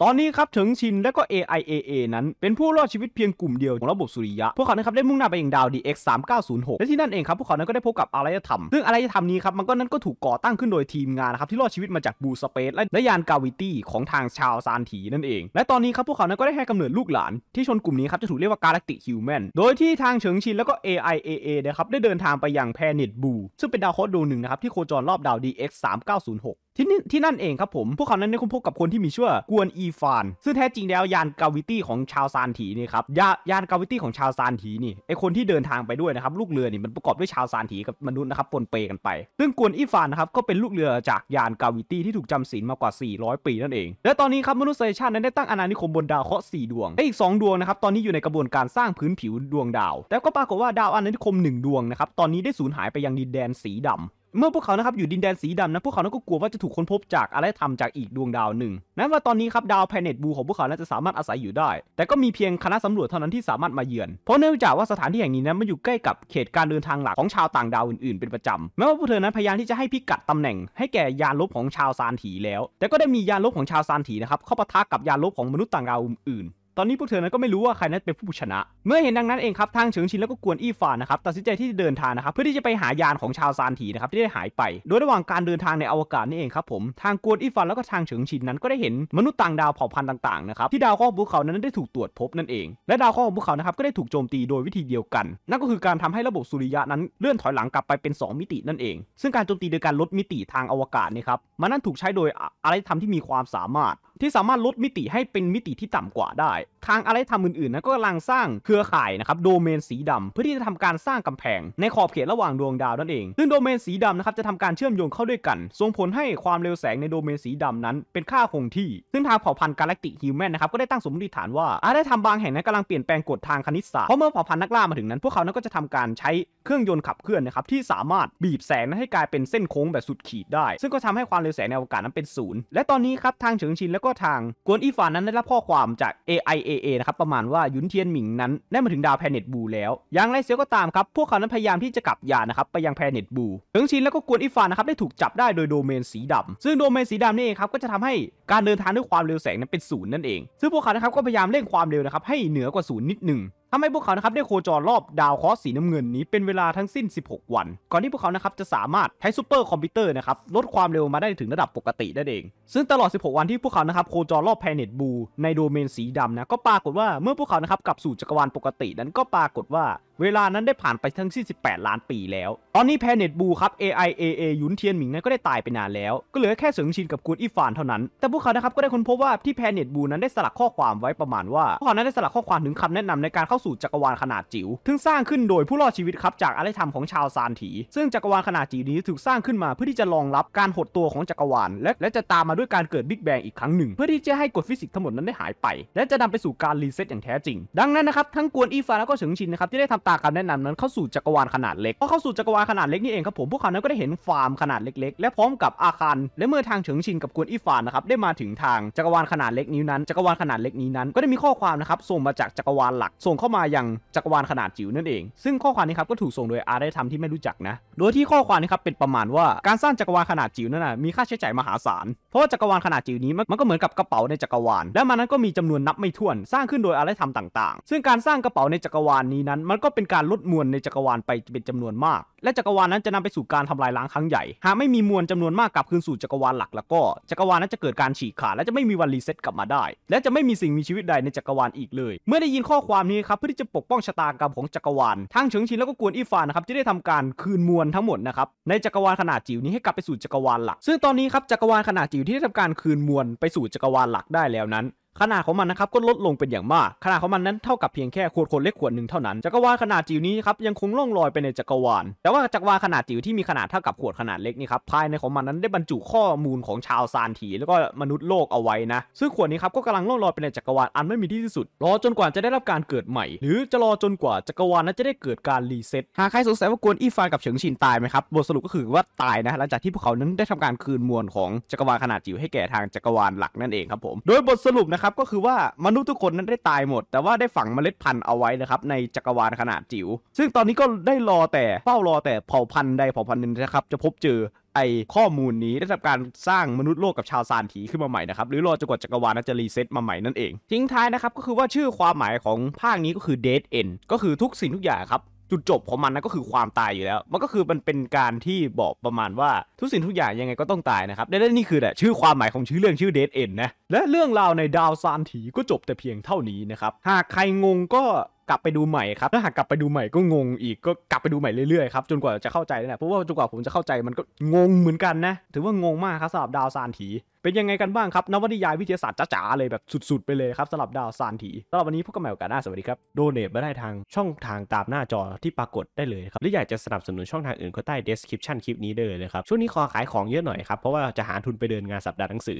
ตอนนี้ครับเฉิงชินและก็ AIAA นั้น เป็นผู้รอดชีวิตเพียงกลุ่มเดียวของระบบสุริยะ พวกเขานะครับได้มุ่งหน้าไปยังดาว DX 3906และที่นั่นเองครับพวกเขานั้นก็ได้พบกับอารยธรรม ซึ่งอารยธรรมนี้ครับมันก็นั้นก็ถูกก่อตั้งขึ้นโดยทีมงานนะครับที่รอดชีวิตมาจากบูสเปซและยานกาวิตี้ของทางชาวซานถีนั่นเอง และตอนนี้ครับพวกเขานั้นก็ได้ให้กำเนิดลูกหลานที่ชนกลุ่มนี้ครับจะถูกเรียกว่ากาแล็กติฮิวแมนโดยที่ทางเฉิงชินและก็ AIAA นะครับได้เดินทางไปยังแพนิตบูซึ่งเป็นดาวโคดวงหนึ่งนะครับที่โคจรรอบดาว DX 3906ที่นี่ที่นั่นเองครับผม พวกเขานั้นได้คุ้มพบกับคนที่มีชื่อกวนอีฟาน ซึ่งแท้จริงแล้วยานกาวิตี้ของชาวซานถีนี่ครับยายานกาวิตี้ของชาวซานถีนี่ไอคนที่เดินทางไปด้วยนะครับลูกเรือนี่มันประกอบด้วยชาวซานถีกับมนุษย์นะครับปนเปกันไป ซึ่งกวนอีฟานนะครับก็เป็นลูกเรือจากยานกาวิตี้ที่ถูกจำศีลมากว่า 400 ปีนั่นเอง และตอนนี้ครับมนุษยชาตินั้นได้ตั้งอาณานิคมบนดาวเคราะห์่ดวงไออีก2ดวงนะครับตอนนี้อยู่ในกระบวนการสร้างพื้นผิวดวงดาว แต่ก็ปรากฏว่าดาวอาณานิคม1ดวงนะครับตอนนี้ได้สูญหายไปยังดินแดนสีดำเมื่อพวกเขานะครับอยู่ดินแดนสีดำนะพวกเขานั้นก็กลัวว่าจะถูกค้นพบจากอะรธรรมจากอีกดวงดาวหนึ่ง นั้นว่าตอนนี้ครับดาวแพเน็ตบูของพวกเขาน่าจะสามารถอาศัยอยู่ได้ แต่ก็มีเพียงคณะสำรวจเท่านั้นที่สามารถมาเยือน เพราะเนื่องจากว่าสถานที่แห่งนี้นั้นมันอยู่ใกล้กับเขตการเดินทางหลักของชาวต่างดาวอื่นๆเป็นประจำ แม้ว่าพวกเธอนั้นพยายามที่จะให้พิกัดตำแหน่งให้แก่ยานลบของชาวซานถีแล้ว แต่ก็ได้มียานลบของชาวซานถีนะครับเข้าปะทะกับยานลบของมนุษย์ต่างดาวอื่นตอนนี้พวกเธอนั้นก็ไม่รู้ว่าใครนั้นเป็นผู้ชนะ เมื่อเห็นดังนั้นเองครับ ทางเฉิงชิน แล้วก็กวนอี้ฝานนะครับตัดสินใจที่จะเดินทางนะครับ เพื่อที่จะไปหายานของชาวซานถีนะครับที่ได้หายไป โดยระหว่างการเดินทางในอวกาศนี่เองครับผมทางกวนอี้ฝานแล้วก็ทางเฉิงชินนั้นก็ได้เห็นมนุษย์ต่างดาวเผ่าพันธุ์ต่างๆนะครับที่ดาวข้อภูเขานั้นได้ถูกตรวจพบนั่นเอง และดาวข้อภูเขานะครับก็ได้ถูกโจมตีโดยวิธีเดียวกันนั่นก็คือการทำให้ระบบสุริยะนั้นเลื่อนถอยหลังกลับไปเป็น 2 มิตินั่นเอง ซึ่งการโจมตีโดยการลดมิติทางอวกาศนี่ครับมันนั้นถูกใช้โดยอไรทำที่มีความสามารถที่สามารถลดมิติให้เป็นมิติที่ต่ำกว่าได้ ทางอะรรทำอื่นๆนะก็กำลังสร้างเครือข่ายนะครับโดเมนสีดำ เพื่อที่จะทำการสร้างกำแพงในขอบเขตระหว่างดวงดาวนั่นเอง ซึ่งโดเมนสีดำนะครับจะทำการเชื่อมโยงเข้าด้วยกัน ส่งผลให้ความเร็วแสงในโดเมนสีดำนั้นเป็นค่าคงที่ ซึ่งทางเผ่าพันธุ์กาแล็กติฮิวแมนนะครับก็ได้ตั้งสมมติฐานว่าอาไรทำบางแห่งนั้นกำลังเปลี่ยนแปลงกฎทางคณิตศาสตร์เพราะเมื่อเผ่าพันธุ์นักล่ามาถึงนั้นพวกเขานั้นก็จะทำการใช้เครื่องยนต์ขับเคลื่อนนะครับที่สามารถบีบแสงนั้นให้กลายเป็นเส้นโค้งแบบสุดขีดได้ ซึ่งก็ทำให้ความเร็วแสงในอวกาศนั้นเป็นศูนย์ และตอนนี้ครับทางเฉิงชินแล้วก็ทางกวนอีฟานนั้นได้รับข้อความจาก AIAA นะครับประมาณว่ายุนเทียนหมิงนั้นได้มาถึงดาวแพเน็ตบูแล้วอย่างไรเสียก็ตามครับ พวกเขานั้นพยายามที่จะกลับยานนะครับไปยังแพเน็ตบูเฉิงชินแล้วก็กวนอีฟานนะครับได้ถูกจับได้โดยโดเมนสีดำ ซึ่งโดเมนสีดำนี่เองครับก็จะทำให้การเดินทางด้วยความเร็วแสงนั้นเป็นศูนย์นั่นเองซึ่งพวกเขานะครับก็พยายามเร่งความเร็วนะครับให้เหนือกว่าศูนย์นิดหนึ่งทำให้พวกเขานะครับได้โคจรรอบดาวเคราะห์สีน้ำเงินนี้เป็นเวลาทั้งสิ้น 16 วัน ก่อนที่พวกเขานะครับจะสามารถใช้ซูเปอร์คอมพิวเตอร์นะครับลดความเร็วมาได้ถึงระดับปกตินั่นเอง ซึ่งตลอด 16 วันที่พวกเขานะครับโคจรรอบแพลเน็ตบู ในโดเมนสีดำนะก็ปรากฏว่าเมื่อพวกเขานะครับกลับสู่จักรวาลปกตินั้นก็ปรากฏว่าเวลานั้นได้ผ่านไปทั้งสิ้น18 ล้านปีแล้ว ตอนนี้แพเน็ตบูครับ AIAA ยุนเทียนหมิงนั้นก็ได้ตายไปนานแล้ว ก็เหลือแค่เสิงชินกับกูนอีฟานเท่านั้น แต่พวกเขานะครับก็ได้ค้นพบว่าที่แพเน็ตบู นั้นได้สลักข้อความไว้ประมาณว่าพวกเขานั้นได้สลักข้อความถึงคำแนะนำในการเข้าสู่จักรวาลขนาดจิ๋วถึงสร้างขึ้นโดยผู้รอดชีวิตครับจากอารยธรรมของชาวซานถี ซึ่งจักรวาลขนาดจิ๋วนี้ถูกสร้างขึ้นมาเพื่อที่จะรองรับการหดตัวของจักรวาล และและจะตามมาด้วยการเกิดบิ๊กแบงอีกครั้งหนึ่งเพื่อที่จะให้กฎฟิสิกส์ทั้งหมดนั้นได้หายไป และจะนำไปสู่การรีเซ็ตอย่างแท้จริง ดังนั้นนะครับทั้งกวนอีฟานแล้วก็เฉิงชินนะครับที่ได้ทำตาคำแนะนำนั้นเข้าสู่จักรวาลขนาดเล็กพอเข้าสู่จักรวาลขนาดเล็กนี่เองครับผมพวกเขานั้นก็ได้เห็นฟาร์มขนาดเล็กๆ และพร้อมกับอาคาร และเมื่อทางเฉิงชินกับกวนอีฟานนะครับได้มาถึงทางจักรวาลขนาดเล็กนี้นั้นจักรวาลขนาดเล็กนี้นั้น ก็ได้มีข้อความนะครับส่งมาจากจักรวาลหลัก ส่งเข้ามายังจักรวาลขนาดจิ๋วนั่นเอง ซึ่งข้อความนี้ครับก็ถูกส่งโดยอาได้ทรมที่ไม่รู้จักนะโดยที่ข้อความนี้ครับเป็นประมาณว่าการสร้างจักรวาลขนาดจิ๋วนั้นนะมีค่าใช้จ่ายมหาศาลเพราะว่าจักรวาลขนาดจิ๋วนี้มันก็เหมือนกับกระเป๋าในจักรวาลและมันนั้นก็มีจำนวนนับไม่ถ้วนสร้างขึ้นโดยอารยธรรมต่าง ๆ ซึ่งการสร้างกระเป๋าในจักรวาลนี้นั้นมันก็าเป็นการลดมวลในจักรวาลไปเป็นจำนวนมาก และจักรวาลนั้นจะนำไปสู่การทำลายล้างครั้งใหญ่ หากไม่มีมวลจำนวนมากกลับคืนสู่จักรวาลหลักแล้วก็ จักรวาลนั้นจะเกิดการฉีกขาดและจะไม่มีวันรีเซ็ตกลับมาได้ และจะไม่มีสิ่งมีชีวิตใดในจักรวาลอีกเลย เมื่อได้ยินข้อความนี้ครับเพื่อที่จะปกป้องชะตากรรมของจักรวาลทางเฉิงชินแล้วก็กวนอีฟานนะครับจะได้ทำการคืนมวลทั้งหมดนะครับในจักรวาลขนาดจิ๋วนี้ให้กลับไปสู่จักรวาลหลักซึ่งตอนนี้ครับจักรวาลขนาดจิ๋วที่ได้ทำการคืนมวลไปสู่จักรวาลหลักได้แล้วนั้นขนาดของมันนะครับก็ลดลงเป็นอย่างมากขนาดของมันนั้นเท่ากับเพียงแค่ขวดคนเล็กขวดหนึ่งเท่านั้นจักรวาลขนาดจิ๋วนี้ครับยังคงล่องลอยไปในจักรวาลแต่ว่าจักรวาลขนาดจิ๋วที่มีขนาดเท่ากับขวดขนาดเล็กนี่ครับภายในของมันนั้นได้บรรจุข้อมูลของชาวซานถีแล้วก็มนุษย์โลกเอาไว้นะซึ่งขวดนี้ครับก็กำลังล่องลอยไปในจักรวาลอันไม่มีที่สุด รอจนกว่าจะได้รับการเกิดใหม่ หรือจะรอจนกว่าจักรวาลนั้นจะได้เกิดการรีเซ็ตหากใครสงสัยว่ากวนอีฟานกับเฉิงชินตายไหมครับบทสรุปก็คือว่าตายนะหลังจากที่พวกเขานั้นได้ทำการคืนมวลของจักรวาลขนาดจิ๋วให้แก่ทางจักรวาลหลักนั่นเองครับผมโดยบทสรุปนะครับก็คือว่ามนุษย์ทุกคนนั้นได้ตายหมด แต่ว่าได้ฝังเมล็ดพันธุ์เอาไว้นะครับในจักรวาลขนาดจิ๋วซึ่งตอนนี้ก็ได้รอแต่เฝ้ารอแต่เผ่าพันธุ์ใดเผ่าพันธุ์หนึ่งนะครับ จะพบเจอไอข้อมูลนี้ได้ทำการสร้างมนุษย์โลกกับชาวซานถีขึ้นมาใหม่นะครับหรือรอจนกว่าจักรวาลนั้นจะรีเซ็ตมาใหม่นั่นเองทิ้งท้ายนะครับก็คือว่าชื่อความหมายของภาคนี้ก็คือ Dead End ก็คือทุกสิ่งทุกอย่างครับจุดจบของมันนะก็คือความตายอยู่แล้ว มันก็คือมันเป็นการที่บอกประมาณว่าทุกสิ่งทุกอย่างยังไงก็ต้องตายนะครับ และนี่คือแหละชื่อความหมายของชื่อเรื่องชื่อเดทเอ็นนะ และเรื่องราวในดาวซานถีก็จบแต่เพียงเท่านี้นะครับ หากใครงงก็กลับไปดูใหม่ครับถ้าหากกลับไปดูใหม่ก็งงอีกก็กลับไปดูใหม่เรื่อยๆครับจนกว่าจะเข้าใจน่แหละเพราะว่าจนกว่าผมจะเข้าใจมันก็งงเหมือนกันนะถือว่างงมากครับสำหรับดาวซานถีเป็นยังไงกันบ้างครับ นวนิยายวิทยาศาสตร์จ๋าๆเลยแบบสุด ๆไปเลยครับสำหรับดาวซานถีสำหรับวันนี้พวกันใหม่กันหน้าสวัสดีครับโดเนทมาได้ทางช่องทางตามหน้าจอที่ปรากฏได้เลยครับหรืออยากจะสนับสนุนช่องทางอื่นก็ใต้ description คลิปนี้ได้เลยครับช่วงนี้ขอขายของเยอะหน่อยครับเพราะว่าจะหาทุนไปเดินงานสัปดาห์หนังสือ